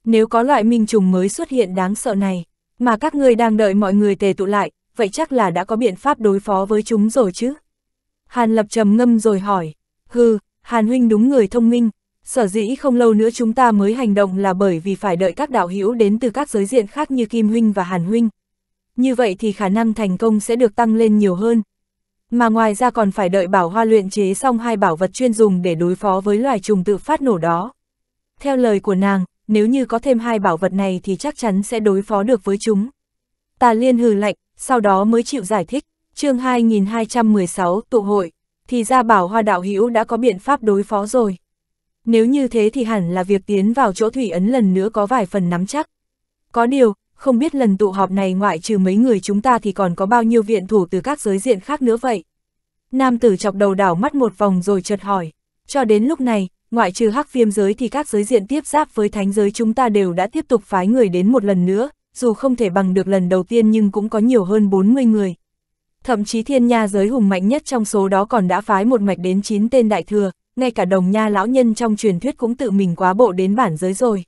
Nếu có loại minh trùng mới xuất hiện đáng sợ này, mà các ngươi đang đợi mọi người tề tụ lại, vậy chắc là đã có biện pháp đối phó với chúng rồi chứ. Hàn lập trầm ngâm rồi hỏi, hừ, Hàn huynh đúng người thông minh, Sở dĩ không lâu nữa chúng ta mới hành động là bởi vì phải đợi các đạo hữu đến từ các giới diện khác như Kim Huynh và Hàn Huynh. Như vậy thì khả năng thành công sẽ được tăng lên nhiều hơn. Mà ngoài ra còn phải đợi bảo hoa luyện chế xong hai bảo vật chuyên dùng để đối phó với loài trùng tự phát nổ đó. Theo lời của nàng, nếu như có thêm hai bảo vật này thì chắc chắn sẽ đối phó được với chúng. Tà Liên hừ lạnh, sau đó mới chịu giải thích, chương 2216 tụ hội, thì ra bảo hoa đạo hữu đã có biện pháp đối phó rồi. Nếu như thế thì hẳn là việc tiến vào chỗ thủy ấn lần nữa có vài phần nắm chắc. Có điều, không biết lần tụ họp này ngoại trừ mấy người chúng ta thì còn có bao nhiêu viện thủ từ các giới diện khác nữa vậy. Nam tử chọc đầu đảo mắt một vòng rồi chợt hỏi. Cho đến lúc này, ngoại trừ hắc viêm giới thì các giới diện tiếp giáp với thánh giới chúng ta đều đã tiếp tục phái người đến một lần nữa, dù không thể bằng được lần đầu tiên nhưng cũng có nhiều hơn 40 người. Thậm chí thiên nha giới hùng mạnh nhất trong số đó còn đã phái một mạch đến 9 tên đại thừa, ngay cả đồng nha lão nhân trong truyền thuyết cũng tự mình quá bộ đến bản giới rồi.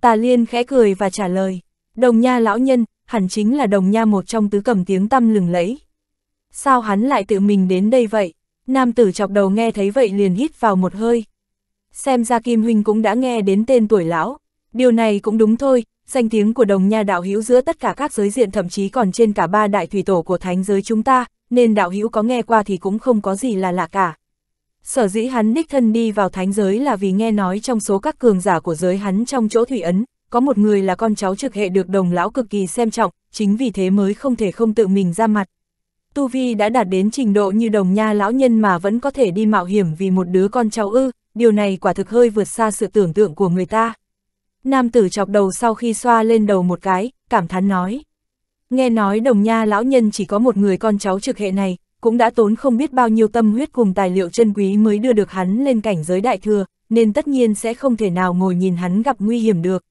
Tà Liên khẽ cười và trả lời, đồng nha lão nhân, hẳn chính là đồng nha một trong tứ cầm tiếng tăm lừng lẫy. Sao hắn lại tự mình đến đây vậy? Nam tử chọc đầu nghe thấy vậy liền hít vào một hơi. Xem ra Kim Huynh cũng đã nghe đến tên tuổi lão. Điều này cũng đúng thôi, danh tiếng của đồng nha đạo hữu giữa tất cả các giới diện thậm chí còn trên cả ba đại thủy tổ của thánh giới chúng ta, nên đạo hữu có nghe qua thì cũng không có gì là lạ cả. Sở dĩ hắn đích thân đi vào thánh giới là vì nghe nói trong số các cường giả của giới hắn trong chỗ thủy ấn, có một người là con cháu trực hệ được đồng lão cực kỳ xem trọng, chính vì thế mới không thể không tự mình ra mặt. Tu Vi đã đạt đến trình độ như đồng nha lão nhân mà vẫn có thể đi mạo hiểm vì một đứa con cháu ư, điều này quả thực hơi vượt xa sự tưởng tượng của người ta. Nam tử chọc đầu sau khi xoa lên đầu một cái, cảm thán nói. Nghe nói đồng nha lão nhân chỉ có một người con cháu trực hệ này, cũng đã tốn không biết bao nhiêu tâm huyết cùng tài liệu chân quý mới đưa được hắn lên cảnh giới đại thừa, nên tất nhiên sẽ không thể nào ngồi nhìn hắn gặp nguy hiểm được.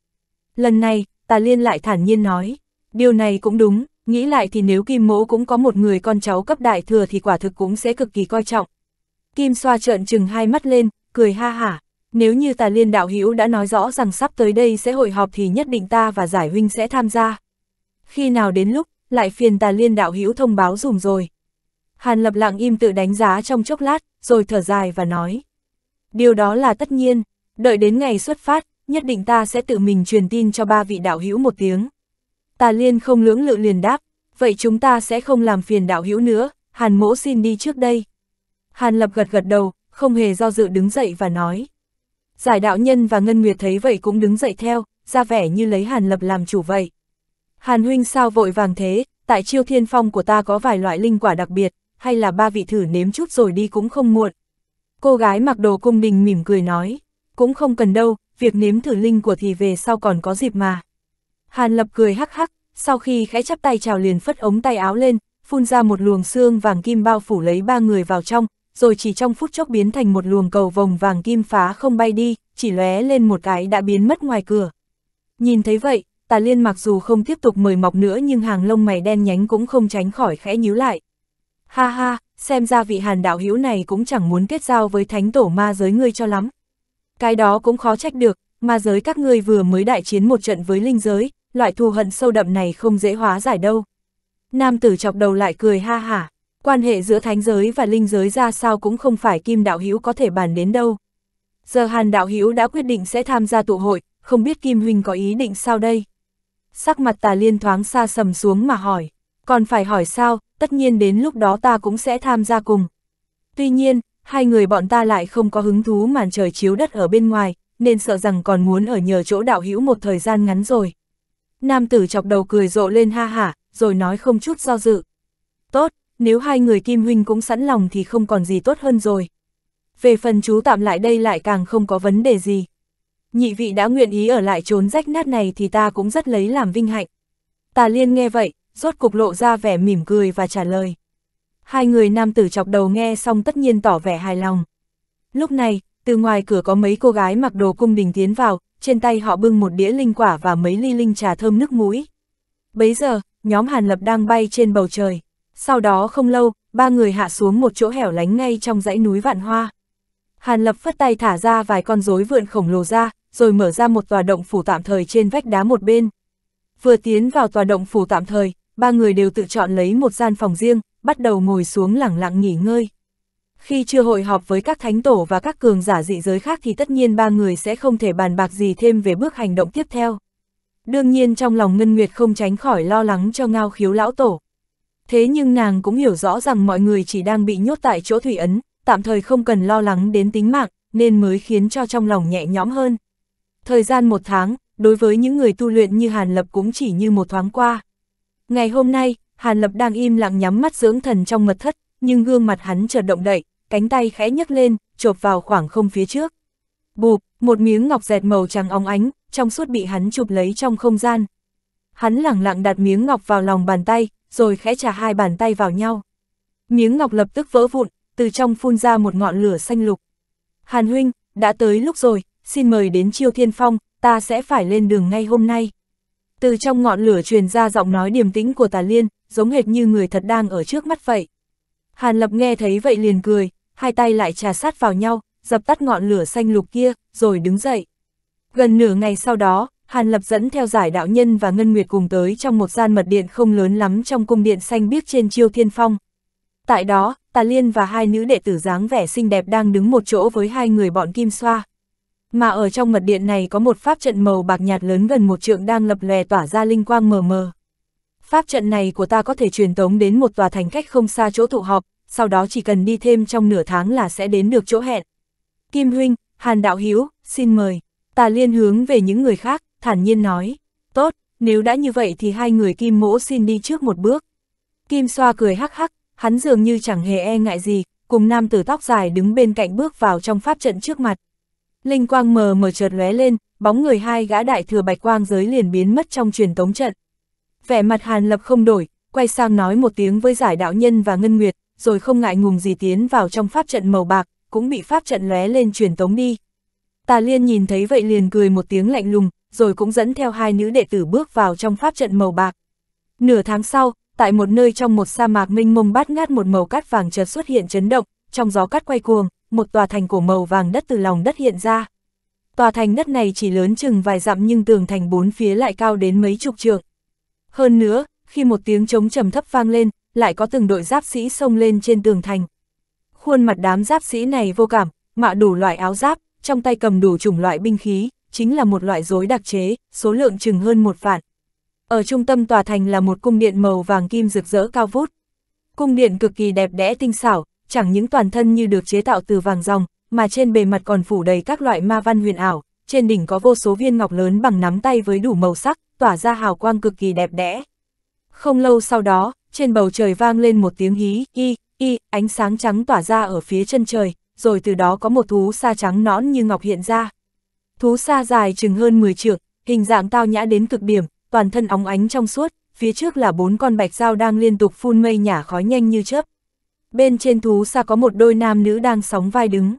Lần này, Tà Liên lại thản nhiên nói, điều này cũng đúng, nghĩ lại thì nếu Kim Mỗ cũng có một người con cháu cấp đại thừa thì quả thực cũng sẽ cực kỳ coi trọng. Kim xoa trợn trừng hai mắt lên, cười ha hả, nếu như Tà Liên đạo hữu đã nói rõ rằng sắp tới đây sẽ hội họp thì nhất định ta và Giải huynh sẽ tham gia. Khi nào đến lúc, lại phiền Tà Liên đạo hữu thông báo dùng rồi. Hàn Lập lặng im tự đánh giá trong chốc lát, rồi thở dài và nói. Điều đó là tất nhiên, đợi đến ngày xuất phát, nhất định ta sẽ tự mình truyền tin cho ba vị đạo hữu một tiếng. Tà Liên không lưỡng lự liền đáp, vậy chúng ta sẽ không làm phiền đạo hữu nữa, Hàn mỗ xin đi trước đây. Hàn Lập gật gật đầu, không hề do dự đứng dậy và nói. Giải đạo nhân và Ngân Nguyệt thấy vậy cũng đứng dậy theo, ra vẻ như lấy Hàn Lập làm chủ vậy. Hàn huynh sao vội vàng thế, tại chiêu thiên phong của ta có vài loại linh quả đặc biệt, hay là ba vị thử nếm chút rồi đi cũng không muộn. Cô gái mặc đồ cung đình mỉm cười nói, cũng không cần đâu, việc nếm thử linh của thì về sau còn có dịp mà. Hàn Lập cười hắc hắc, sau khi khẽ chắp tay chào liền phất ống tay áo lên, phun ra một luồng xương vàng kim bao phủ lấy ba người vào trong, rồi chỉ trong phút chốc biến thành một luồng cầu vòng vàng kim phá không bay đi, chỉ lóe lên một cái đã biến mất ngoài cửa. Nhìn thấy vậy, tà liên mặc dù không tiếp tục mời mọc nữa nhưng hàng lông mày đen nhánh cũng không tránh khỏi khẽ nhíu lại. Ha ha, xem ra vị hàn đạo hữu này cũng chẳng muốn kết giao với thánh tổ ma giới ngươi cho lắm. Cái đó cũng khó trách được, ma giới các ngươi vừa mới đại chiến một trận với linh giới, loại thù hận sâu đậm này không dễ hóa giải đâu. Nam tử chọc đầu lại cười ha hả, quan hệ giữa thánh giới và linh giới ra sao cũng không phải kim đạo hữu có thể bàn đến đâu. Giờ hàn đạo hữu đã quyết định sẽ tham gia tụ hội, không biết kim huynh có ý định sao đây? Sắc mặt tà liên thoáng xa sầm xuống mà hỏi, còn phải hỏi sao, tất nhiên đến lúc đó ta cũng sẽ tham gia cùng. Tuy nhiên, hai người bọn ta lại không có hứng thú màn trời chiếu đất ở bên ngoài, nên sợ rằng còn muốn ở nhờ chỗ đạo hữu một thời gian ngắn rồi. Nam tử chọc đầu cười rộ lên ha hả, rồi nói không chút do dự. Tốt, nếu hai người Kim Huynh cũng sẵn lòng thì không còn gì tốt hơn rồi. Về phần chú tạm lại đây lại càng không có vấn đề gì. Nhị vị đã nguyện ý ở lại trốn rách nát này thì ta cũng rất lấy làm vinh hạnh. Tà Liên nghe vậy, rốt cục lộ ra vẻ mỉm cười và trả lời. Hai người nam tử chọc đầu nghe xong tất nhiên tỏ vẻ hài lòng. Lúc này, từ ngoài cửa có mấy cô gái mặc đồ cung đình tiến vào, trên tay họ bưng một đĩa linh quả và mấy ly linh trà thơm nước mũi. Bấy giờ, nhóm Hàn Lập đang bay trên bầu trời. Sau đó không lâu, ba người hạ xuống một chỗ hẻo lánh ngay trong dãy núi Vạn Hoa. Hàn Lập phất tay thả ra vài con rối vượn khổng lồ ra, rồi mở ra một tòa động phủ tạm thời trên vách đá một bên. Vừa tiến vào tòa động phủ tạm thời, ba người đều tự chọn lấy một gian phòng riêng, bắt đầu ngồi xuống lẳng lặng nghỉ ngơi. Khi chưa hội họp với các thánh tổ và các cường giả dị giới khác thì tất nhiên ba người sẽ không thể bàn bạc gì thêm về bước hành động tiếp theo. Đương nhiên trong lòng Ngân Nguyệt không tránh khỏi lo lắng cho ngao khiếu lão tổ. Thế nhưng nàng cũng hiểu rõ rằng mọi người chỉ đang bị nhốt tại chỗ thủy ấn, tạm thời không cần lo lắng đến tính mạng, nên mới khiến cho trong lòng nhẹ nhõm hơn. Thời gian một tháng, đối với những người tu luyện như Hàn Lập cũng chỉ như một thoáng qua. Ngày hôm nay, Hàn Lập đang im lặng nhắm mắt dưỡng thần trong mật thất, nhưng gương mặt hắn chợt động đậy, cánh tay khẽ nhấc lên, chộp vào khoảng không phía trước. Bụp, một miếng ngọc dẹt màu trắng óng ánh, trong suốt bị hắn chụp lấy trong không gian. Hắn lặng lặng đặt miếng ngọc vào lòng bàn tay, rồi khẽ trả hai bàn tay vào nhau. Miếng ngọc lập tức vỡ vụn, từ trong phun ra một ngọn lửa xanh lục. Hàn huynh, đã tới lúc rồi, xin mời đến Chiêu Thiên Phong, ta sẽ phải lên đường ngay hôm nay. Từ trong ngọn lửa truyền ra giọng nói điềm tĩnh của Tà Liên, giống hệt như người thật đang ở trước mắt vậy. Hàn Lập nghe thấy vậy liền cười, hai tay lại trà sát vào nhau, dập tắt ngọn lửa xanh lục kia, rồi đứng dậy. Gần nửa ngày sau đó, Hàn Lập dẫn theo giải đạo nhân và Ngân Nguyệt cùng tới trong một gian mật điện không lớn lắm trong cung điện xanh biếc trên chiêu thiên phong. Tại đó, Tà Liên và hai nữ đệ tử dáng vẻ xinh đẹp đang đứng một chỗ với hai người bọn Kim Xoa. Mà ở trong mật điện này có một pháp trận màu bạc nhạt lớn gần một trượng đang lập lòe tỏa ra linh quang mờ mờ. Pháp trận này của ta có thể truyền tống đến một tòa thành cách không xa chỗ tụ họp, sau đó chỉ cần đi thêm trong nửa tháng là sẽ đến được chỗ hẹn. Kim Huynh, Hàn Đạo Hiếu, xin mời. ta liên hướng về những người khác, thản nhiên nói. Tốt, nếu đã như vậy thì hai người Kim Mỗ xin đi trước một bước. Kim Xoa cười hắc hắc, hắn dường như chẳng hề e ngại gì, cùng nam tử tóc dài đứng bên cạnh bước vào trong pháp trận trước mặt. Linh quang mờ mờ chợt lóe lên, bóng người hai gã đại thừa bạch quang giới liền biến mất trong truyền tống trận. Vẻ mặt Hàn Lập không đổi, quay sang nói một tiếng với giải đạo nhân và Ngân Nguyệt, rồi không ngại ngùng gì tiến vào trong pháp trận màu bạc, cũng bị pháp trận lóe lên truyền tống đi. Tà Liên nhìn thấy vậy liền cười một tiếng lạnh lùng, rồi cũng dẫn theo hai nữ đệ tử bước vào trong pháp trận màu bạc. Nửa tháng sau, tại một nơi trong một sa mạc minh mông bát ngát một màu cát vàng chợt xuất hiện chấn động, trong gió cát quay cuồng, một tòa thành cổ màu vàng đất từ lòng đất hiện ra. Tòa thành đất này chỉ lớn chừng vài dặm nhưng tường thành bốn phía lại cao đến mấy chục trượng. Hơn nữa, khi một tiếng trống trầm thấp vang lên, lại có từng đội giáp sĩ xông lên trên tường thành. Khuôn mặt đám giáp sĩ này vô cảm, mạ đủ loại áo giáp, trong tay cầm đủ chủng loại binh khí, chính là một loại rối đặc chế, số lượng chừng hơn một vạn. Ở trung tâm tòa thành là một cung điện màu vàng kim rực rỡ cao vút. Cung điện cực kỳ đẹp đẽ tinh xảo, chẳng những toàn thân như được chế tạo từ vàng ròng, mà trên bề mặt còn phủ đầy các loại ma văn huyền ảo, trên đỉnh có vô số viên ngọc lớn bằng nắm tay với đủ màu sắc, tỏa ra hào quang cực kỳ đẹp đẽ. Không lâu sau đó, trên bầu trời vang lên một tiếng hí, y, y, ánh sáng trắng tỏa ra ở phía chân trời, rồi từ đó có một thú sa trắng nõn như ngọc hiện ra. Thú sa dài chừng hơn 10 trượng, hình dạng tao nhã đến cực điểm, toàn thân óng ánh trong suốt, phía trước là bốn con bạch dao đang liên tục phun mây nhả khói nhanh như chớp. Bên trên thú xa có một đôi nam nữ đang sóng vai đứng.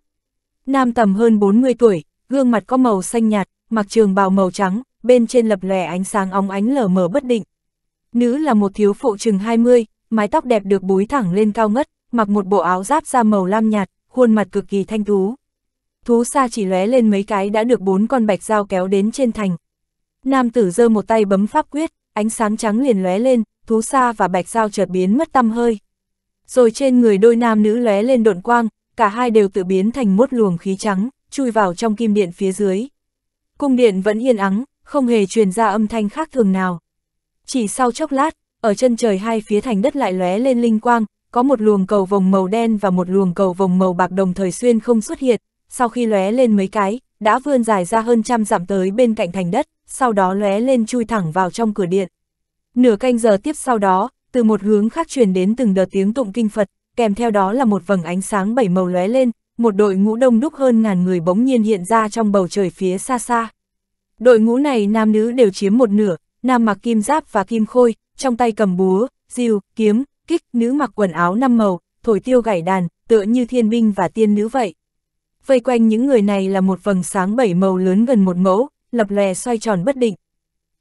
Nam tầm hơn 40 tuổi, gương mặt có màu xanh nhạt, mặc trường bào màu trắng, bên trên lập lòe ánh sáng óng ánh lờ mờ bất định. Nữ là một thiếu phụ chừng 20, mái tóc đẹp được búi thẳng lên cao ngất, mặc một bộ áo giáp da màu lam nhạt, khuôn mặt cực kỳ thanh thú. Thú xa chỉ lóe lên mấy cái đã được bốn con bạch dao kéo đến trên thành. Nam tử giơ một tay bấm pháp quyết, ánh sáng trắng liền lóe lên, thú xa và bạch dao chợt biến mất tăm hơi rồi trên người đôi nam nữ lóe lên độn quang, cả hai đều tự biến thành một luồng khí trắng, chui vào trong kim điện phía dưới. Cung điện vẫn yên ắng, không hề truyền ra âm thanh khác thường nào. Chỉ sau chốc lát, ở chân trời hai phía thành đất lại lóe lên linh quang, có một luồng cầu vồng màu đen và một luồng cầu vồng màu bạc đồng thời xuyên không xuất hiện, sau khi lóe lên mấy cái, đã vươn dài ra hơn trăm dặm tới bên cạnh thành đất, sau đó lóe lên chui thẳng vào trong cửa điện. Nửa canh giờ tiếp sau đó, từ một hướng khác truyền đến từng đợt tiếng tụng kinh Phật, kèm theo đó là một vầng ánh sáng bảy màu lóe lên, một đội ngũ đông đúc hơn ngàn người bỗng nhiên hiện ra trong bầu trời phía xa xa. Đội ngũ này nam nữ đều chiếm một nửa, nam mặc kim giáp và kim khôi, trong tay cầm búa, rìu, kiếm, kích, nữ mặc quần áo năm màu, thổi tiêu gảy đàn, tựa như thiên binh và tiên nữ vậy. Vây quanh những người này là một vầng sáng bảy màu lớn gần một mẫu, lập lè xoay tròn bất định.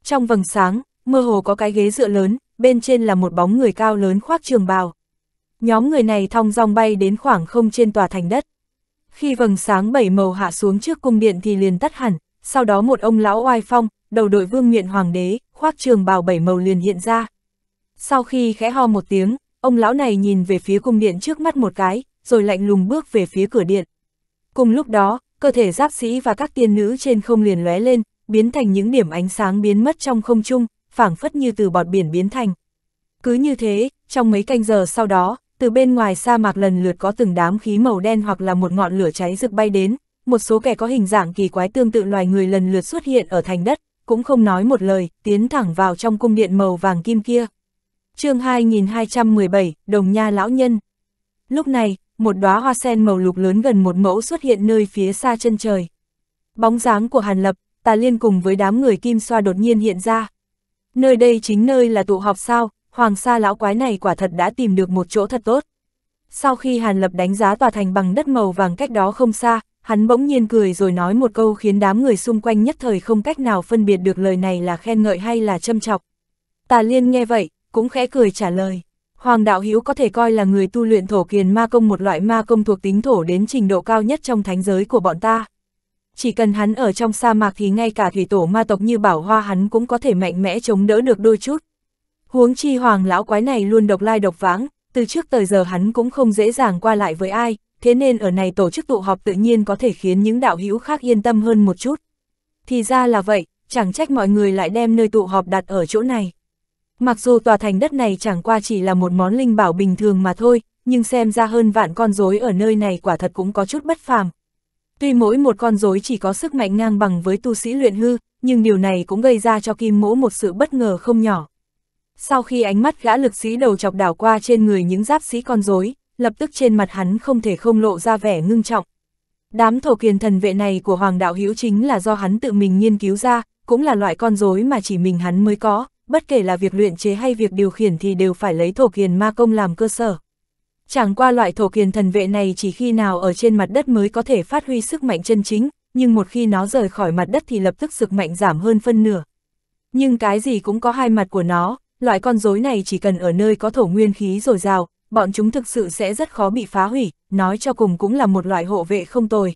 Trong vầng sáng, mơ hồ có cái ghế dựa lớn, bên trên là một bóng người cao lớn khoác trường bào. Nhóm người này thong dong bay đến khoảng không trên tòa thành đất. Khi vầng sáng bảy màu hạ xuống trước cung điện thì liền tắt hẳn, sau đó một ông lão oai phong, đầu đội vương miện hoàng đế, khoác trường bào bảy màu liền hiện ra. Sau khi khẽ ho một tiếng, ông lão này nhìn về phía cung điện trước mắt một cái, rồi lạnh lùng bước về phía cửa điện. Cùng lúc đó, cơ thể giáp sĩ và các tiên nữ trên không liền lóe lên, biến thành những điểm ánh sáng biến mất trong không trung, phảng phất như từ bọt biển biến thành. Cứ như thế, trong mấy canh giờ sau đó, từ bên ngoài sa mạc lần lượt có từng đám khí màu đen hoặc là một ngọn lửa cháy rực bay đến, một số kẻ có hình dạng kỳ quái tương tự loài người lần lượt xuất hiện ở thành đất, cũng không nói một lời, tiến thẳng vào trong cung điện màu vàng kim kia. chương 2217, Đồng Nha Lão Nhân Lúc này, một đóa hoa sen màu lục lớn gần một mẫu xuất hiện nơi phía xa chân trời. Bóng dáng của Hàn Lập, Tà Liên cùng với đám người kim xoa đột nhiên hiện ra, nơi đây chính nơi là tụ họp sao, hoàng sa lão quái này quả thật đã tìm được một chỗ thật tốt. Sau khi Hàn Lập đánh giá tòa thành bằng đất màu vàng cách đó không xa, hắn bỗng nhiên cười rồi nói một câu khiến đám người xung quanh nhất thời không cách nào phân biệt được lời này là khen ngợi hay là châm chọc. Tà Liên nghe vậy, cũng khẽ cười trả lời. Hoàng Đạo Hiếu có thể coi là người tu luyện thổ kiền ma công một loại ma công thuộc tính thổ đến trình độ cao nhất trong thánh giới của bọn ta chỉ cần hắn ở trong sa mạc thì ngay cả thủy tổ ma tộc như bảo hoa hắn cũng có thể mạnh mẽ chống đỡ được đôi chút. Huống chi hoàng lão quái này luôn độc lai độc vãng, từ trước tới giờ hắn cũng không dễ dàng qua lại với ai, thế nên ở này tổ chức tụ họp tự nhiên có thể khiến những đạo hữu khác yên tâm hơn một chút. Thì ra là vậy, chẳng trách mọi người lại đem nơi tụ họp đặt ở chỗ này. Mặc dù tòa thành đất này chẳng qua chỉ là một món linh bảo bình thường mà thôi, nhưng xem ra hơn vạn con rối ở nơi này quả thật cũng có chút bất phàm, Tuy mỗi một con rối chỉ có sức mạnh ngang bằng với tu sĩ luyện hư, nhưng điều này cũng gây ra cho Kim Mỗ một sự bất ngờ không nhỏ. Sau khi ánh mắt gã lực sĩ đầu chọc đảo qua trên người những giáp sĩ con rối, lập tức trên mặt hắn không thể không lộ ra vẻ ngưng trọng. Đám thổ kiền thần vệ này của Hoàng đạo hữu chính là do hắn tự mình nghiên cứu ra, cũng là loại con rối mà chỉ mình hắn mới có, bất kể là việc luyện chế hay việc điều khiển thì đều phải lấy thổ kiền ma công làm cơ sở. Chẳng qua loại thổ kiền thần vệ này chỉ khi nào ở trên mặt đất mới có thể phát huy sức mạnh chân chính, nhưng một khi nó rời khỏi mặt đất thì lập tức sức mạnh giảm hơn phân nửa. Nhưng cái gì cũng có hai mặt của nó, loại con rối này chỉ cần ở nơi có thổ nguyên khí dồi dào, bọn chúng thực sự sẽ rất khó bị phá hủy, nói cho cùng cũng là một loại hộ vệ không tồi.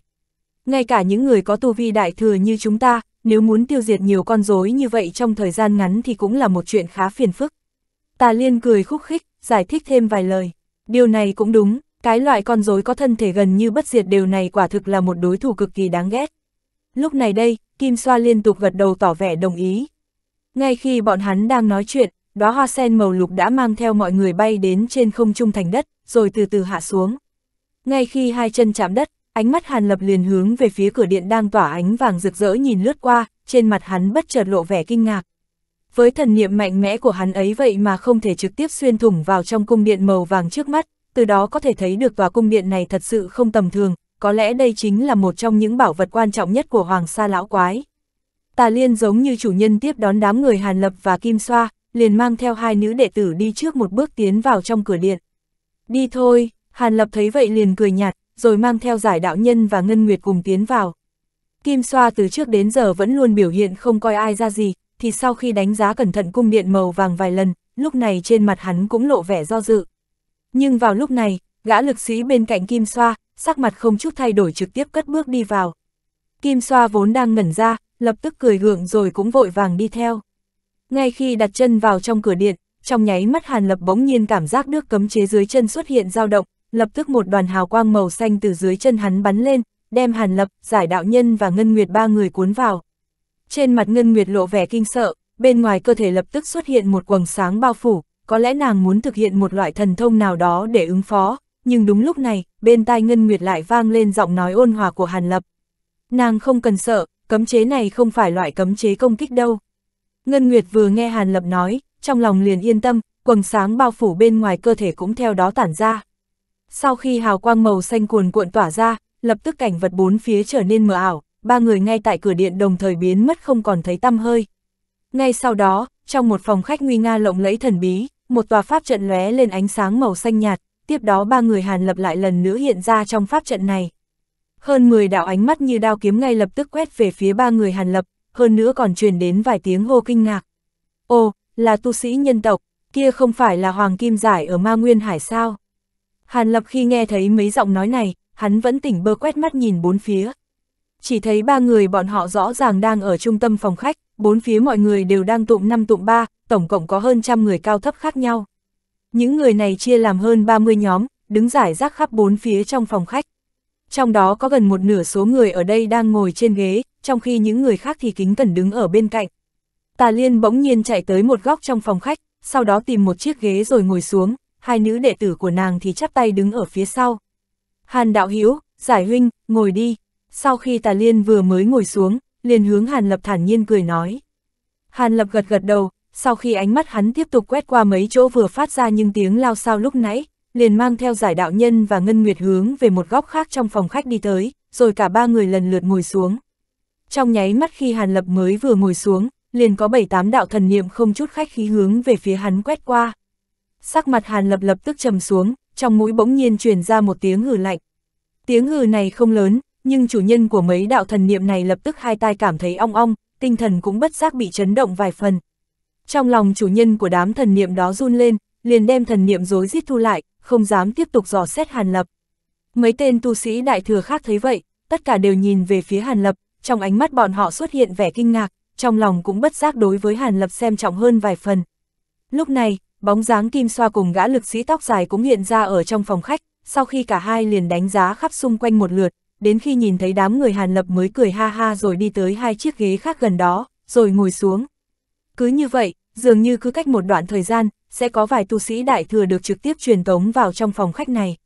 Ngay cả những người có tu vi đại thừa như chúng ta, nếu muốn tiêu diệt nhiều con rối như vậy trong thời gian ngắn thì cũng là một chuyện khá phiền phức. Tà Liên cười khúc khích, giải thích thêm vài lời. Điều này cũng đúng, cái loại con rối có thân thể gần như bất diệt đều này quả thực là một đối thủ cực kỳ đáng ghét. Lúc này đây, Kim Xoa liên tục gật đầu tỏ vẻ đồng ý. Ngay khi bọn hắn đang nói chuyện, đóa hoa sen màu lục đã mang theo mọi người bay đến trên không trung thành đất, rồi từ từ hạ xuống. Ngay khi hai chân chạm đất, ánh mắt Hàn Lập liền hướng về phía cửa điện đang tỏa ánh vàng rực rỡ nhìn lướt qua, trên mặt hắn bất chợt lộ vẻ kinh ngạc với thần niệm mạnh mẽ của hắn ấy vậy mà không thể trực tiếp xuyên thủng vào trong cung điện màu vàng trước mắt, từ đó có thể thấy được tòa cung điện này thật sự không tầm thường, có lẽ đây chính là một trong những bảo vật quan trọng nhất của Hoàng Sa Lão Quái. Tà Liên giống như chủ nhân tiếp đón đám người Hàn Lập và Kim Xoa, liền mang theo hai nữ đệ tử đi trước một bước tiến vào trong cửa điện. Đi thôi, Hàn Lập thấy vậy liền cười nhạt, rồi mang theo giải đạo nhân và Ngân Nguyệt cùng tiến vào. Kim Xoa từ trước đến giờ vẫn luôn biểu hiện không coi ai ra gì, thì sau khi đánh giá cẩn thận cung điện màu vàng vài lần, lúc này trên mặt hắn cũng lộ vẻ do dự. Nhưng vào lúc này, gã lực sĩ bên cạnh Kim Xoa, sắc mặt không chút thay đổi trực tiếp cất bước đi vào. Kim Xoa vốn đang ngẩn ra, lập tức cười gượng rồi cũng vội vàng đi theo. Ngay khi đặt chân vào trong cửa điện, trong nháy mắt Hàn Lập bỗng nhiên cảm giác nước cấm chế dưới chân xuất hiện dao động, lập tức một đoàn hào quang màu xanh từ dưới chân hắn bắn lên, đem Hàn Lập, Giải Đạo Nhân và Ngân Nguyệt ba người cuốn vào. Trên mặt Ngân Nguyệt lộ vẻ kinh sợ, bên ngoài cơ thể lập tức xuất hiện một quầng sáng bao phủ, có lẽ nàng muốn thực hiện một loại thần thông nào đó để ứng phó, nhưng đúng lúc này, bên tai Ngân Nguyệt lại vang lên giọng nói ôn hòa của Hàn Lập. Nàng không cần sợ, cấm chế này không phải loại cấm chế công kích đâu. Ngân Nguyệt vừa nghe Hàn Lập nói, trong lòng liền yên tâm, quầng sáng bao phủ bên ngoài cơ thể cũng theo đó tản ra. Sau khi hào quang màu xanh cuồn cuộn tỏa ra, lập tức cảnh vật bốn phía trở nên mờ ảo, ba người ngay tại cửa điện đồng thời biến mất không còn thấy tăm hơi. Ngay sau đó, trong một phòng khách nguy nga lộng lẫy thần bí, một tòa pháp trận lóe lên ánh sáng màu xanh nhạt, tiếp đó ba người Hàn Lập lại lần nữa hiện ra trong pháp trận này. Hơn 10 đạo ánh mắt như đao kiếm ngay lập tức quét về phía ba người Hàn Lập, hơn nữa còn truyền đến vài tiếng hô kinh ngạc. Ồ, là tu sĩ nhân tộc, kia không phải là Hoàng Kim Giải ở Ma Nguyên Hải sao? Hàn Lập khi nghe thấy mấy giọng nói này, hắn vẫn tỉnh bơ quét mắt nhìn bốn phía chỉ thấy ba người bọn họ rõ ràng đang ở trung tâm phòng khách, bốn phía mọi người đều đang tụm năm tụm ba, tổng cộng có hơn trăm người cao thấp khác nhau. Những người này chia làm hơn 30 nhóm, đứng giải rác khắp bốn phía trong phòng khách. Trong đó có gần một nửa số người ở đây đang ngồi trên ghế, trong khi những người khác thì kính cẩn đứng ở bên cạnh. Tà Liên bỗng nhiên chạy tới một góc trong phòng khách, sau đó tìm một chiếc ghế rồi ngồi xuống, hai nữ đệ tử của nàng thì chắp tay đứng ở phía sau. Hàn Đạo Hiếu, Giải Huynh, ngồi đi, sau khi tà liên vừa mới ngồi xuống, liền hướng Hàn Lập thản nhiên cười nói. Hàn Lập gật gật đầu, sau khi ánh mắt hắn tiếp tục quét qua mấy chỗ vừa phát ra những tiếng lao sao lúc nãy, liền mang theo giải đạo nhân và ngân nguyệt hướng về một góc khác trong phòng khách đi tới, rồi cả ba người lần lượt ngồi xuống. Trong nháy mắt khi Hàn Lập mới vừa ngồi xuống, liền có bảy tám đạo thần niệm không chút khách khí hướng về phía hắn quét qua. Sắc mặt Hàn Lập lập tức trầm xuống, trong mũi bỗng nhiên truyền ra một tiếng hừ lạnh. Tiếng hừ này không lớn, nhưng chủ nhân của mấy đạo thần niệm này lập tức hai tai cảm thấy ong ong, tinh thần cũng bất giác bị chấn động vài phần. Trong lòng chủ nhân của đám thần niệm đó run lên, liền đem thần niệm dối giết thu lại, không dám tiếp tục dò xét Hàn Lập. Mấy tên tu sĩ đại thừa khác thấy vậy, tất cả đều nhìn về phía Hàn Lập, trong ánh mắt bọn họ xuất hiện vẻ kinh ngạc, trong lòng cũng bất giác đối với Hàn Lập xem trọng hơn vài phần. Lúc này, bóng dáng kim xoa cùng gã lực sĩ tóc dài cũng hiện ra ở trong phòng khách, sau khi cả hai liền đánh giá khắp xung quanh một lượt, đến khi nhìn thấy đám người Hàn Lập mới cười ha ha rồi đi tới hai chiếc ghế khác gần đó, rồi ngồi xuống. Cứ như vậy, dường như cứ cách một đoạn thời gian, sẽ có vài tu sĩ đại thừa được trực tiếp truyền tống vào trong phòng khách này.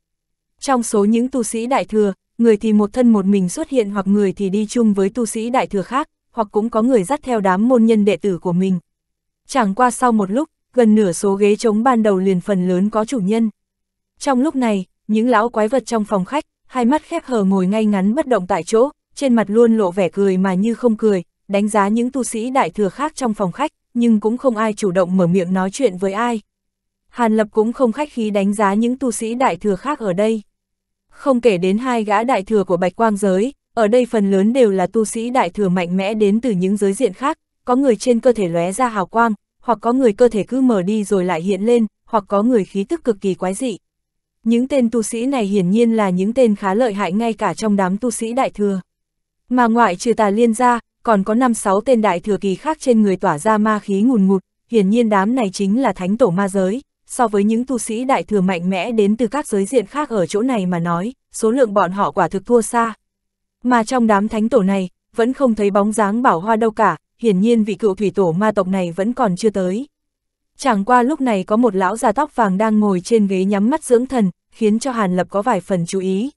Trong số những tu sĩ đại thừa, người thì một thân một mình xuất hiện hoặc người thì đi chung với tu sĩ đại thừa khác, hoặc cũng có người dắt theo đám môn nhân đệ tử của mình. Chẳng qua sau một lúc, gần nửa số ghế trống ban đầu liền phần lớn có chủ nhân. Trong lúc này, những lão quái vật trong phòng khách, hai mắt khép hờ ngồi ngay ngắn bất động tại chỗ, trên mặt luôn lộ vẻ cười mà như không cười, đánh giá những tu sĩ đại thừa khác trong phòng khách, nhưng cũng không ai chủ động mở miệng nói chuyện với ai. Hàn Lập cũng không khách khí đánh giá những tu sĩ đại thừa khác ở đây. Không kể đến hai gã đại thừa của Bạch Quang giới, ở đây phần lớn đều là tu sĩ đại thừa mạnh mẽ đến từ những giới diện khác, có người trên cơ thể lóe ra hào quang, hoặc có người cơ thể cứ mở đi rồi lại hiện lên, hoặc có người khí tức cực kỳ quái dị. Những tên tu sĩ này hiển nhiên là những tên khá lợi hại ngay cả trong đám tu sĩ đại thừa. Mà ngoại trừ tà liên ra, còn có 5-6 tên đại thừa kỳ khác trên người tỏa ra ma khí ngùn ngụt, hiển nhiên đám này chính là thánh tổ ma giới. So với những tu sĩ đại thừa mạnh mẽ đến từ các giới diện khác ở chỗ này mà nói, số lượng bọn họ quả thực thua xa. Mà trong đám thánh tổ này, vẫn không thấy bóng dáng bảo hoa đâu cả, hiển nhiên vị cựu thủy tổ ma tộc này vẫn còn chưa tới. Chẳng qua lúc này có một lão già tóc vàng đang ngồi trên ghế nhắm mắt dưỡng thần, khiến cho Hàn Lập có vài phần chú ý.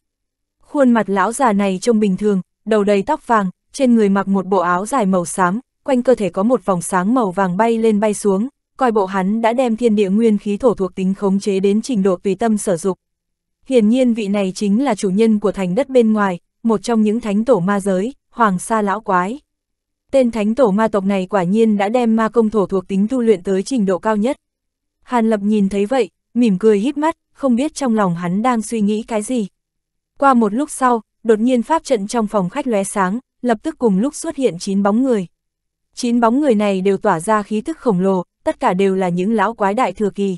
Khuôn mặt lão già này trông bình thường, đầu đầy tóc vàng, trên người mặc một bộ áo dài màu xám, quanh cơ thể có một vòng sáng màu vàng bay lên bay xuống, coi bộ hắn đã đem thiên địa nguyên khí thổ thuộc tính khống chế đến trình độ tùy tâm sở dục. Hiển nhiên vị này chính là chủ nhân của thành đất bên ngoài, một trong những thánh tổ ma giới, Hoàng Sa Lão Quái. Tên thánh tổ ma tộc này quả nhiên đã đem ma công thổ thuộc tính tu luyện tới trình độ cao nhất. Hàn Lập nhìn thấy vậy, mỉm cười hít mắt, không biết trong lòng hắn đang suy nghĩ cái gì. Qua một lúc sau, đột nhiên pháp trận trong phòng khách lóe sáng, lập tức cùng lúc xuất hiện 9 bóng người. 9 bóng người này đều tỏa ra khí thức khổng lồ, tất cả đều là những lão quái đại thừa kỳ.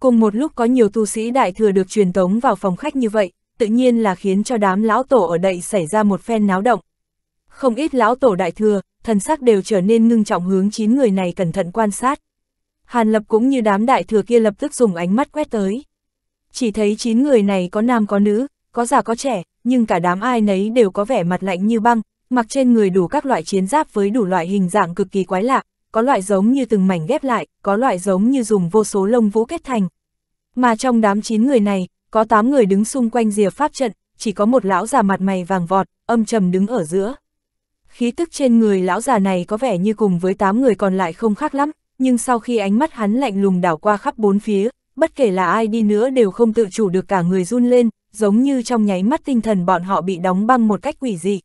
Cùng một lúc có nhiều tu sĩ đại thừa được truyền tống vào phòng khách như vậy, tự nhiên là khiến cho đám lão tổ ở đây xảy ra một phen náo động. Không ít lão tổ đại thừa, thần sắc đều trở nên ngưng trọng hướng chín người này cẩn thận quan sát. Hàn Lập cũng như đám đại thừa kia lập tức dùng ánh mắt quét tới. Chỉ thấy chín người này có nam có nữ, có già có trẻ, nhưng cả đám ai nấy đều có vẻ mặt lạnh như băng, mặc trên người đủ các loại chiến giáp với đủ loại hình dạng cực kỳ quái lạ, có loại giống như từng mảnh ghép lại, có loại giống như dùng vô số lông vũ kết thành. Mà trong đám chín người này, có 8 người đứng xung quanh rìa pháp trận, chỉ có một lão già mặt mày vàng vọt, âm trầm đứng ở giữa khí tức trên người lão già này có vẻ như cùng với tám người còn lại không khác lắm, nhưng sau khi ánh mắt hắn lạnh lùng đảo qua khắp bốn phía, bất kể là ai đi nữa đều không tự chủ được cả người run lên, giống như trong nháy mắt tinh thần bọn họ bị đóng băng một cách quỷ dị.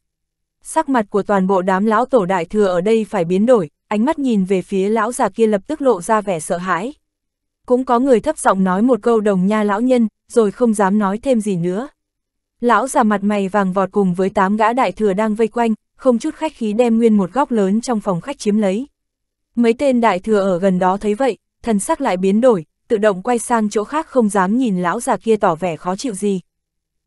Sắc mặt của toàn bộ đám lão tổ đại thừa ở đây phải biến đổi, ánh mắt nhìn về phía lão già kia lập tức lộ ra vẻ sợ hãi. Cũng có người thấp giọng nói một câu đồng nha lão nhân, rồi không dám nói thêm gì nữa. Lão già mặt mày vàng vọt cùng với tám gã đại thừa đang vây quanh, không chút khách khí đem nguyên một góc lớn trong phòng khách chiếm lấy. Mấy tên đại thừa ở gần đó thấy vậy, thần sắc lại biến đổi, tự động quay sang chỗ khác không dám nhìn lão già kia tỏ vẻ khó chịu gì.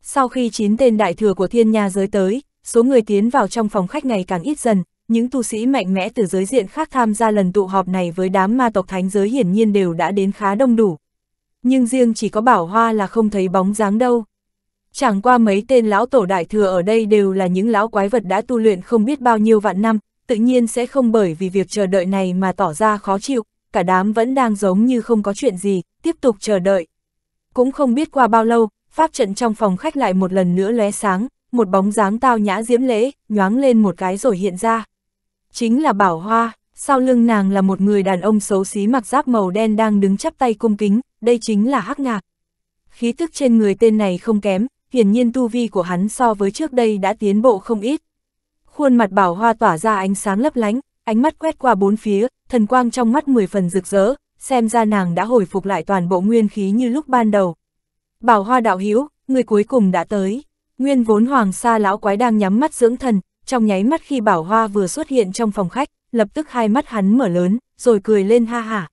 Sau khi chín tên đại thừa của thiên nha giới tới, số người tiến vào trong phòng khách ngày càng ít dần, những tu sĩ mạnh mẽ từ giới diện khác tham gia lần tụ họp này với đám ma tộc thánh giới hiển nhiên đều đã đến khá đông đủ. Nhưng riêng chỉ có bảo hoa là không thấy bóng dáng đâu. Chẳng qua mấy tên lão tổ đại thừa ở đây đều là những lão quái vật đã tu luyện không biết bao nhiêu vạn năm, tự nhiên sẽ không bởi vì việc chờ đợi này mà tỏ ra khó chịu, cả đám vẫn đang giống như không có chuyện gì, tiếp tục chờ đợi. Cũng không biết qua bao lâu, pháp trận trong phòng khách lại một lần nữa lóe sáng, một bóng dáng tao nhã diễm lễ, nhoáng lên một cái rồi hiện ra. Chính là Bảo Hoa, sau lưng nàng là một người đàn ông xấu xí mặc giáp màu đen đang đứng chắp tay cung kính, đây chính là Hắc Ngạc. Khí tức trên người tên này không kém, hiển nhiên tu vi của hắn so với trước đây đã tiến bộ không ít. Khuôn mặt bảo hoa tỏa ra ánh sáng lấp lánh, ánh mắt quét qua bốn phía, thần quang trong mắt mười phần rực rỡ, xem ra nàng đã hồi phục lại toàn bộ nguyên khí như lúc ban đầu. Bảo hoa đạo hữu người cuối cùng đã tới. Nguyên vốn hoàng sa lão quái đang nhắm mắt dưỡng thần, trong nháy mắt khi bảo hoa vừa xuất hiện trong phòng khách, lập tức hai mắt hắn mở lớn, rồi cười lên ha hả.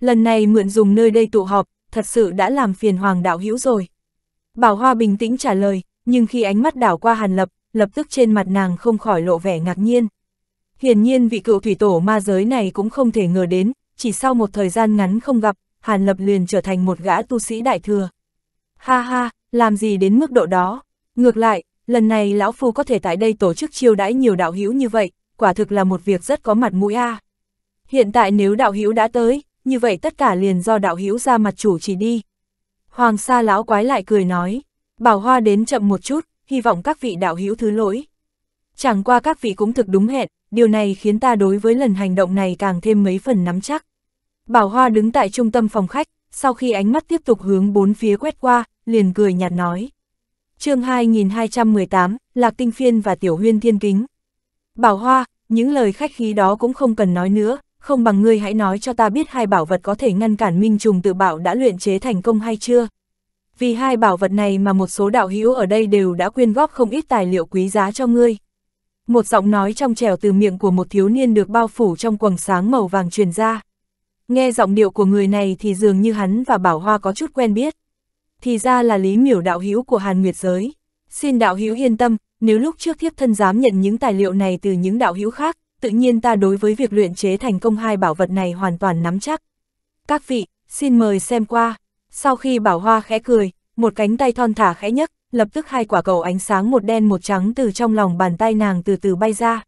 Lần này mượn dùng nơi đây tụ họp, thật sự đã làm phiền hoàng đạo hữu rồi. Bảo Hoa bình tĩnh trả lời, nhưng khi ánh mắt đảo qua Hàn Lập, lập tức trên mặt nàng không khỏi lộ vẻ ngạc nhiên. Hiển nhiên vị cựu thủy tổ ma giới này cũng không thể ngờ đến, chỉ sau một thời gian ngắn không gặp, Hàn Lập liền trở thành một gã tu sĩ đại thừa. Ha ha, làm gì đến mức độ đó? Ngược lại, lần này Lão Phu có thể tại đây tổ chức chiêu đãi nhiều đạo hữu như vậy, quả thực là một việc rất có mặt mũi a. Hiện tại nếu đạo hữu đã tới, như vậy tất cả liền do đạo hữu ra mặt chủ chỉ đi. Hoàng Sa lão quái lại cười nói, bảo hoa đến chậm một chút, hy vọng các vị đạo hữu thứ lỗi. Chẳng qua các vị cũng thực đúng hẹn, điều này khiến ta đối với lần hành động này càng thêm mấy phần nắm chắc. Bảo hoa đứng tại trung tâm phòng khách, sau khi ánh mắt tiếp tục hướng bốn phía quét qua, liền cười nhạt nói. chương 2218, Lạc Tinh Phiên và Tiểu Huyên Thiên Kính. Bảo hoa, những lời khách khí đó cũng không cần nói nữa, không bằng ngươi hãy nói cho ta biết hai bảo vật có thể ngăn cản minh trùng tự bảo đã luyện chế thành công hay chưa. Vì hai bảo vật này mà một số đạo hữu ở đây đều đã quyên góp không ít tài liệu quý giá cho ngươi. Một giọng nói trong trẻo từ miệng của một thiếu niên được bao phủ trong quầng sáng màu vàng truyền ra. Nghe giọng điệu của người này thì dường như hắn và Bảo Hoa có chút quen biết. Thì ra là Lý Miểu đạo hữu của Hàn Nguyệt giới. Xin đạo hữu yên tâm, nếu lúc trước thiếp thân dám nhận những tài liệu này từ những đạo hữu khác, tự nhiên ta đối với việc luyện chế thành công hai bảo vật này hoàn toàn nắm chắc. Các vị, xin mời xem qua. Sau khi bảo hoa khẽ cười, một cánh tay thon thả khẽ nhấc, lập tức hai quả cầu ánh sáng một đen một trắng từ trong lòng bàn tay nàng từ từ bay ra.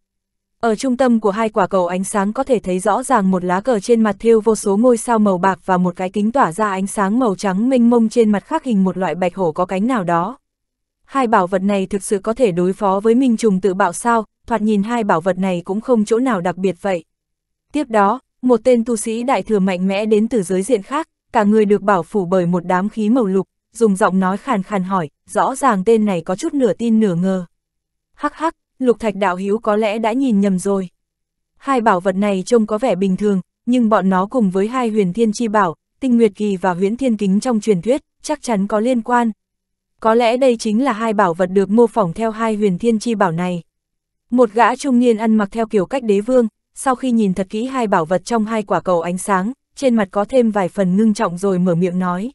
Ở trung tâm của hai quả cầu ánh sáng có thể thấy rõ ràng một lá cờ trên mặt thiêu vô số ngôi sao màu bạc và một cái kính tỏa ra ánh sáng màu trắng mênh mông trên mặt khắc hình một loại bạch hổ có cánh nào đó. Hai bảo vật này thực sự có thể đối phó với minh trùng tự bạo sao, thoạt nhìn hai bảo vật này cũng không chỗ nào đặc biệt vậy. Tiếp đó, một tên tu sĩ đại thừa mạnh mẽ đến từ giới diện khác, cả người được bảo phủ bởi một đám khí màu lục, dùng giọng nói khàn khàn hỏi, rõ ràng tên này có chút nửa tin nửa ngờ. Hắc hắc, lục thạch đạo Hiếu có lẽ đã nhìn nhầm rồi. Hai bảo vật này trông có vẻ bình thường, nhưng bọn nó cùng với hai huyền thiên chi bảo, tinh nguyệt kỳ và huyễn thiên kính trong truyền thuyết, chắc chắn có liên quan. Có lẽ đây chính là hai bảo vật được mô phỏng theo hai huyền thiên chi bảo này. Một gã trung niên ăn mặc theo kiểu cách đế vương, sau khi nhìn thật kỹ hai bảo vật trong hai quả cầu ánh sáng, trên mặt có thêm vài phần ngưng trọng rồi mở miệng nói.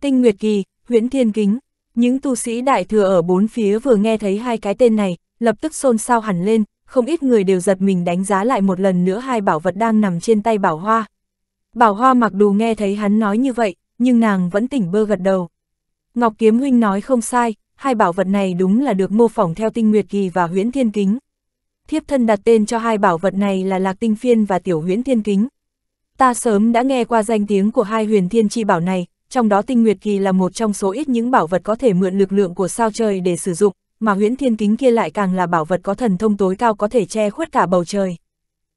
Tinh Nguyệt Kỳ, Huyễn Thiên Kính, những tu sĩ đại thừa ở bốn phía vừa nghe thấy hai cái tên này, lập tức xôn xao hẳn lên, không ít người đều giật mình đánh giá lại một lần nữa hai bảo vật đang nằm trên tay Bảo Hoa. Bảo Hoa mặc dù nghe thấy hắn nói như vậy, nhưng nàng vẫn tỉnh bơ gật đầu. Ngọc Kiếm Huynh nói không sai, hai bảo vật này đúng là được mô phỏng theo tinh nguyệt kỳ và huyễn thiên kính. Thiếp thân đặt tên cho hai bảo vật này là Lạc Tinh Phiên và Tiểu Huyễn Thiên Kính. Ta sớm đã nghe qua danh tiếng của hai huyền thiên chi bảo này, trong đó tinh nguyệt kỳ là một trong số ít những bảo vật có thể mượn lực lượng của sao trời để sử dụng, mà huyễn thiên kính kia lại càng là bảo vật có thần thông tối cao có thể che khuất cả bầu trời.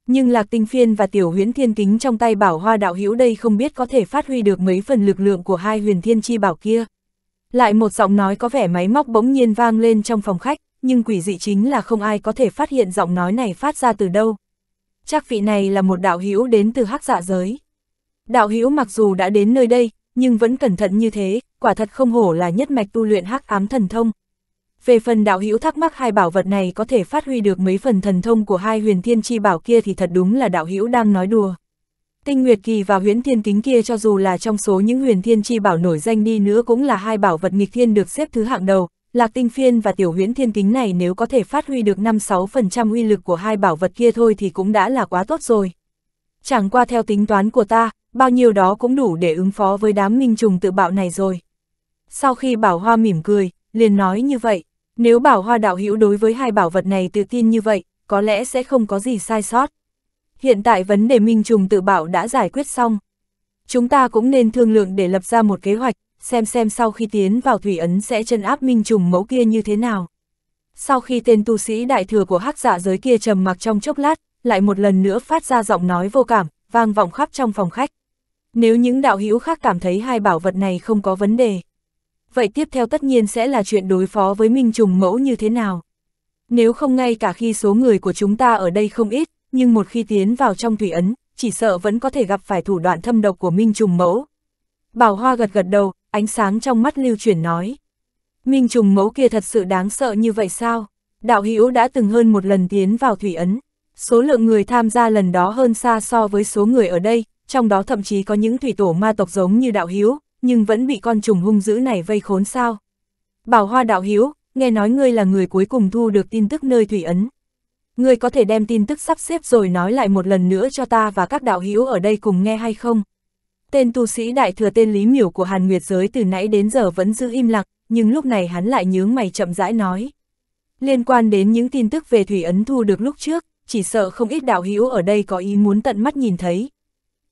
Nhưng lạc tinh phiên và tiểu huyễn thiên kính trong tay bảo hoa đạo hữu đây không biết có thể phát huy được mấy phần lực lượng của hai huyền thiên chi bảo kia. Lại một giọng nói có vẻ máy móc bỗng nhiên vang lên trong phòng khách, nhưng quỷ dị chính là không ai có thể phát hiện giọng nói này phát ra từ đâu. Chắc vị này là một đạo hữu đến từ hắc dạ giới. Đạo hữu mặc dù đã đến nơi đây, nhưng vẫn cẩn thận như thế, quả thật không hổ là nhất mạch tu luyện hắc ám thần thông. Về phần đạo hữu thắc mắc hai bảo vật này có thể phát huy được mấy phần thần thông của hai huyền thiên chi bảo kia thì thật đúng là đạo hữu đang nói đùa. Tinh Nguyệt Kỳ và huyễn thiên kính kia cho dù là trong số những huyền thiên chi bảo nổi danh đi nữa cũng là hai bảo vật nghịch thiên được xếp thứ hạng đầu, Lạc Tinh Phiên và Tiểu huyễn thiên kính này nếu có thể phát huy được 5-6% uy lực của hai bảo vật kia thôi thì cũng đã là quá tốt rồi. Chẳng qua theo tính toán của ta, bao nhiêu đó cũng đủ để ứng phó với đám minh trùng tự bạo này rồi. Sau khi bảo hoa mỉm cười, liền nói như vậy, nếu bảo hoa đạo hữu đối với hai bảo vật này tự tin như vậy, có lẽ sẽ không có gì sai sót hiện tại vấn đề Minh Trùng tự bảo đã giải quyết xong. Chúng ta cũng nên thương lượng để lập ra một kế hoạch, xem xem sau khi tiến vào thủy ấn sẽ chân áp Minh Trùng mẫu kia như thế nào. Sau khi tên tu sĩ đại thừa của hắc dạ giới kia trầm mặc trong chốc lát, lại một lần nữa phát ra giọng nói vô cảm, vang vọng khắp trong phòng khách. Nếu những đạo hữu khác cảm thấy hai bảo vật này không có vấn đề, vậy tiếp theo tất nhiên sẽ là chuyện đối phó với Minh Trùng mẫu như thế nào. Nếu không ngay cả khi số người của chúng ta ở đây không ít, nhưng một khi tiến vào trong thủy ấn, chỉ sợ vẫn có thể gặp phải thủ đoạn thâm độc của Minh Trùng Mẫu. Bảo Hoa gật gật đầu, ánh sáng trong mắt lưu chuyển nói. Minh Trùng Mẫu kia thật sự đáng sợ như vậy sao? Đạo Hữu đã từng hơn một lần tiến vào thủy ấn. Số lượng người tham gia lần đó hơn xa so với số người ở đây, trong đó thậm chí có những thủy tổ ma tộc giống như Đạo Hữu, nhưng vẫn bị con trùng hung dữ này vây khốn sao? Bảo Hoa Đạo hiếu nghe nói ngươi là người cuối cùng thu được tin tức nơi thủy ấn, ngươi có thể đem tin tức sắp xếp rồi nói lại một lần nữa cho ta và các đạo hữu ở đây cùng nghe hay không? Tên tu sĩ đại thừa tên Lý Miểu của Hàn Nguyệt giới từ nãy đến giờ vẫn giữ im lặng, nhưng lúc này hắn lại nhướng mày chậm rãi nói. Liên quan đến những tin tức về thủy ấn thu được lúc trước, chỉ sợ không ít đạo hữu ở đây có ý muốn tận mắt nhìn thấy.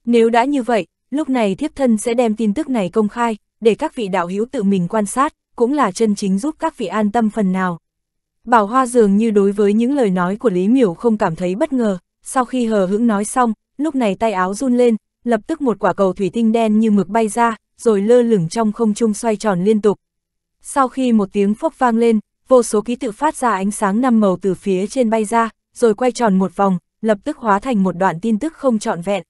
Nếu đã như vậy, lúc này thiếp thân sẽ đem tin tức này công khai, để các vị đạo hữu tự mình quan sát, cũng là chân chính giúp các vị an tâm phần nào. Bảo Hoa dường như đối với những lời nói của Lý Miểu không cảm thấy bất ngờ, sau khi hờ hững nói xong, lúc này tay áo run lên, lập tức một quả cầu thủy tinh đen như mực bay ra, rồi lơ lửng trong không trung xoay tròn liên tục. Sau khi một tiếng phốc vang lên, vô số ký tự phát ra ánh sáng năm màu từ phía trên bay ra, rồi quay tròn một vòng, lập tức hóa thành một đoạn tin tức không trọn vẹn.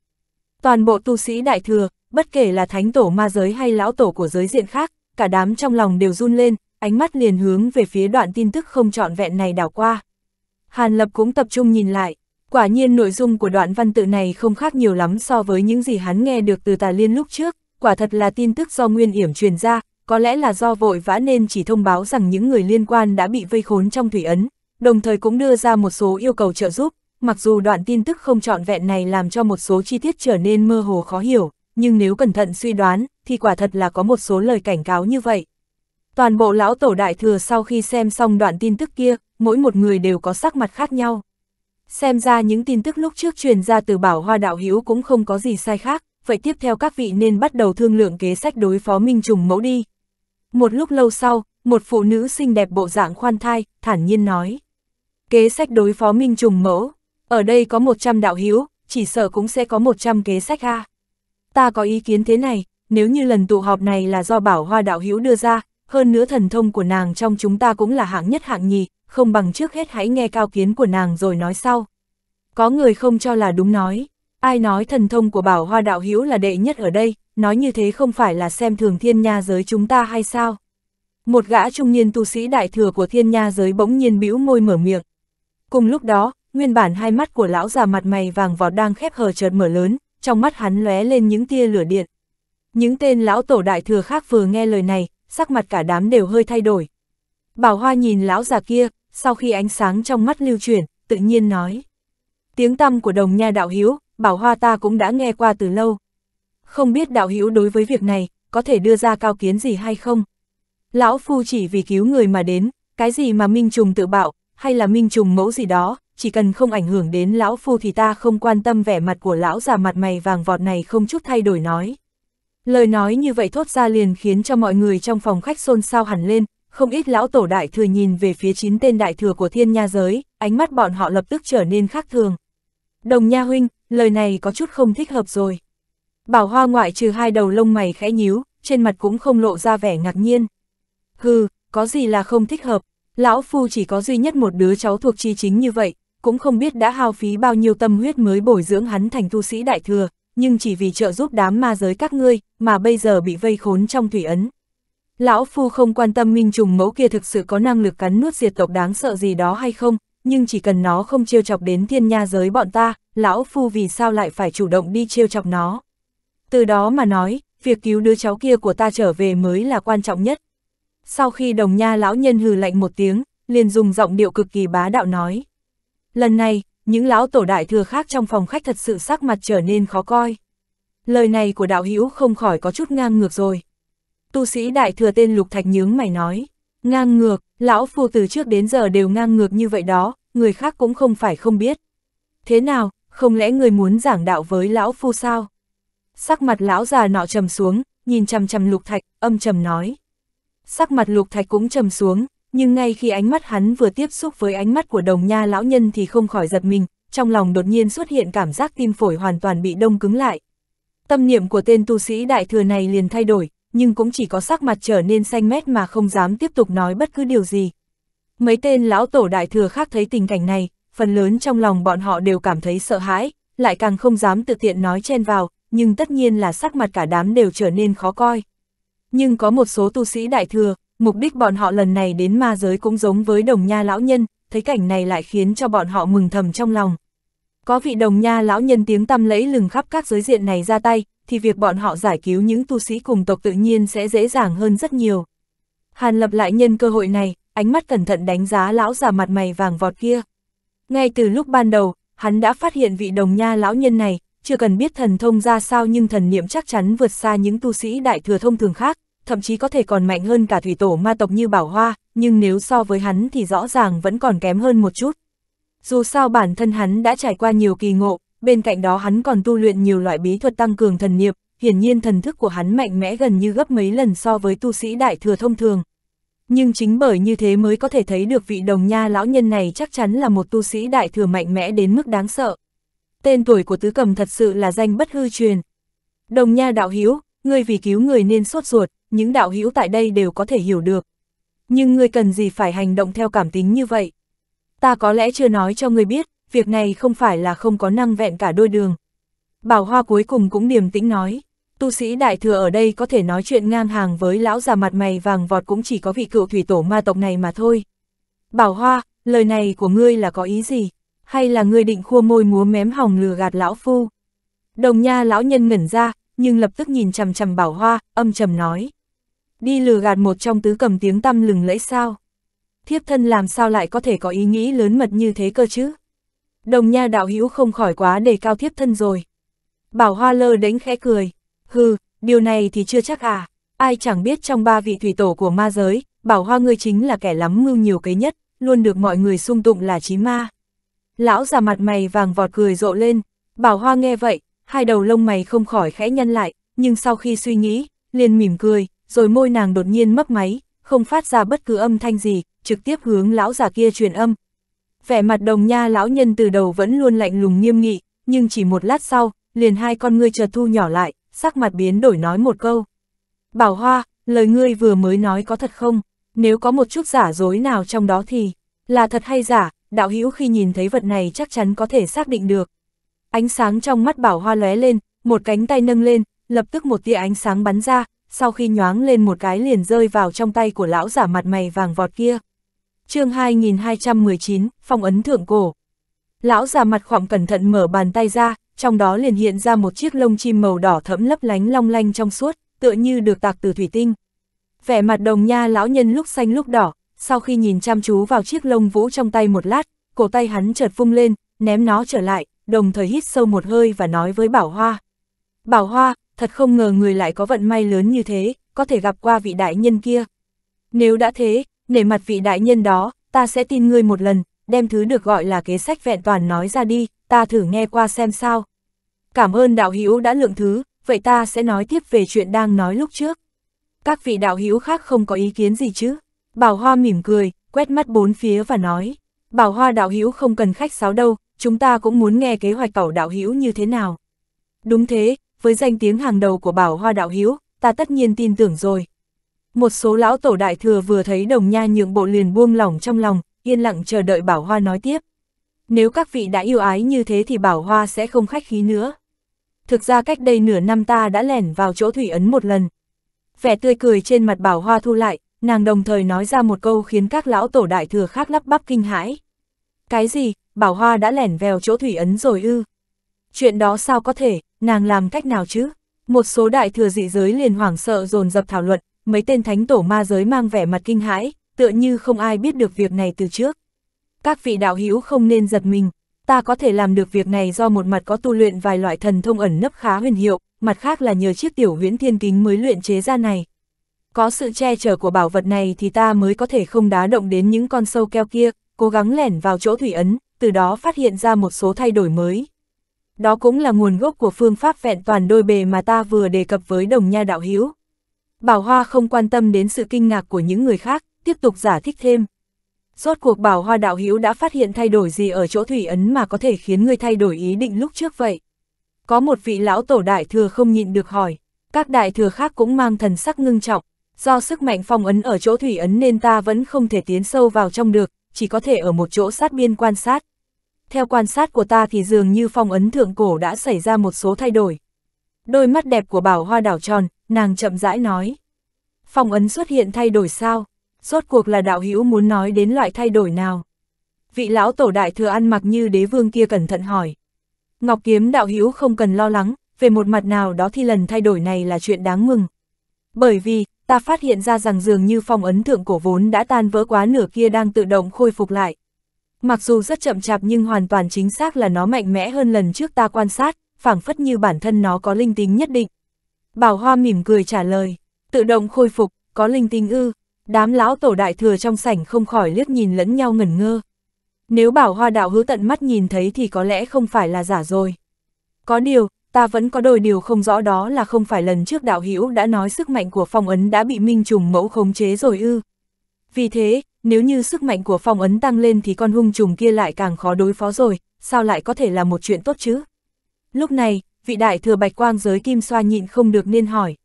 Toàn bộ tu sĩ đại thừa, bất kể là thánh tổ ma giới hay lão tổ của giới diện khác, cả đám trong lòng đều run lên, ánh mắt liền hướng về phía đoạn tin tức không trọn vẹn này đảo qua. Hàn Lập cũng tập trung nhìn lại, quả nhiên nội dung của đoạn văn tự này không khác nhiều lắm so với những gì hắn nghe được từ tà liên lúc trước, quả thật là tin tức do Nguyên Yểm truyền ra, có lẽ là do vội vã nên chỉ thông báo rằng những người liên quan đã bị vây khốn trong thủy ấn, đồng thời cũng đưa ra một số yêu cầu trợ giúp, mặc dù đoạn tin tức không trọn vẹn này làm cho một số chi tiết trở nên mơ hồ khó hiểu, nhưng nếu cẩn thận suy đoán, thì quả thật là có một số lời cảnh cáo như vậy. Toàn bộ lão tổ đại thừa sau khi xem xong đoạn tin tức kia, mỗi một người đều có sắc mặt khác nhau. Xem ra những tin tức lúc trước truyền ra từ bảo hoa đạo hữu cũng không có gì sai khác, vậy tiếp theo các vị nên bắt đầu thương lượng kế sách đối phó Minh Trùng mẫu đi. Một lúc lâu sau, một phụ nữ xinh đẹp bộ dạng khoan thai, thản nhiên nói. Kế sách đối phó Minh Trùng mẫu, ở đây có 100 đạo hữu chỉ sợ cũng sẽ có 100 kế sách ha Ta có ý kiến thế này, nếu như lần tụ họp này là do bảo hoa đạo hữu đưa ra, hơn nữa thần thông của nàng trong chúng ta cũng là hạng nhất hạng nhì, không bằng trước hết hãy nghe cao kiến của nàng rồi nói sau. Có người không cho là đúng nói, ai nói thần thông của bảo hoa đạo hữu là đệ nhất ở đây, nói như thế không phải là xem thường thiên nha giới chúng ta hay sao? Một gã trung niên tu sĩ đại thừa của thiên nha giới bỗng nhiên bĩu môi mở miệng. Cùng lúc đó, nguyên bản hai mắt của lão già mặt mày vàng vọt đang khép hờ chợt mở lớn, trong mắt hắn lóe lên những tia lửa điện. Những tên lão tổ đại thừa khác vừa nghe lời này, sắc mặt cả đám đều hơi thay đổi. Bảo Hoa nhìn lão già kia, sau khi ánh sáng trong mắt lưu chuyển, tự nhiên nói. Tiếng tăm của đồng nha đạo hiếu, Bảo Hoa ta cũng đã nghe qua từ lâu. Không biết đạo hiếu đối với việc này, có thể đưa ra cao kiến gì hay không? Lão Phu chỉ vì cứu người mà đến, cái gì mà Minh Trùng tự bạo, hay là Minh Trùng mẫu gì đó, chỉ cần không ảnh hưởng đến Lão Phu thì ta không quan tâm vẻ mặt của Lão già mặt mày vàng vọt này không chút thay đổi nói. Lời nói như vậy thốt ra liền khiến cho mọi người trong phòng khách xôn xao hẳn lên, không ít lão tổ đại thừa nhìn về phía chín tên đại thừa của thiên nha giới, ánh mắt bọn họ lập tức trở nên khác thường. Đồng nha huynh, lời này có chút không thích hợp rồi. Bảo hoa ngoại trừ hai đầu lông mày khẽ nhíu, trên mặt cũng không lộ ra vẻ ngạc nhiên. Hừ, có gì là không thích hợp, lão phu chỉ có duy nhất một đứa cháu thuộc chi chính như vậy, cũng không biết đã hao phí bao nhiêu tâm huyết mới bồi dưỡng hắn thành tu sĩ đại thừa, nhưng chỉ vì trợ giúp đám ma giới các ngươi, mà bây giờ bị vây khốn trong thủy ấn. Lão Phu không quan tâm minh trùng mẫu kia thực sự có năng lực cắn nuốt diệt tộc đáng sợ gì đó hay không, nhưng chỉ cần nó không trêu chọc đến thiên nha giới bọn ta, Lão Phu vì sao lại phải chủ động đi trêu chọc nó. Từ đó mà nói, việc cứu đứa cháu kia của ta trở về mới là quan trọng nhất. Sau khi đồng nha lão nhân hừ lạnh một tiếng, liền dùng giọng điệu cực kỳ bá đạo nói. Lần này, những lão tổ đại thừa khác trong phòng khách thật sự sắc mặt trở nên khó coi. Lời này của đạo hữu không khỏi có chút ngang ngược rồi. Tu sĩ đại thừa tên Lục Thạch nhướng mày nói, ngang ngược, lão phu từ trước đến giờ đều ngang ngược như vậy đó, người khác cũng không phải không biết. Thế nào, không lẽ người muốn giảng đạo với lão phu sao? Sắc mặt lão già nọ trầm xuống, nhìn chầm chầm Lục Thạch, âm trầm nói. Sắc mặt Lục Thạch cũng trầm xuống, nhưng ngay khi ánh mắt hắn vừa tiếp xúc với ánh mắt của đồng nha lão nhân thì không khỏi giật mình, trong lòng đột nhiên xuất hiện cảm giác tim phổi hoàn toàn bị đông cứng lại. Tâm niệm của tên tu sĩ đại thừa này liền thay đổi, nhưng cũng chỉ có sắc mặt trở nên xanh mét mà không dám tiếp tục nói bất cứ điều gì. Mấy tên lão tổ đại thừa khác thấy tình cảnh này, phần lớn trong lòng bọn họ đều cảm thấy sợ hãi, lại càng không dám tự tiện nói chen vào, nhưng tất nhiên là sắc mặt cả đám đều trở nên khó coi. Nhưng có một số tu sĩ đại thừa, Mục đích bọn họ lần này đến ma giới cũng giống với đồng nha lão nhân, thấy cảnh này lại khiến cho bọn họ mừng thầm trong lòng. Có vị đồng nha lão nhân tiếng tăm lẫy lừng khắp các giới diện này ra tay, thì việc bọn họ giải cứu những tu sĩ cùng tộc tự nhiên sẽ dễ dàng hơn rất nhiều. Hàn lập lại nhân cơ hội này, ánh mắt cẩn thận đánh giá lão già mặt mày vàng vọt kia. Ngay từ lúc ban đầu, hắn đã phát hiện vị đồng nha lão nhân này, chưa cần biết thần thông ra sao nhưng thần niệm chắc chắn vượt xa những tu sĩ đại thừa thông thường khác, thậm chí có thể còn mạnh hơn cả thủy tổ ma tộc như Bảo Hoa, nhưng nếu so với hắn thì rõ ràng vẫn còn kém hơn một chút. Dù sao bản thân hắn đã trải qua nhiều kỳ ngộ, bên cạnh đó hắn còn tu luyện nhiều loại bí thuật tăng cường thần niệm, hiển nhiên thần thức của hắn mạnh mẽ gần như gấp mấy lần so với tu sĩ đại thừa thông thường. Nhưng chính bởi như thế mới có thể thấy được vị đồng nha lão nhân này chắc chắn là một tu sĩ đại thừa mạnh mẽ đến mức đáng sợ. Tên tuổi của tứ cầm thật sự là danh bất hư truyền. Đồng nha đạo hiếu, ngươi vì cứu người nên sốt ruột, những đạo hữu tại đây đều có thể hiểu được. Nhưng ngươi cần gì phải hành động theo cảm tính như vậy? Ta có lẽ chưa nói cho ngươi biết, việc này không phải là không có năng vẹn cả đôi đường. Bảo Hoa cuối cùng cũng điềm tĩnh nói, tu sĩ đại thừa ở đây có thể nói chuyện ngang hàng với lão già mặt mày vàng vọt cũng chỉ có vị cựu thủy tổ ma tộc này mà thôi. Bảo Hoa, lời này của ngươi là có ý gì? Hay là ngươi định khua môi múa mém hòng lừa gạt lão phu? Đồng nha lão nhân ngẩn ra, nhưng lập tức nhìn chằm chằm Bảo Hoa, âm trầm nói đi lừa gạt một trong tứ cầm tiếng tăm lừng lẫy sao. Thiếp thân làm sao lại có thể có ý nghĩ lớn mật như thế cơ chứ? Đồng nha đạo hữu không khỏi quá đề cao thiếp thân rồi. Bảo hoa lơ đánh khẽ cười, hừ, điều này thì chưa chắc à, ai chẳng biết trong ba vị thủy tổ của ma giới, bảo hoa ngươi chính là kẻ lắm mưu nhiều cái nhất, luôn được mọi người sung tụng là chí ma. Lão già mặt mày vàng vọt cười rộ lên, bảo hoa nghe vậy, hai đầu lông mày không khỏi khẽ nhăn lại, nhưng sau khi suy nghĩ, liền mỉm cười, rồi môi nàng đột nhiên mấp máy, không phát ra bất cứ âm thanh gì, trực tiếp hướng lão già kia truyền âm. Vẻ mặt đồng nha lão nhân từ đầu vẫn luôn lạnh lùng nghiêm nghị, nhưng chỉ một lát sau, liền hai con ngươi chợt thu nhỏ lại, sắc mặt biến đổi nói một câu. Bảo Hoa, lời ngươi vừa mới nói có thật không? Nếu có một chút giả dối nào trong đó thì, là thật hay giả, đạo hữu khi nhìn thấy vật này chắc chắn có thể xác định được. Ánh sáng trong mắt Bảo Hoa lóe lên, một cánh tay nâng lên, lập tức một tia ánh sáng bắn ra, sau khi nhoáng lên một cái liền rơi vào trong tay của lão giả mặt mày vàng vọt kia. chương 2219, phong ấn thượng cổ. Lão giả mặt khoảng cẩn thận mở bàn tay ra, trong đó liền hiện ra một chiếc lông chim màu đỏ thẫm lấp lánh long lanh trong suốt, tựa như được tạc từ thủy tinh. Vẻ mặt đồng nha lão nhân lúc xanh lúc đỏ, sau khi nhìn chăm chú vào chiếc lông vũ trong tay một lát, cổ tay hắn chợt vung lên, ném nó trở lại, đồng thời hít sâu một hơi và nói với Bảo Hoa. Bảo Hoa, thật không ngờ người lại có vận may lớn như thế, có thể gặp qua vị đại nhân kia. Nếu đã thế, nể mặt vị đại nhân đó, ta sẽ tin ngươi một lần, đem thứ được gọi là kế sách vẹn toàn nói ra đi, ta thử nghe qua xem sao. Cảm ơn đạo hữu đã lượng thứ, vậy ta sẽ nói tiếp về chuyện đang nói lúc trước. Các vị đạo hữu khác không có ý kiến gì chứ? Bảo Hoa mỉm cười, quét mắt bốn phía và nói, Bảo Hoa đạo hữu không cần khách sáo đâu, chúng ta cũng muốn nghe kế hoạch cẩu đạo hữu như thế nào. Đúng thế, với danh tiếng hàng đầu của bảo hoa đạo hữu ta tất nhiên tin tưởng rồi. Một số lão tổ đại thừa vừa thấy đồng nha nhượng bộ liền buông lỏng trong lòng, yên lặng chờ đợi bảo hoa nói tiếp. Nếu các vị đã yêu ái như thế thì bảo hoa sẽ không khách khí nữa. Thực ra cách đây nửa năm ta đã lẻn vào chỗ thủy ấn một lần. Vẻ tươi cười trên mặt bảo hoa thu lại, nàng đồng thời nói ra một câu khiến các lão tổ đại thừa khác lắp bắp kinh hãi. Cái gì, bảo hoa đã lẻn vào chỗ thủy ấn rồi ư? Chuyện đó sao có thể, nàng làm cách nào chứ? Một số đại thừa dị giới liền hoảng sợ dồn dập thảo luận, mấy tên thánh tổ ma giới mang vẻ mặt kinh hãi, tựa như không ai biết được việc này từ trước. Các vị đạo hữu không nên giật mình, ta có thể làm được việc này do một mặt có tu luyện vài loại thần thông ẩn nấp khá huyền hiệu, mặt khác là nhờ chiếc tiểu huyễn thiên kính mới luyện chế ra này. Có sự che chở của bảo vật này thì ta mới có thể không đá động đến những con sâu keo kia, cố gắng lẻn vào chỗ thủy ấn, từ đó phát hiện ra một số thay đổi mới đó cũng là nguồn gốc của phương pháp vẹn toàn đôi bề mà ta vừa đề cập với đồng nha đạo hiếu. Bảo Hoa không quan tâm đến sự kinh ngạc của những người khác, tiếp tục giả thích thêm. Rốt cuộc Bảo Hoa đạo hiếu đã phát hiện thay đổi gì ở chỗ thủy ấn mà có thể khiến người thay đổi ý định lúc trước vậy. Có một vị lão tổ đại thừa không nhịn được hỏi, các đại thừa khác cũng mang thần sắc ngưng trọng, do sức mạnh phong ấn ở chỗ thủy ấn nên ta vẫn không thể tiến sâu vào trong được, chỉ có thể ở một chỗ sát biên quan sát theo quan sát của ta thì dường như phong ấn thượng cổ đã xảy ra một số thay đổi. Đôi mắt đẹp của bảo hoa đảo tròn, nàng chậm rãi nói. Phong ấn xuất hiện thay đổi sao? Rốt cuộc là đạo hữu muốn nói đến loại thay đổi nào? Vị lão tổ đại thừa ăn mặc như đế vương kia cẩn thận hỏi. Ngọc kiếm đạo hữu không cần lo lắng, về một mặt nào đó thì lần thay đổi này là chuyện đáng mừng. Bởi vì, ta phát hiện ra rằng dường như phong ấn thượng cổ vốn đã tan vỡ quá nửa kia đang tự động khôi phục lại, Mặc dù rất chậm chạp nhưng hoàn toàn chính xác là nó mạnh mẽ hơn lần trước ta quan sát, phảng phất như bản thân nó có linh tính nhất định. Bảo Hoa mỉm cười trả lời, tự động khôi phục, có linh tính ư, đám lão tổ đại thừa trong sảnh không khỏi liếc nhìn lẫn nhau ngẩn ngơ. Nếu Bảo Hoa đạo hữu tận mắt nhìn thấy thì có lẽ không phải là giả rồi. Có điều, ta vẫn có đôi điều không rõ đó là không phải lần trước đạo hữu đã nói sức mạnh của phong ấn đã bị minh trùng mẫu khống chế rồi ư. Vì thế, nếu như sức mạnh của phong ấn tăng lên thì con hung trùng kia lại càng khó đối phó rồi, sao lại có thể là một chuyện tốt chứ? Lúc này, vị đại thừa bạch quang giới kim xoa nhịn không được nên hỏi.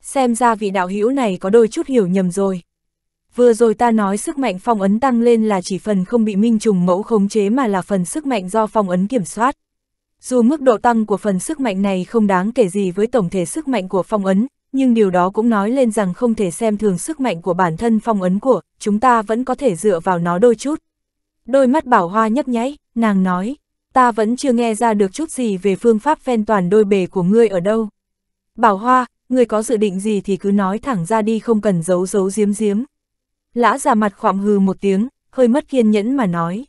Xem ra vị đạo hữu này có đôi chút hiểu nhầm rồi. Vừa rồi ta nói sức mạnh phong ấn tăng lên là chỉ phần không bị minh trùng mẫu khống chế mà là phần sức mạnh do phong ấn kiểm soát. Dù mức độ tăng của phần sức mạnh này không đáng kể gì với tổng thể sức mạnh của phong ấn, nhưng điều đó cũng nói lên rằng không thể xem thường sức mạnh của bản thân phong ấn của, chúng ta vẫn có thể dựa vào nó đôi chút. Đôi mắt bảo hoa nhấp nháy, nàng nói, ta vẫn chưa nghe ra được chút gì về phương pháp phen toàn đôi bề của ngươi ở đâu. Bảo hoa, ngươi có dự định gì thì cứ nói thẳng ra đi không cần giấu giấu giếm giếm. Lã già mặt khoạm hừ một tiếng, hơi mất kiên nhẫn mà nói.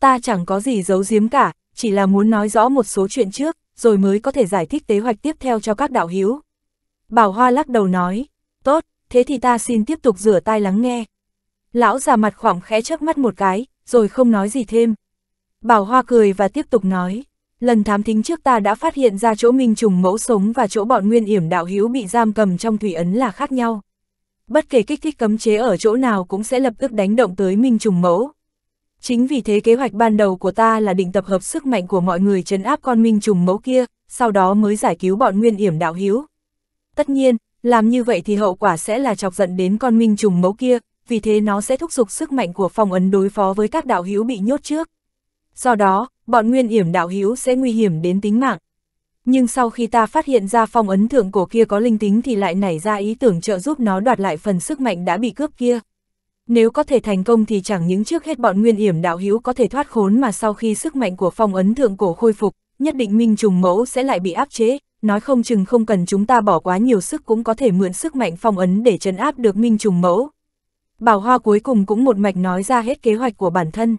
Ta chẳng có gì giấu giếm cả, chỉ là muốn nói rõ một số chuyện trước, rồi mới có thể giải thích kế hoạch tiếp theo cho các đạo hiếu. Bảo Hoa lắc đầu nói, tốt, thế thì ta xin tiếp tục rửa tai lắng nghe. Lão già mặt khoảng khẽ chớp mắt một cái, rồi không nói gì thêm. Bảo Hoa cười và tiếp tục nói, lần thám thính trước ta đã phát hiện ra chỗ Minh Trùng mẫu sống và chỗ bọn Nguyên Yểm đạo hữu bị giam cầm trong thủy ấn là khác nhau. Bất kể kích thích cấm chế ở chỗ nào cũng sẽ lập tức đánh động tới Minh Trùng mẫu. Chính vì thế kế hoạch ban đầu của ta là định tập hợp sức mạnh của mọi người trấn áp con Minh Trùng mẫu kia, sau đó mới giải cứu bọn Nguyên Yểm đạo hữu. Tất nhiên, làm như vậy thì hậu quả sẽ là chọc giận đến con minh trùng mẫu kia, vì thế nó sẽ thúc giục sức mạnh của phong ấn đối phó với các đạo hữu bị nhốt trước. Do đó, bọn nguyên yểm đạo hữu sẽ nguy hiểm đến tính mạng. Nhưng sau khi ta phát hiện ra phong ấn thượng cổ kia có linh tính thì lại nảy ra ý tưởng trợ giúp nó đoạt lại phần sức mạnh đã bị cướp kia. Nếu có thể thành công thì chẳng những trước hết bọn nguyên yểm đạo hữu có thể thoát khốn mà sau khi sức mạnh của phong ấn thượng cổ khôi phục, nhất định minh trùng mẫu sẽ lại bị áp chế, nói không chừng không cần chúng ta bỏ quá nhiều sức cũng có thể mượn sức mạnh phong ấn để trấn áp được Minh Trùng Mẫu. Bảo Hoa cuối cùng cũng một mạch nói ra hết kế hoạch của bản thân.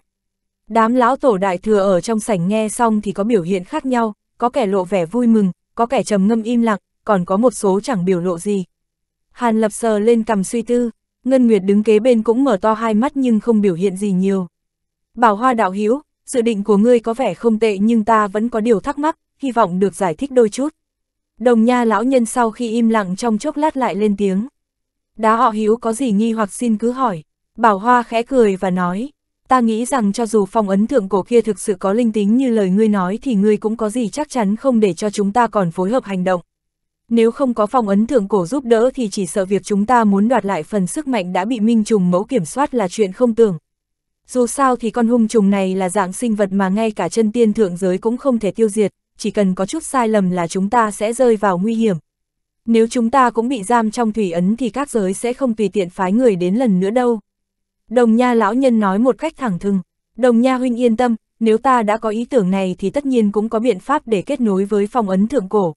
Đám lão tổ đại thừa ở trong sảnh nghe xong thì có biểu hiện khác nhau, có kẻ lộ vẻ vui mừng, có kẻ trầm ngâm im lặng, còn có một số chẳng biểu lộ gì. Hàn lập sờ lên cầm suy tư, Ngân Nguyệt đứng kế bên cũng mở to hai mắt nhưng không biểu hiện gì nhiều. Bảo Hoa đạo hiếu dự định của ngươi có vẻ không tệ nhưng ta vẫn có điều thắc mắc, hy vọng được giải thích đôi chút. Đồng nha lão nhân sau khi im lặng trong chốc lát lại lên tiếng. Đá họ hiếu có gì nghi hoặc xin cứ hỏi. Bảo Hoa khẽ cười và nói. Ta nghĩ rằng cho dù phong ấn thượng cổ kia thực sự có linh tính như lời ngươi nói thì ngươi cũng có gì chắc chắn không để cho chúng ta còn phối hợp hành động. Nếu không có phong ấn thượng cổ giúp đỡ thì chỉ sợ việc chúng ta muốn đoạt lại phần sức mạnh đã bị minh trùng mẫu kiểm soát là chuyện không tưởng. Dù sao thì con hung trùng này là dạng sinh vật mà ngay cả chân tiên thượng giới cũng không thể tiêu diệt, chỉ cần có chút sai lầm là chúng ta sẽ rơi vào nguy hiểm. Nếu chúng ta cũng bị giam trong thủy ấn thì các giới sẽ không tùy tiện phái người đến lần nữa đâu. Đồng nha lão nhân nói một cách thẳng thừng, đồng nha huynh yên tâm, nếu ta đã có ý tưởng này thì tất nhiên cũng có biện pháp để kết nối với phong ấn thượng cổ.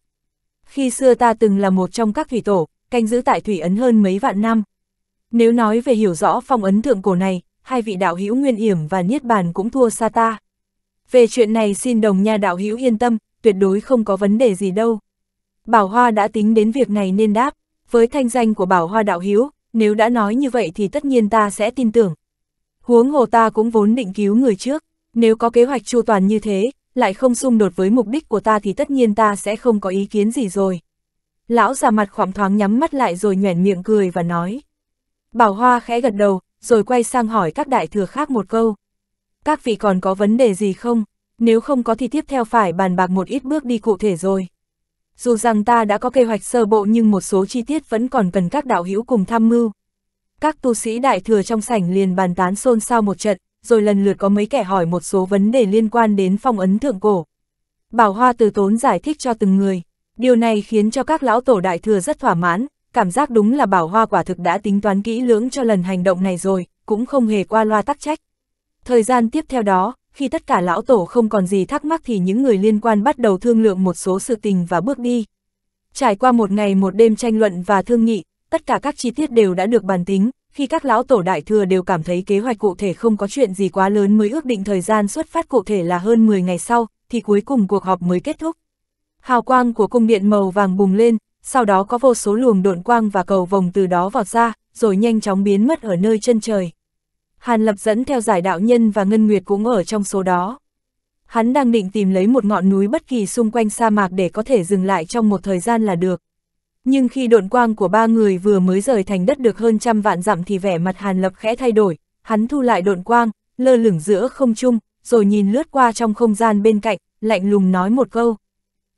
Khi xưa ta từng là một trong các thủy tổ, canh giữ tại thủy ấn hơn mấy vạn năm. Nếu nói về hiểu rõ phong ấn thượng cổ này, hai vị đạo hữu Nguyên Yểm và Niết Bàn cũng thua xa ta. Về chuyện này xin đồng nha đạo hữu yên tâm, tuyệt đối không có vấn đề gì đâu. Bảo Hoa đã tính đến việc này nên đáp, với thanh danh của Bảo Hoa đạo hiếu, nếu đã nói như vậy thì tất nhiên ta sẽ tin tưởng. Huống hồ ta cũng vốn định cứu người trước, nếu có kế hoạch chu toàn như thế, lại không xung đột với mục đích của ta thì tất nhiên ta sẽ không có ý kiến gì rồi. Lão già mặt khoảng thoáng nhắm mắt lại rồi nhoẻn miệng cười và nói. Bảo Hoa khẽ gật đầu, rồi quay sang hỏi các đại thừa khác một câu. Các vị còn có vấn đề gì không? nếu không có thì tiếp theo phải bàn bạc một ít bước đi cụ thể rồi. Dù rằng ta đã có kế hoạch sơ bộ nhưng một số chi tiết vẫn còn cần các đạo hữu cùng tham mưu. Các tu sĩ đại thừa trong sảnh liền bàn tán xôn xao một trận, rồi lần lượt có mấy kẻ hỏi một số vấn đề liên quan đến phong ấn thượng cổ. Bảo Hoa từ tốn giải thích cho từng người, điều này khiến cho các lão tổ đại thừa rất thỏa mãn, cảm giác đúng là Bảo Hoa quả thực đã tính toán kỹ lưỡng cho lần hành động này rồi, cũng không hề qua loa tắc trách. Thời gian tiếp theo đó, khi tất cả lão tổ không còn gì thắc mắc thì những người liên quan bắt đầu thương lượng một số sự tình và bước đi. Trải qua một ngày một đêm tranh luận và thương nghị, tất cả các chi tiết đều đã được bàn tính, khi các lão tổ đại thừa đều cảm thấy kế hoạch cụ thể không có chuyện gì quá lớn mới ước định thời gian xuất phát cụ thể là hơn 10 ngày sau, thì cuối cùng cuộc họp mới kết thúc. Hào quang của cung điện màu vàng bùng lên, sau đó có vô số luồng độn quang và cầu vồng từ đó vọt ra, rồi nhanh chóng biến mất ở nơi chân trời. Hàn Lập dẫn theo giải đạo nhân và Ngân Nguyệt cũng ở trong số đó. Hắn đang định tìm lấy một ngọn núi bất kỳ xung quanh sa mạc để có thể dừng lại trong một thời gian là được. Nhưng khi độn quang của ba người vừa mới rời thành đất được hơn trăm vạn dặm thì vẻ mặt Hàn Lập khẽ thay đổi, hắn thu lại độn quang, lơ lửng giữa không trung, rồi nhìn lướt qua trong không gian bên cạnh, lạnh lùng nói một câu.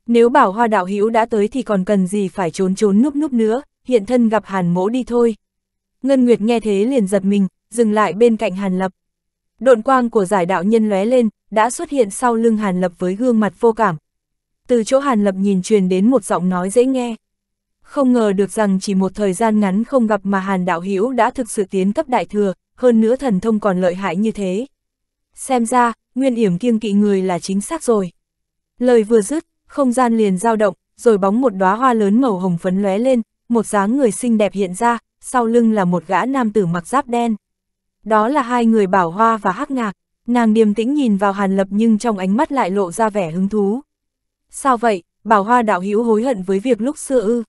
Nếu bảo hoa đạo hữu đã tới thì còn cần gì phải trốn trốn núp núp nữa, hiện thân gặp Hàn mỗ đi thôi. Ngân Nguyệt nghe thế liền giật mình, dừng lại bên cạnh Hàn Lập. Độn quang của giải đạo nhân lóe lên, đã xuất hiện sau lưng Hàn Lập với gương mặt vô cảm. Từ chỗ Hàn Lập nhìn truyền đến một giọng nói dễ nghe. Không ngờ được rằng chỉ một thời gian ngắn không gặp mà Hàn Đạo Hữu đã thực sự tiến cấp đại thừa, hơn nữa thần thông còn lợi hại như thế. Xem ra, nguyên yểm kiêng kỵ người là chính xác rồi. Lời vừa dứt, không gian liền dao động, rồi bóng một đóa hoa lớn màu hồng phấn lóe lên, một dáng người xinh đẹp hiện ra, sau lưng là một gã nam tử mặc giáp đen đó là hai người bảo hoa và hắc ngạc, nàng điềm tĩnh nhìn vào Hàn Lập nhưng trong ánh mắt lại lộ ra vẻ hứng thú. Sao vậy, bảo hoa đạo hữu hối hận với việc lúc xưa ư?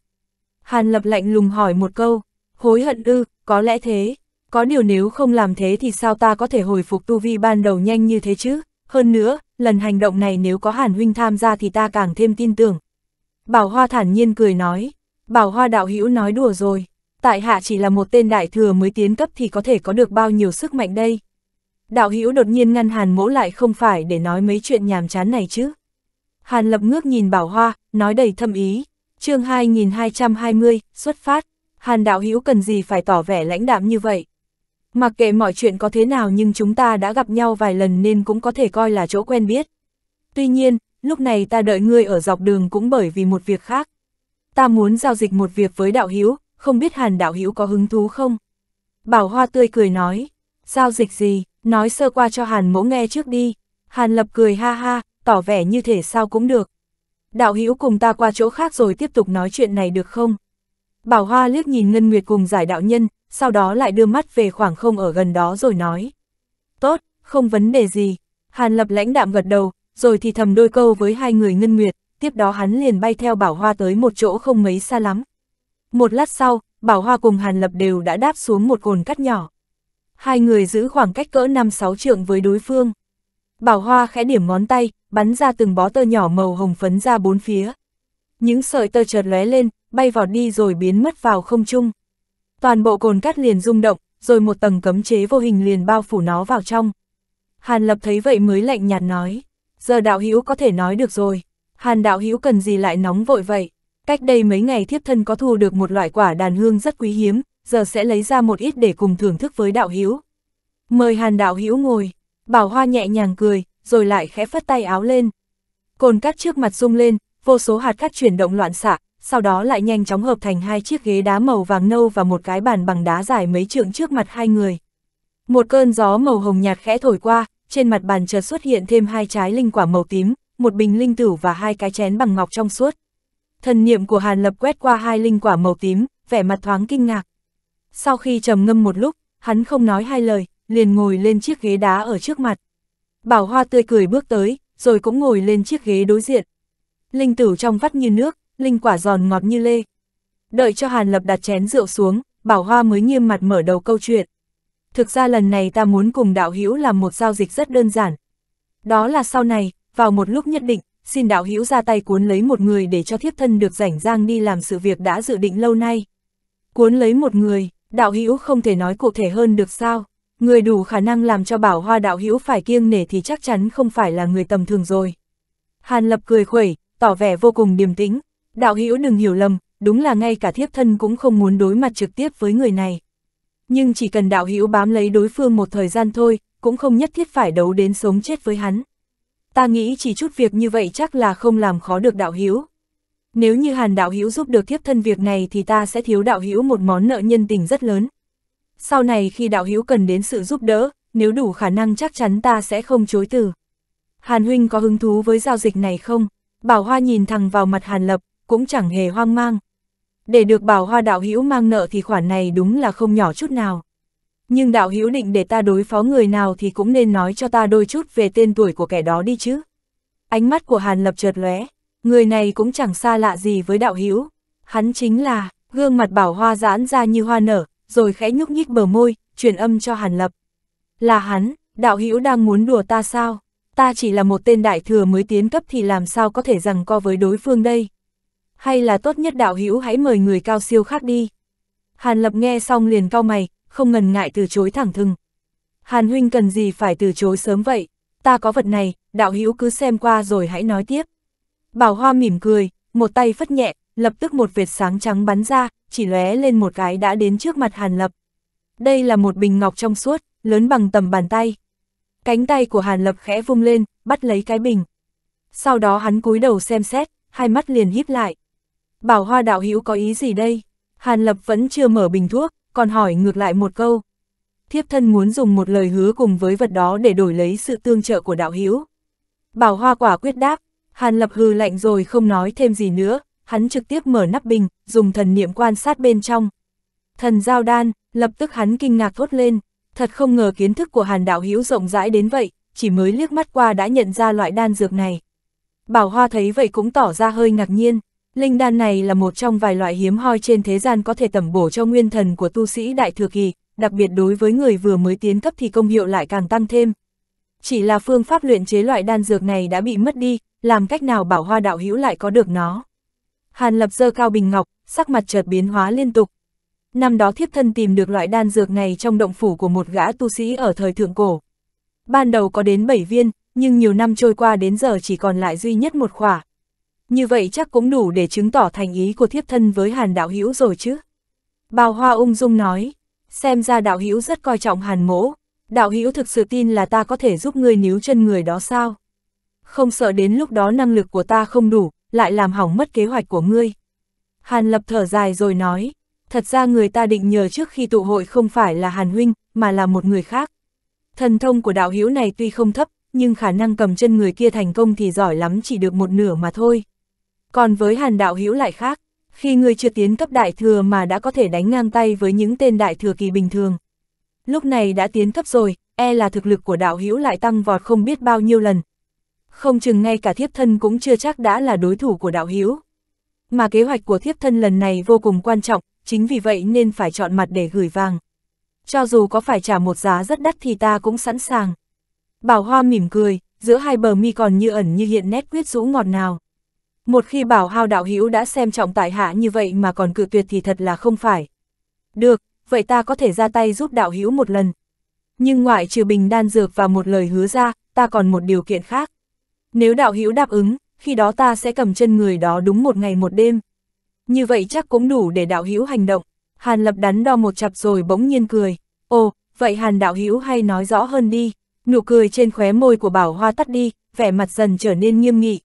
Hàn Lập lạnh lùng hỏi một câu, hối hận ư, có lẽ thế, có điều nếu không làm thế thì sao ta có thể hồi phục tu vi ban đầu nhanh như thế chứ? Hơn nữa, lần hành động này nếu có Hàn Huynh tham gia thì ta càng thêm tin tưởng. Bảo Hoa thản nhiên cười nói, Bảo Hoa đạo hữu nói đùa rồi, tại hạ chỉ là một tên đại thừa mới tiến cấp thì có thể có được bao nhiêu sức mạnh đây. Đạo hữu đột nhiên ngăn Hàn mỗ lại không phải để nói mấy chuyện nhàm chán này chứ. Hàn lập ngước nhìn bảo hoa, nói đầy thâm ý. chương 2220, xuất phát, Hàn đạo hữu cần gì phải tỏ vẻ lãnh đạm như vậy. Mặc kệ mọi chuyện có thế nào nhưng chúng ta đã gặp nhau vài lần nên cũng có thể coi là chỗ quen biết. Tuy nhiên, lúc này ta đợi ngươi ở dọc đường cũng bởi vì một việc khác. Ta muốn giao dịch một việc với đạo hữu không biết Hàn đạo hữu có hứng thú không? Bảo Hoa tươi cười nói, giao dịch gì, nói sơ qua cho Hàn mẫu nghe trước đi. Hàn lập cười ha ha, tỏ vẻ như thể sao cũng được. Đạo hữu cùng ta qua chỗ khác rồi tiếp tục nói chuyện này được không? Bảo Hoa liếc nhìn Ngân Nguyệt cùng giải đạo nhân, sau đó lại đưa mắt về khoảng không ở gần đó rồi nói. Tốt, không vấn đề gì. Hàn lập lãnh đạm gật đầu, rồi thì thầm đôi câu với hai người Ngân Nguyệt, tiếp đó hắn liền bay theo Bảo Hoa tới một chỗ không mấy xa lắm, một lát sau, Bảo Hoa cùng Hàn Lập đều đã đáp xuống một cồn cắt nhỏ. Hai người giữ khoảng cách cỡ 5-6 trượng với đối phương. Bảo Hoa khẽ điểm ngón tay, bắn ra từng bó tơ nhỏ màu hồng phấn ra bốn phía. Những sợi tơ chợt lóe lên, bay vọt đi rồi biến mất vào không trung. Toàn bộ cồn cát liền rung động, rồi một tầng cấm chế vô hình liền bao phủ nó vào trong. Hàn Lập thấy vậy mới lạnh nhạt nói, giờ đạo hữu có thể nói được rồi, Hàn đạo hữu cần gì lại nóng vội vậy? Cách đây mấy ngày thiếp thân có thu được một loại quả đàn hương rất quý hiếm, giờ sẽ lấy ra một ít để cùng thưởng thức với đạo hữu Mời hàn đạo hữu ngồi, bảo hoa nhẹ nhàng cười, rồi lại khẽ phất tay áo lên. Cồn cát trước mặt rung lên, vô số hạt cát chuyển động loạn xạ, sau đó lại nhanh chóng hợp thành hai chiếc ghế đá màu vàng nâu và một cái bàn bằng đá dài mấy trượng trước mặt hai người. Một cơn gió màu hồng nhạt khẽ thổi qua, trên mặt bàn chợt xuất hiện thêm hai trái linh quả màu tím, một bình linh tử và hai cái chén bằng ngọc trong suốt. Thần niệm của Hàn Lập quét qua hai linh quả màu tím, vẻ mặt thoáng kinh ngạc. Sau khi trầm ngâm một lúc, hắn không nói hai lời, liền ngồi lên chiếc ghế đá ở trước mặt. Bảo Hoa tươi cười bước tới, rồi cũng ngồi lên chiếc ghế đối diện. Linh tử trong vắt như nước, linh quả giòn ngọt như lê. Đợi cho Hàn Lập đặt chén rượu xuống, Bảo Hoa mới nghiêm mặt mở đầu câu chuyện. Thực ra lần này ta muốn cùng đạo hữu làm một giao dịch rất đơn giản. Đó là sau này, vào một lúc nhất định, xin đạo hữu ra tay cuốn lấy một người để cho thiếp thân được rảnh rang đi làm sự việc đã dự định lâu nay. Cuốn lấy một người, đạo hữu không thể nói cụ thể hơn được sao, người đủ khả năng làm cho bảo hoa đạo hữu phải kiêng nể thì chắc chắn không phải là người tầm thường rồi. Hàn lập cười khuẩy, tỏ vẻ vô cùng điềm tĩnh, đạo hữu đừng hiểu lầm, đúng là ngay cả thiếp thân cũng không muốn đối mặt trực tiếp với người này. Nhưng chỉ cần đạo hữu bám lấy đối phương một thời gian thôi, cũng không nhất thiết phải đấu đến sống chết với hắn ta nghĩ chỉ chút việc như vậy chắc là không làm khó được đạo hữu Nếu như hàn đạo hữu giúp được thiếp thân việc này thì ta sẽ thiếu đạo hữu một món nợ nhân tình rất lớn. Sau này khi đạo hữu cần đến sự giúp đỡ, nếu đủ khả năng chắc chắn ta sẽ không chối từ. Hàn huynh có hứng thú với giao dịch này không? Bảo Hoa nhìn thẳng vào mặt Hàn Lập, cũng chẳng hề hoang mang. Để được Bảo Hoa đạo hữu mang nợ thì khoản này đúng là không nhỏ chút nào nhưng đạo hữu định để ta đối phó người nào thì cũng nên nói cho ta đôi chút về tên tuổi của kẻ đó đi chứ. Ánh mắt của Hàn Lập chợt lóe, người này cũng chẳng xa lạ gì với đạo hữu. Hắn chính là, gương mặt bảo hoa giãn ra như hoa nở, rồi khẽ nhúc nhích bờ môi, truyền âm cho Hàn Lập. Là hắn, đạo hữu đang muốn đùa ta sao? Ta chỉ là một tên đại thừa mới tiến cấp thì làm sao có thể rằng co với đối phương đây? Hay là tốt nhất đạo hữu hãy mời người cao siêu khác đi? Hàn Lập nghe xong liền cau mày, không ngần ngại từ chối thẳng thừng. Hàn huynh cần gì phải từ chối sớm vậy, ta có vật này, đạo hữu cứ xem qua rồi hãy nói tiếp. Bảo Hoa mỉm cười, một tay phất nhẹ, lập tức một vệt sáng trắng bắn ra, chỉ lóe lên một cái đã đến trước mặt Hàn Lập. Đây là một bình ngọc trong suốt, lớn bằng tầm bàn tay. Cánh tay của Hàn Lập khẽ vung lên, bắt lấy cái bình. Sau đó hắn cúi đầu xem xét, hai mắt liền híp lại. Bảo Hoa đạo hữu có ý gì đây? Hàn Lập vẫn chưa mở bình thuốc, còn hỏi ngược lại một câu. Thiếp thân muốn dùng một lời hứa cùng với vật đó để đổi lấy sự tương trợ của đạo hữu Bảo hoa quả quyết đáp, Hàn Lập hư lạnh rồi không nói thêm gì nữa, hắn trực tiếp mở nắp bình, dùng thần niệm quan sát bên trong. Thần giao đan, lập tức hắn kinh ngạc thốt lên, thật không ngờ kiến thức của Hàn đạo hữu rộng rãi đến vậy, chỉ mới liếc mắt qua đã nhận ra loại đan dược này. Bảo Hoa thấy vậy cũng tỏ ra hơi ngạc nhiên. Linh đan này là một trong vài loại hiếm hoi trên thế gian có thể tẩm bổ cho nguyên thần của tu sĩ đại thừa kỳ, đặc biệt đối với người vừa mới tiến cấp thì công hiệu lại càng tăng thêm. Chỉ là phương pháp luyện chế loại đan dược này đã bị mất đi, làm cách nào bảo hoa đạo hữu lại có được nó. Hàn lập dơ cao bình ngọc, sắc mặt chợt biến hóa liên tục. Năm đó thiếp thân tìm được loại đan dược này trong động phủ của một gã tu sĩ ở thời thượng cổ. Ban đầu có đến 7 viên, nhưng nhiều năm trôi qua đến giờ chỉ còn lại duy nhất một khỏa, như vậy chắc cũng đủ để chứng tỏ thành ý của thiếp thân với Hàn Đạo Hữu rồi chứ. Bào Hoa ung dung nói, xem ra Đạo Hữu rất coi trọng Hàn mỗ, Đạo Hữu thực sự tin là ta có thể giúp ngươi níu chân người đó sao? Không sợ đến lúc đó năng lực của ta không đủ, lại làm hỏng mất kế hoạch của ngươi. Hàn Lập thở dài rồi nói, thật ra người ta định nhờ trước khi tụ hội không phải là Hàn Huynh, mà là một người khác. Thần thông của đạo hữu này tuy không thấp, nhưng khả năng cầm chân người kia thành công thì giỏi lắm chỉ được một nửa mà thôi. Còn với hàn đạo hữu lại khác, khi người chưa tiến cấp đại thừa mà đã có thể đánh ngang tay với những tên đại thừa kỳ bình thường. Lúc này đã tiến cấp rồi, e là thực lực của đạo hữu lại tăng vọt không biết bao nhiêu lần. Không chừng ngay cả thiếp thân cũng chưa chắc đã là đối thủ của đạo hữu. Mà kế hoạch của thiếp thân lần này vô cùng quan trọng, chính vì vậy nên phải chọn mặt để gửi vàng. Cho dù có phải trả một giá rất đắt thì ta cũng sẵn sàng. Bảo Hoa mỉm cười, giữa hai bờ mi còn như ẩn như hiện nét quyết rũ ngọt nào. Một khi bảo hao đạo hữu đã xem trọng tại hạ như vậy mà còn cự tuyệt thì thật là không phải. Được, vậy ta có thể ra tay giúp đạo hữu một lần. Nhưng ngoại trừ bình đan dược và một lời hứa ra, ta còn một điều kiện khác. Nếu đạo hữu đáp ứng, khi đó ta sẽ cầm chân người đó đúng một ngày một đêm. Như vậy chắc cũng đủ để đạo hữu hành động. Hàn lập đắn đo một chặp rồi bỗng nhiên cười. Ồ, vậy hàn đạo hữu hay nói rõ hơn đi. Nụ cười trên khóe môi của bảo hoa tắt đi, vẻ mặt dần trở nên nghiêm nghị.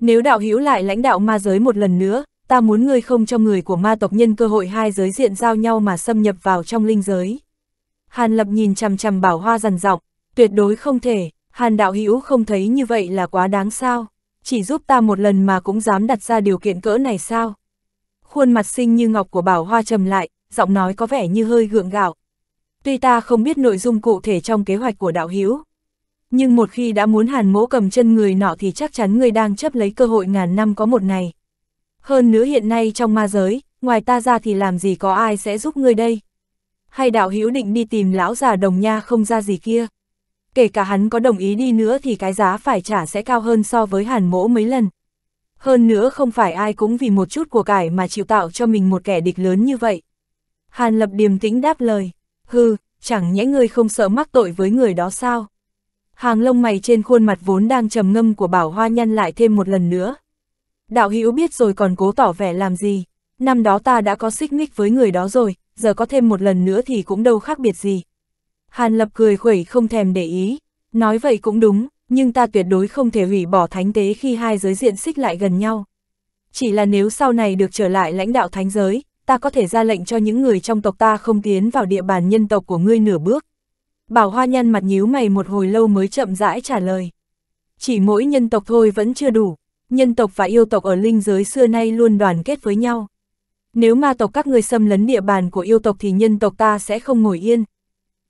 Nếu đạo hiếu lại lãnh đạo ma giới một lần nữa, ta muốn ngươi không cho người của ma tộc nhân cơ hội hai giới diện giao nhau mà xâm nhập vào trong linh giới. Hàn Lập nhìn chằm chằm bảo hoa dằn dọc, tuyệt đối không thể, Hàn đạo hiếu không thấy như vậy là quá đáng sao, chỉ giúp ta một lần mà cũng dám đặt ra điều kiện cỡ này sao. Khuôn mặt xinh như ngọc của bảo hoa trầm lại, giọng nói có vẻ như hơi gượng gạo. Tuy ta không biết nội dung cụ thể trong kế hoạch của đạo hiếu nhưng một khi đã muốn hàn mỗ cầm chân người nọ thì chắc chắn người đang chấp lấy cơ hội ngàn năm có một ngày. Hơn nữa hiện nay trong ma giới, ngoài ta ra thì làm gì có ai sẽ giúp ngươi đây? Hay đạo hữu định đi tìm lão già đồng nha không ra gì kia? Kể cả hắn có đồng ý đi nữa thì cái giá phải trả sẽ cao hơn so với hàn mỗ mấy lần. Hơn nữa không phải ai cũng vì một chút của cải mà chịu tạo cho mình một kẻ địch lớn như vậy. Hàn lập điềm tĩnh đáp lời, hư chẳng nhẽ ngươi không sợ mắc tội với người đó sao? hàng lông mày trên khuôn mặt vốn đang trầm ngâm của Bảo Hoa nhăn lại thêm một lần nữa. Đạo hữu biết rồi còn cố tỏ vẻ làm gì, năm đó ta đã có xích mích với người đó rồi, giờ có thêm một lần nữa thì cũng đâu khác biệt gì. Hàn Lập cười khuẩy không thèm để ý, nói vậy cũng đúng, nhưng ta tuyệt đối không thể hủy bỏ thánh tế khi hai giới diện xích lại gần nhau. Chỉ là nếu sau này được trở lại lãnh đạo thánh giới, ta có thể ra lệnh cho những người trong tộc ta không tiến vào địa bàn nhân tộc của ngươi nửa bước. Bảo Hoa nhăn mặt nhíu mày một hồi lâu mới chậm rãi trả lời. Chỉ mỗi nhân tộc thôi vẫn chưa đủ, nhân tộc và yêu tộc ở linh giới xưa nay luôn đoàn kết với nhau. Nếu ma tộc các người xâm lấn địa bàn của yêu tộc thì nhân tộc ta sẽ không ngồi yên.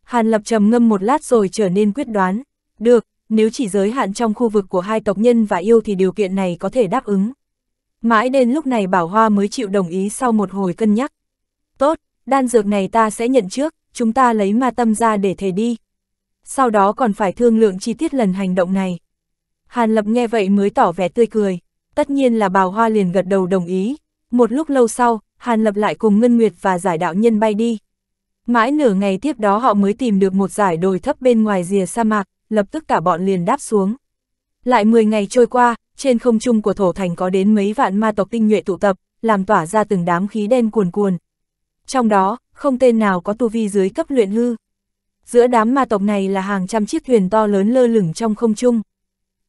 Hàn Lập trầm ngâm một lát rồi trở nên quyết đoán. Được, nếu chỉ giới hạn trong khu vực của hai tộc nhân và yêu thì điều kiện này có thể đáp ứng. Mãi đến lúc này Bảo Hoa mới chịu đồng ý sau một hồi cân nhắc. Tốt, đan dược này ta sẽ nhận trước, chúng ta lấy ma tâm ra để thể đi. Sau đó còn phải thương lượng chi tiết lần hành động này. Hàn Lập nghe vậy mới tỏ vẻ tươi cười, tất nhiên là bào hoa liền gật đầu đồng ý. Một lúc lâu sau, Hàn Lập lại cùng Ngân Nguyệt và giải đạo nhân bay đi. Mãi nửa ngày tiếp đó họ mới tìm được một giải đồi thấp bên ngoài rìa sa mạc, lập tức cả bọn liền đáp xuống. Lại 10 ngày trôi qua, trên không trung của thổ thành có đến mấy vạn ma tộc tinh nhuệ tụ tập, làm tỏa ra từng đám khí đen cuồn cuồn, trong đó, không tên nào có tu vi dưới cấp luyện hư. Giữa đám ma tộc này là hàng trăm chiếc thuyền to lớn lơ lửng trong không trung.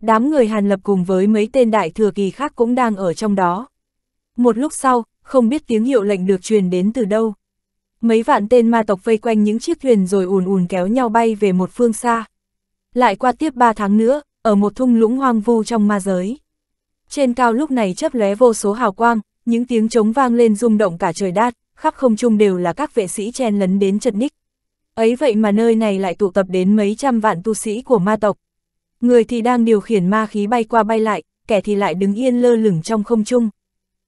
Đám người Hàn Lập cùng với mấy tên đại thừa kỳ khác cũng đang ở trong đó. Một lúc sau, không biết tiếng hiệu lệnh được truyền đến từ đâu. Mấy vạn tên ma tộc vây quanh những chiếc thuyền rồi ùn ùn kéo nhau bay về một phương xa. Lại qua tiếp ba tháng nữa, ở một thung lũng hoang vu trong ma giới. Trên cao lúc này chấp lóe vô số hào quang, những tiếng trống vang lên rung động cả trời đát, khắp không trung đều là các vệ sĩ chen lấn đến chật ních. Ấy vậy mà nơi này lại tụ tập đến mấy trăm vạn tu sĩ của ma tộc. Người thì đang điều khiển ma khí bay qua bay lại, kẻ thì lại đứng yên lơ lửng trong không trung.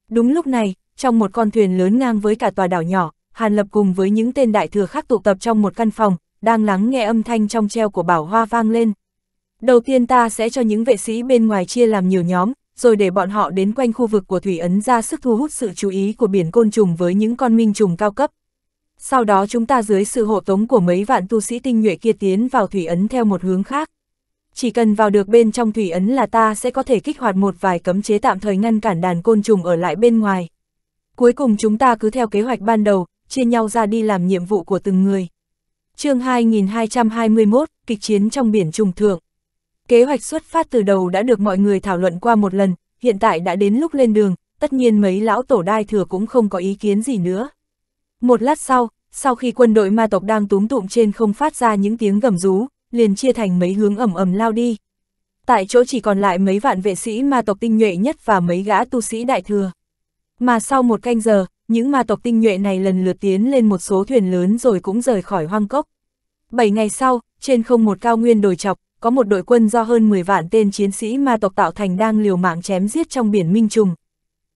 Đúng lúc này, trong một con thuyền lớn ngang với cả tòa đảo nhỏ, Hàn Lập cùng với những tên đại thừa khác tụ tập trong một căn phòng, đang lắng nghe âm thanh trong treo của bảo hoa vang lên. Đầu tiên ta sẽ cho những vệ sĩ bên ngoài chia làm nhiều nhóm, rồi để bọn họ đến quanh khu vực của thủy ấn ra sức thu hút sự chú ý của biển côn trùng với những con minh trùng cao cấp. Sau đó chúng ta dưới sự hộ tống của mấy vạn tu sĩ tinh nhuệ kia tiến vào thủy ấn theo một hướng khác. Chỉ cần vào được bên trong thủy ấn là ta sẽ có thể kích hoạt một vài cấm chế tạm thời ngăn cản đàn côn trùng ở lại bên ngoài. Cuối cùng chúng ta cứ theo kế hoạch ban đầu, chia nhau ra đi làm nhiệm vụ của từng người. chương 2221, kịch chiến trong biển trùng thượng. Kế hoạch xuất phát từ đầu đã được mọi người thảo luận qua một lần, hiện tại đã đến lúc lên đường, tất nhiên mấy lão tổ đai thừa cũng không có ý kiến gì nữa. Một lát sau, sau khi quân đội ma tộc đang túm tụm trên không phát ra những tiếng gầm rú, liền chia thành mấy hướng ẩm ẩm lao đi. Tại chỗ chỉ còn lại mấy vạn vệ sĩ ma tộc tinh nhuệ nhất và mấy gã tu sĩ đại thừa. Mà sau một canh giờ, những ma tộc tinh nhuệ này lần lượt tiến lên một số thuyền lớn rồi cũng rời khỏi hoang cốc. Bảy ngày sau, trên không một cao nguyên đồi chọc, có một đội quân do hơn 10 vạn tên chiến sĩ ma tộc tạo thành đang liều mạng chém giết trong biển Minh Trùng.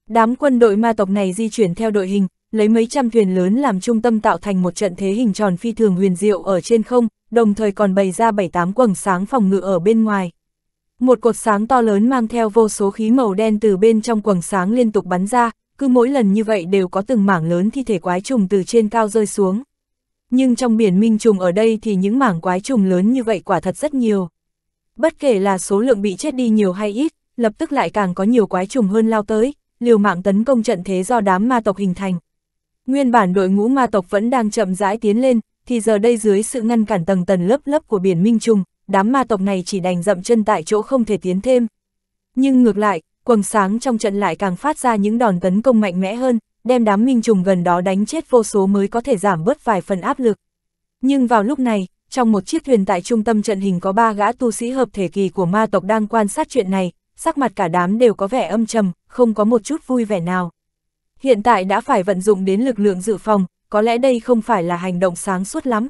Đám quân đội ma tộc này di chuyển theo đội hình, lấy mấy trăm thuyền lớn làm trung tâm tạo thành một trận thế hình tròn phi thường huyền diệu ở trên không, đồng thời còn bày ra bảy tám quầng sáng phòng ngự ở bên ngoài. Một cột sáng to lớn mang theo vô số khí màu đen từ bên trong quầng sáng liên tục bắn ra, cứ mỗi lần như vậy đều có từng mảng lớn thi thể quái trùng từ trên cao rơi xuống. Nhưng trong biển minh trùng ở đây thì những mảng quái trùng lớn như vậy quả thật rất nhiều. Bất kể là số lượng bị chết đi nhiều hay ít, lập tức lại càng có nhiều quái trùng hơn lao tới, liều mạng tấn công trận thế do đám ma tộc hình thành. Nguyên bản đội ngũ ma tộc vẫn đang chậm rãi tiến lên, thì giờ đây dưới sự ngăn cản tầng tầng lớp lớp của biển Minh Trung, đám ma tộc này chỉ đành dậm chân tại chỗ không thể tiến thêm. Nhưng ngược lại, quầng sáng trong trận lại càng phát ra những đòn tấn công mạnh mẽ hơn, đem đám Minh Trùng gần đó đánh chết vô số mới có thể giảm bớt vài phần áp lực. Nhưng vào lúc này, trong một chiếc thuyền tại trung tâm trận hình có ba gã tu sĩ hợp thể kỳ của ma tộc đang quan sát chuyện này, sắc mặt cả đám đều có vẻ âm trầm, không có một chút vui vẻ nào. Hiện tại đã phải vận dụng đến lực lượng dự phòng, có lẽ đây không phải là hành động sáng suốt lắm.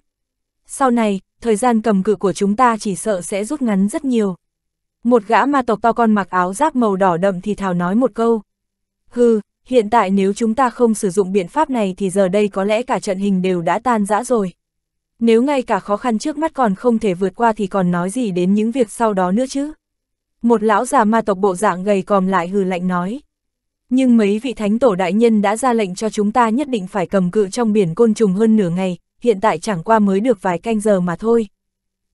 Sau này, thời gian cầm cự của chúng ta chỉ sợ sẽ rút ngắn rất nhiều. Một gã ma tộc to con mặc áo giáp màu đỏ đậm thì thào nói một câu. Hừ, hiện tại nếu chúng ta không sử dụng biện pháp này thì giờ đây có lẽ cả trận hình đều đã tan rã rồi. Nếu ngay cả khó khăn trước mắt còn không thể vượt qua thì còn nói gì đến những việc sau đó nữa chứ. Một lão già ma tộc bộ dạng gầy còm lại hừ lạnh nói. Nhưng mấy vị thánh tổ đại nhân đã ra lệnh cho chúng ta nhất định phải cầm cự trong biển côn trùng hơn nửa ngày, hiện tại chẳng qua mới được vài canh giờ mà thôi.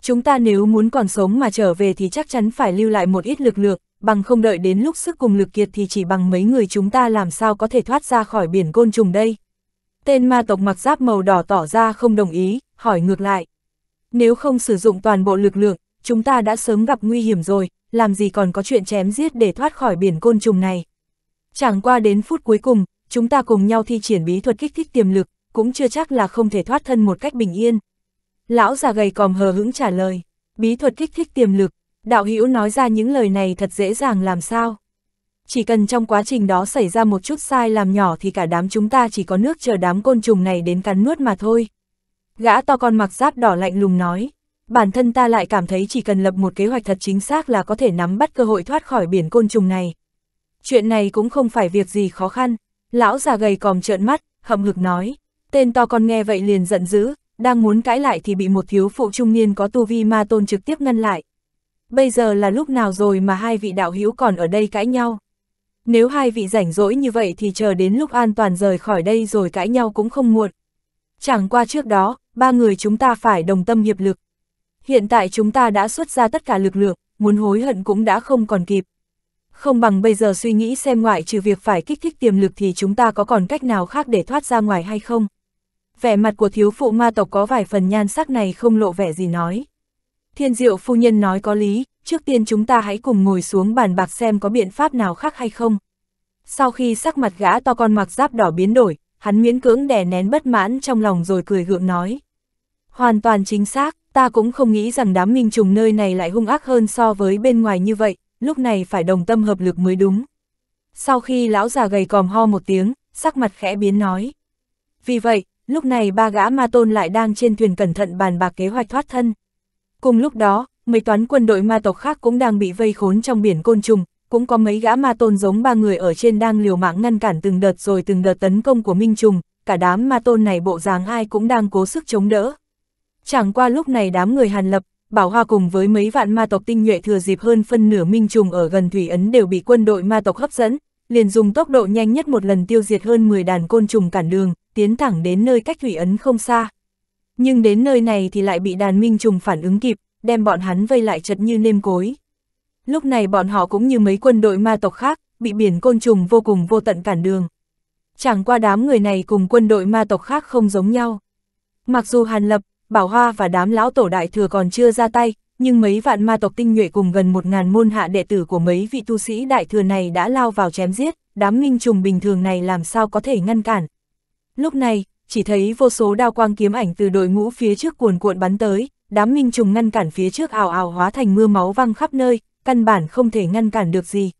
Chúng ta nếu muốn còn sống mà trở về thì chắc chắn phải lưu lại một ít lực lượng, bằng không đợi đến lúc sức cùng lực kiệt thì chỉ bằng mấy người chúng ta làm sao có thể thoát ra khỏi biển côn trùng đây. Tên ma tộc mặc giáp màu đỏ tỏ ra không đồng ý, hỏi ngược lại. Nếu không sử dụng toàn bộ lực lượng, chúng ta đã sớm gặp nguy hiểm rồi, làm gì còn có chuyện chém giết để thoát khỏi biển côn trùng này. Chẳng qua đến phút cuối cùng, chúng ta cùng nhau thi triển bí thuật kích thích tiềm lực, cũng chưa chắc là không thể thoát thân một cách bình yên. Lão già gầy còm hờ hững trả lời, bí thuật kích thích tiềm lực, đạo hữu nói ra những lời này thật dễ dàng làm sao. Chỉ cần trong quá trình đó xảy ra một chút sai làm nhỏ thì cả đám chúng ta chỉ có nước chờ đám côn trùng này đến cắn nuốt mà thôi. Gã to con mặc giáp đỏ lạnh lùng nói, bản thân ta lại cảm thấy chỉ cần lập một kế hoạch thật chính xác là có thể nắm bắt cơ hội thoát khỏi biển côn trùng này. Chuyện này cũng không phải việc gì khó khăn, lão già gầy còm trợn mắt, hậm hực nói, tên to con nghe vậy liền giận dữ, đang muốn cãi lại thì bị một thiếu phụ trung niên có tu vi ma tôn trực tiếp ngăn lại. Bây giờ là lúc nào rồi mà hai vị đạo hữu còn ở đây cãi nhau? Nếu hai vị rảnh rỗi như vậy thì chờ đến lúc an toàn rời khỏi đây rồi cãi nhau cũng không muộn. Chẳng qua trước đó, ba người chúng ta phải đồng tâm hiệp lực. Hiện tại chúng ta đã xuất ra tất cả lực lượng, muốn hối hận cũng đã không còn kịp. Không bằng bây giờ suy nghĩ xem ngoại trừ việc phải kích thích tiềm lực thì chúng ta có còn cách nào khác để thoát ra ngoài hay không. Vẻ mặt của thiếu phụ ma tộc có vài phần nhan sắc này không lộ vẻ gì nói. Thiên diệu phu nhân nói có lý, trước tiên chúng ta hãy cùng ngồi xuống bàn bạc xem có biện pháp nào khác hay không. Sau khi sắc mặt gã to con mặc giáp đỏ biến đổi, hắn miễn cưỡng đè nén bất mãn trong lòng rồi cười gượng nói. Hoàn toàn chính xác, ta cũng không nghĩ rằng đám minh trùng nơi này lại hung ác hơn so với bên ngoài như vậy, lúc này phải đồng tâm hợp lực mới đúng. Sau khi lão già gầy còm ho một tiếng, sắc mặt khẽ biến nói. Vì vậy, lúc này ba gã ma tôn lại đang trên thuyền cẩn thận bàn bạc kế hoạch thoát thân. Cùng lúc đó, mấy toán quân đội ma tộc khác cũng đang bị vây khốn trong biển côn trùng, cũng có mấy gã ma tôn giống ba người ở trên đang liều mạng ngăn cản từng đợt rồi từng đợt tấn công của Minh Trùng, cả đám ma tôn này bộ dáng ai cũng đang cố sức chống đỡ. Chẳng qua lúc này đám người Hàn Lập, Bảo Hoa cùng với mấy vạn ma tộc tinh nhuệ thừa dịp hơn phân nửa Minh Trùng ở gần Thủy Ấn đều bị quân đội ma tộc hấp dẫn, liền dùng tốc độ nhanh nhất một lần tiêu diệt hơn 10 đàn côn trùng cản đường, tiến thẳng đến nơi cách Thủy Ấn không xa. Nhưng đến nơi này thì lại bị đàn Minh Trùng phản ứng kịp, đem bọn hắn vây lại chật như nêm cối lúc này bọn họ cũng như mấy quân đội ma tộc khác, bị biển côn trùng vô cùng vô tận cản đường. Chẳng qua đám người này cùng quân đội ma tộc khác không giống nhau. Mặc dù Hàn Lập, Bảo Hoa và đám lão tổ đại thừa còn chưa ra tay, nhưng mấy vạn ma tộc tinh nhuệ cùng gần một ngàn môn hạ đệ tử của mấy vị tu sĩ đại thừa này đã lao vào chém giết, đám minh trùng bình thường này làm sao có thể ngăn cản. Lúc này, chỉ thấy vô số đao quang kiếm ảnh từ đội ngũ phía trước cuồn cuộn bắn tới, đám minh trùng ngăn cản phía trước ảo ảo hóa thành mưa máu văng khắp nơi, căn bản không thể ngăn cản được gì.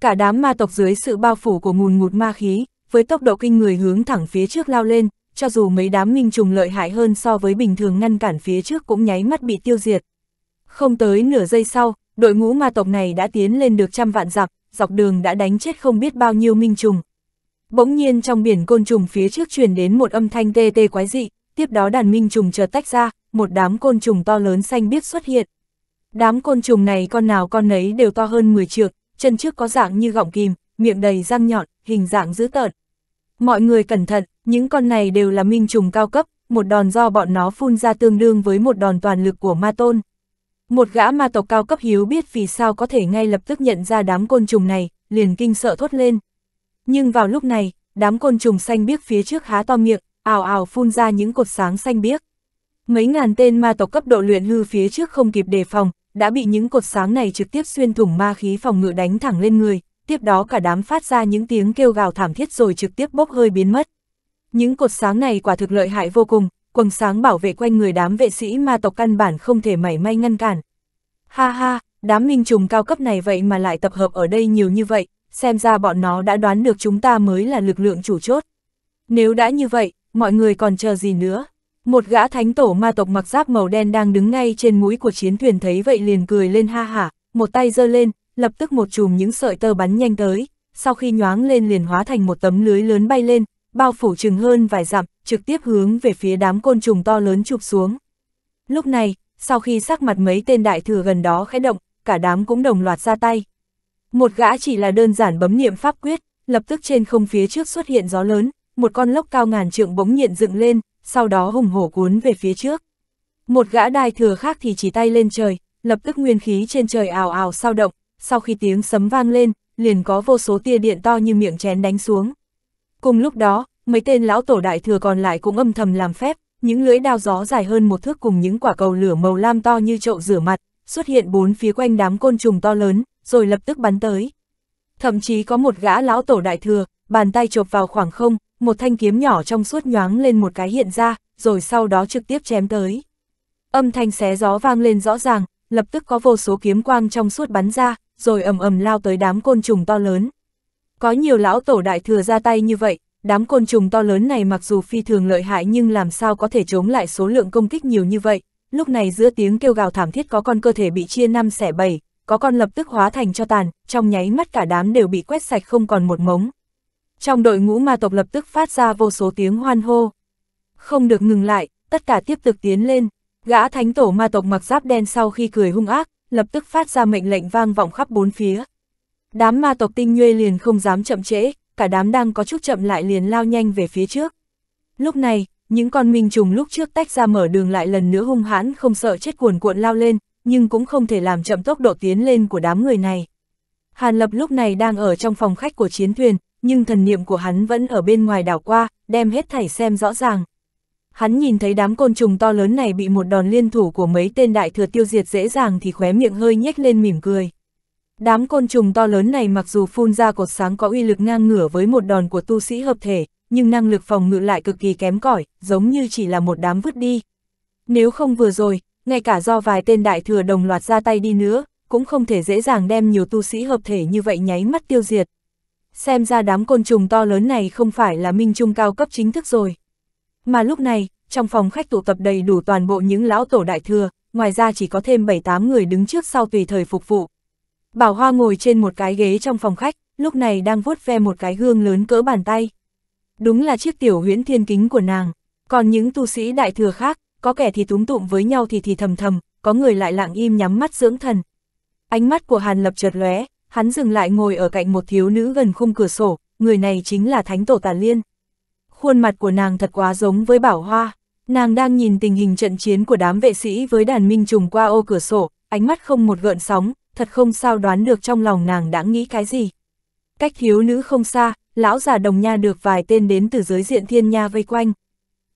Cả đám ma tộc dưới sự bao phủ của ngùn ngụt ma khí, với tốc độ kinh người hướng thẳng phía trước lao lên, cho dù mấy đám minh trùng lợi hại hơn so với bình thường ngăn cản phía trước cũng nháy mắt bị tiêu diệt. Không tới nửa giây sau, đội ngũ ma tộc này đã tiến lên được trăm vạn dặm, dọc đường đã đánh chết không biết bao nhiêu minh trùng. Bỗng nhiên trong biển côn trùng phía trước truyền đến một âm thanh tê tê quái dị, tiếp đó đàn minh trùng chợt tách ra, một đám côn trùng to lớn xanh biếc xuất hiện. Đám côn trùng này con nào con nấy đều to hơn 10 trượng, chân trước có dạng như gọng kìm, miệng đầy răng nhọn, hình dạng dữ tợn. Mọi người cẩn thận, những con này đều là minh trùng cao cấp, một đòn do bọn nó phun ra tương đương với một đòn toàn lực của ma tôn. Một gã ma tộc cao cấp hiếu biết vì sao có thể ngay lập tức nhận ra đám côn trùng này, liền kinh sợ thốt lên. Nhưng vào lúc này, đám côn trùng xanh biếc phía trước há to miệng, ào ào phun ra những cột sáng xanh biếc. Mấy ngàn tên ma tộc cấp độ luyện hư phía trước không kịp đề phòng, đã bị những cột sáng này trực tiếp xuyên thủng ma khí phòng ngự đánh thẳng lên người, tiếp đó cả đám phát ra những tiếng kêu gào thảm thiết rồi trực tiếp bốc hơi biến mất. Những cột sáng này quả thực lợi hại vô cùng, quần sáng bảo vệ quanh người đám vệ sĩ ma tộc căn bản không thể mảy may ngăn cản. Ha ha, đám minh trùng cao cấp này vậy mà lại tập hợp ở đây nhiều như vậy, xem ra bọn nó đã đoán được chúng ta mới là lực lượng chủ chốt. Nếu đã như vậy, mọi người còn chờ gì nữa? Một gã thánh tổ ma tộc mặc giáp màu đen đang đứng ngay trên mũi của chiến thuyền thấy vậy liền cười lên ha hả, một tay giơ lên, lập tức một chùm những sợi tơ bắn nhanh tới, sau khi nhoáng lên liền hóa thành một tấm lưới lớn bay lên, bao phủ chừng hơn vài dặm, trực tiếp hướng về phía đám côn trùng to lớn chụp xuống. Lúc này, sau khi sắc mặt mấy tên đại thừa gần đó khẽ động, cả đám cũng đồng loạt ra tay. Một gã chỉ là đơn giản bấm niệm pháp quyết, lập tức trên không phía trước xuất hiện gió lớn, một con lốc cao ngàn trượng bỗng nhiện dựng lên, sau đó hùng hổ cuốn về phía trước. Một gã đai thừa khác thì chỉ tay lên trời, lập tức nguyên khí trên trời ào ào sao động, sau khi tiếng sấm vang lên, liền có vô số tia điện to như miệng chén đánh xuống. Cùng lúc đó, mấy tên lão tổ đại thừa còn lại cũng âm thầm làm phép, những lưỡi đao gió dài hơn một thước cùng những quả cầu lửa màu lam to như chậu rửa mặt, xuất hiện bốn phía quanh đám côn trùng to lớn, rồi lập tức bắn tới. Thậm chí có một gã lão tổ đại thừa, bàn tay chộp vào khoảng không, một thanh kiếm nhỏ trong suốt nhoáng lên một cái hiện ra, rồi sau đó trực tiếp chém tới. Âm thanh xé gió vang lên rõ ràng, lập tức có vô số kiếm quang trong suốt bắn ra, rồi ầm ầm lao tới đám côn trùng to lớn. Có nhiều lão tổ đại thừa ra tay như vậy, đám côn trùng to lớn này mặc dù phi thường lợi hại nhưng làm sao có thể chống lại số lượng công kích nhiều như vậy. Lúc này giữa tiếng kêu gào thảm thiết có con cơ thể bị chia năm xẻ bảy, có con lập tức hóa thành cho tàn, trong nháy mắt cả đám đều bị quét sạch không còn một mống, trong đội ngũ ma tộc lập tức phát ra vô số tiếng hoan hô. Không được ngừng lại, tất cả tiếp tục tiến lên. Gã thánh tổ ma tộc mặc giáp đen sau khi cười hung ác, lập tức phát ra mệnh lệnh vang vọng khắp bốn phía. Đám ma tộc tinh nhuê liền không dám chậm trễ, cả đám đang có chút chậm lại liền lao nhanh về phía trước. Lúc này, những con minh trùng lúc trước tách ra mở đường lại lần nữa hung hãn không sợ chết cuồn cuộn lao lên, nhưng cũng không thể làm chậm tốc độ tiến lên của đám người này. Hàn Lập lúc này đang ở trong phòng khách của chiến thuyền, nhưng thần niệm của hắn vẫn ở bên ngoài đảo qua, đem hết thảy xem rõ ràng. Hắn nhìn thấy đám côn trùng to lớn này bị một đòn liên thủ của mấy tên đại thừa tiêu diệt dễ dàng thì khóe miệng hơi nhếch lên mỉm cười. Đám côn trùng to lớn này mặc dù phun ra cột sáng có uy lực ngang ngửa với một đòn của tu sĩ hợp thể, nhưng năng lực phòng ngự lại cực kỳ kém cỏi, giống như chỉ là một đám vứt đi. Nếu không vừa rồi, ngay cả do vài tên đại thừa đồng loạt ra tay đi nữa, cũng không thể dễ dàng đem nhiều tu sĩ hợp thể như vậy nháy mắt tiêu diệt xem ra đám côn trùng to lớn này không phải là minh trung cao cấp chính thức rồi. Mà lúc này, trong phòng khách tụ tập đầy đủ toàn bộ những lão tổ đại thừa, ngoài ra chỉ có thêm 7-8 người đứng trước sau tùy thời phục vụ. Bảo Hoa ngồi trên một cái ghế trong phòng khách, lúc này đang vuốt ve một cái gương lớn cỡ bàn tay. Đúng là chiếc tiểu huyễn thiên kính của nàng, còn những tu sĩ đại thừa khác, có kẻ thì túm tụm với nhau thì thì thầm thầm, có người lại lặng im nhắm mắt dưỡng thần. Ánh mắt của Hàn Lập chợt lóe, hắn dừng lại ngồi ở cạnh một thiếu nữ gần khung cửa sổ, người này chính là Thánh Tổ Tàn Liên. Khuôn mặt của nàng thật quá giống với Bảo Hoa, nàng đang nhìn tình hình trận chiến của đám vệ sĩ với đàn minh trùng qua ô cửa sổ, ánh mắt không một gợn sóng, thật không sao đoán được trong lòng nàng đã nghĩ cái gì. Cách thiếu nữ không xa, lão già đồng nha được vài tên đến từ giới diện thiên nha vây quanh.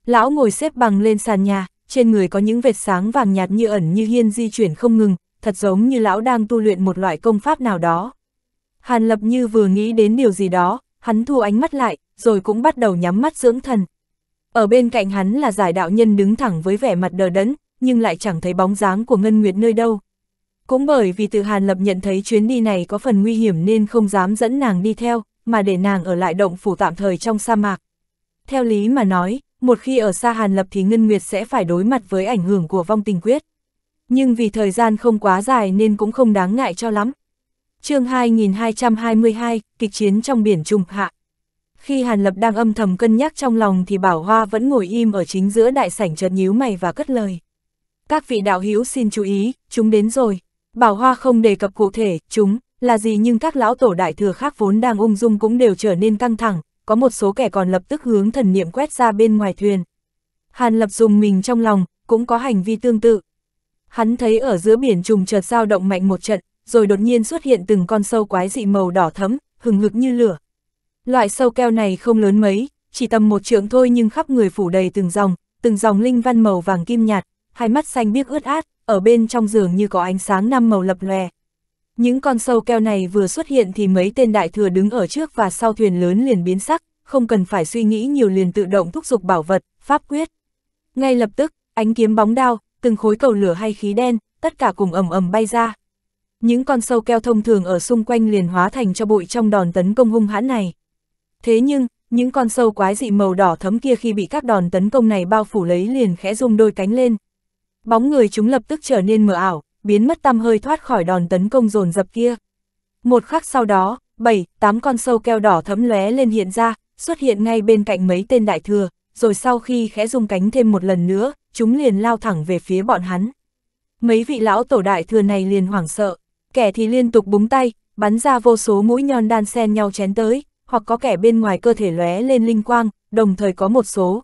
Lão ngồi xếp bằng lên sàn nhà, trên người có những vệt sáng vàng nhạt như ẩn như hiên di chuyển không ngừng, thật giống như lão đang tu luyện một loại công pháp nào đó. Hàn Lập như vừa nghĩ đến điều gì đó, hắn thu ánh mắt lại, rồi cũng bắt đầu nhắm mắt dưỡng thần. Ở bên cạnh hắn là giải đạo nhân đứng thẳng với vẻ mặt đờ đẫn, nhưng lại chẳng thấy bóng dáng của Ngân Nguyệt nơi đâu. Cũng bởi vì từ Hàn Lập nhận thấy chuyến đi này có phần nguy hiểm nên không dám dẫn nàng đi theo, mà để nàng ở lại động phủ tạm thời trong sa mạc. Theo lý mà nói, một khi ở xa Hàn Lập thì Ngân Nguyệt sẽ phải đối mặt với ảnh hưởng của vong tình quyết nhưng vì thời gian không quá dài nên cũng không đáng ngại cho lắm. chương 2222, kịch chiến trong biển trùng hạ. Khi Hàn Lập đang âm thầm cân nhắc trong lòng thì Bảo Hoa vẫn ngồi im ở chính giữa đại sảnh chợt nhíu mày và cất lời. Các vị đạo hữu xin chú ý, chúng đến rồi. Bảo Hoa không đề cập cụ thể, chúng, là gì nhưng các lão tổ đại thừa khác vốn đang ung dung cũng đều trở nên căng thẳng, có một số kẻ còn lập tức hướng thần niệm quét ra bên ngoài thuyền. Hàn Lập dùng mình trong lòng, cũng có hành vi tương tự, Hắn thấy ở giữa biển trùng chợt dao động mạnh một trận, rồi đột nhiên xuất hiện từng con sâu quái dị màu đỏ thấm, hừng hực như lửa. Loại sâu keo này không lớn mấy, chỉ tầm một trượng thôi nhưng khắp người phủ đầy từng dòng, từng dòng linh văn màu vàng kim nhạt, hai mắt xanh biếc ướt át, ở bên trong giường như có ánh sáng năm màu lập lòe. Những con sâu keo này vừa xuất hiện thì mấy tên đại thừa đứng ở trước và sau thuyền lớn liền biến sắc, không cần phải suy nghĩ nhiều liền tự động thúc giục bảo vật, pháp quyết. Ngay lập tức, ánh kiếm bóng đao, từng khối cầu lửa hay khí đen, tất cả cùng ầm ầm bay ra. Những con sâu keo thông thường ở xung quanh liền hóa thành cho bụi trong đòn tấn công hung hãn này. Thế nhưng, những con sâu quái dị màu đỏ thấm kia khi bị các đòn tấn công này bao phủ lấy liền khẽ rung đôi cánh lên. Bóng người chúng lập tức trở nên mờ ảo, biến mất tăm hơi thoát khỏi đòn tấn công dồn dập kia. Một khắc sau đó, bảy, tám con sâu keo đỏ thấm lóe lên hiện ra, xuất hiện ngay bên cạnh mấy tên đại thừa, rồi sau khi khẽ rung cánh thêm một lần nữa, chúng liền lao thẳng về phía bọn hắn. Mấy vị lão tổ đại thừa này liền hoảng sợ, kẻ thì liên tục búng tay, bắn ra vô số mũi nhọn đan xen nhau chén tới, hoặc có kẻ bên ngoài cơ thể lóe lên linh quang, đồng thời có một số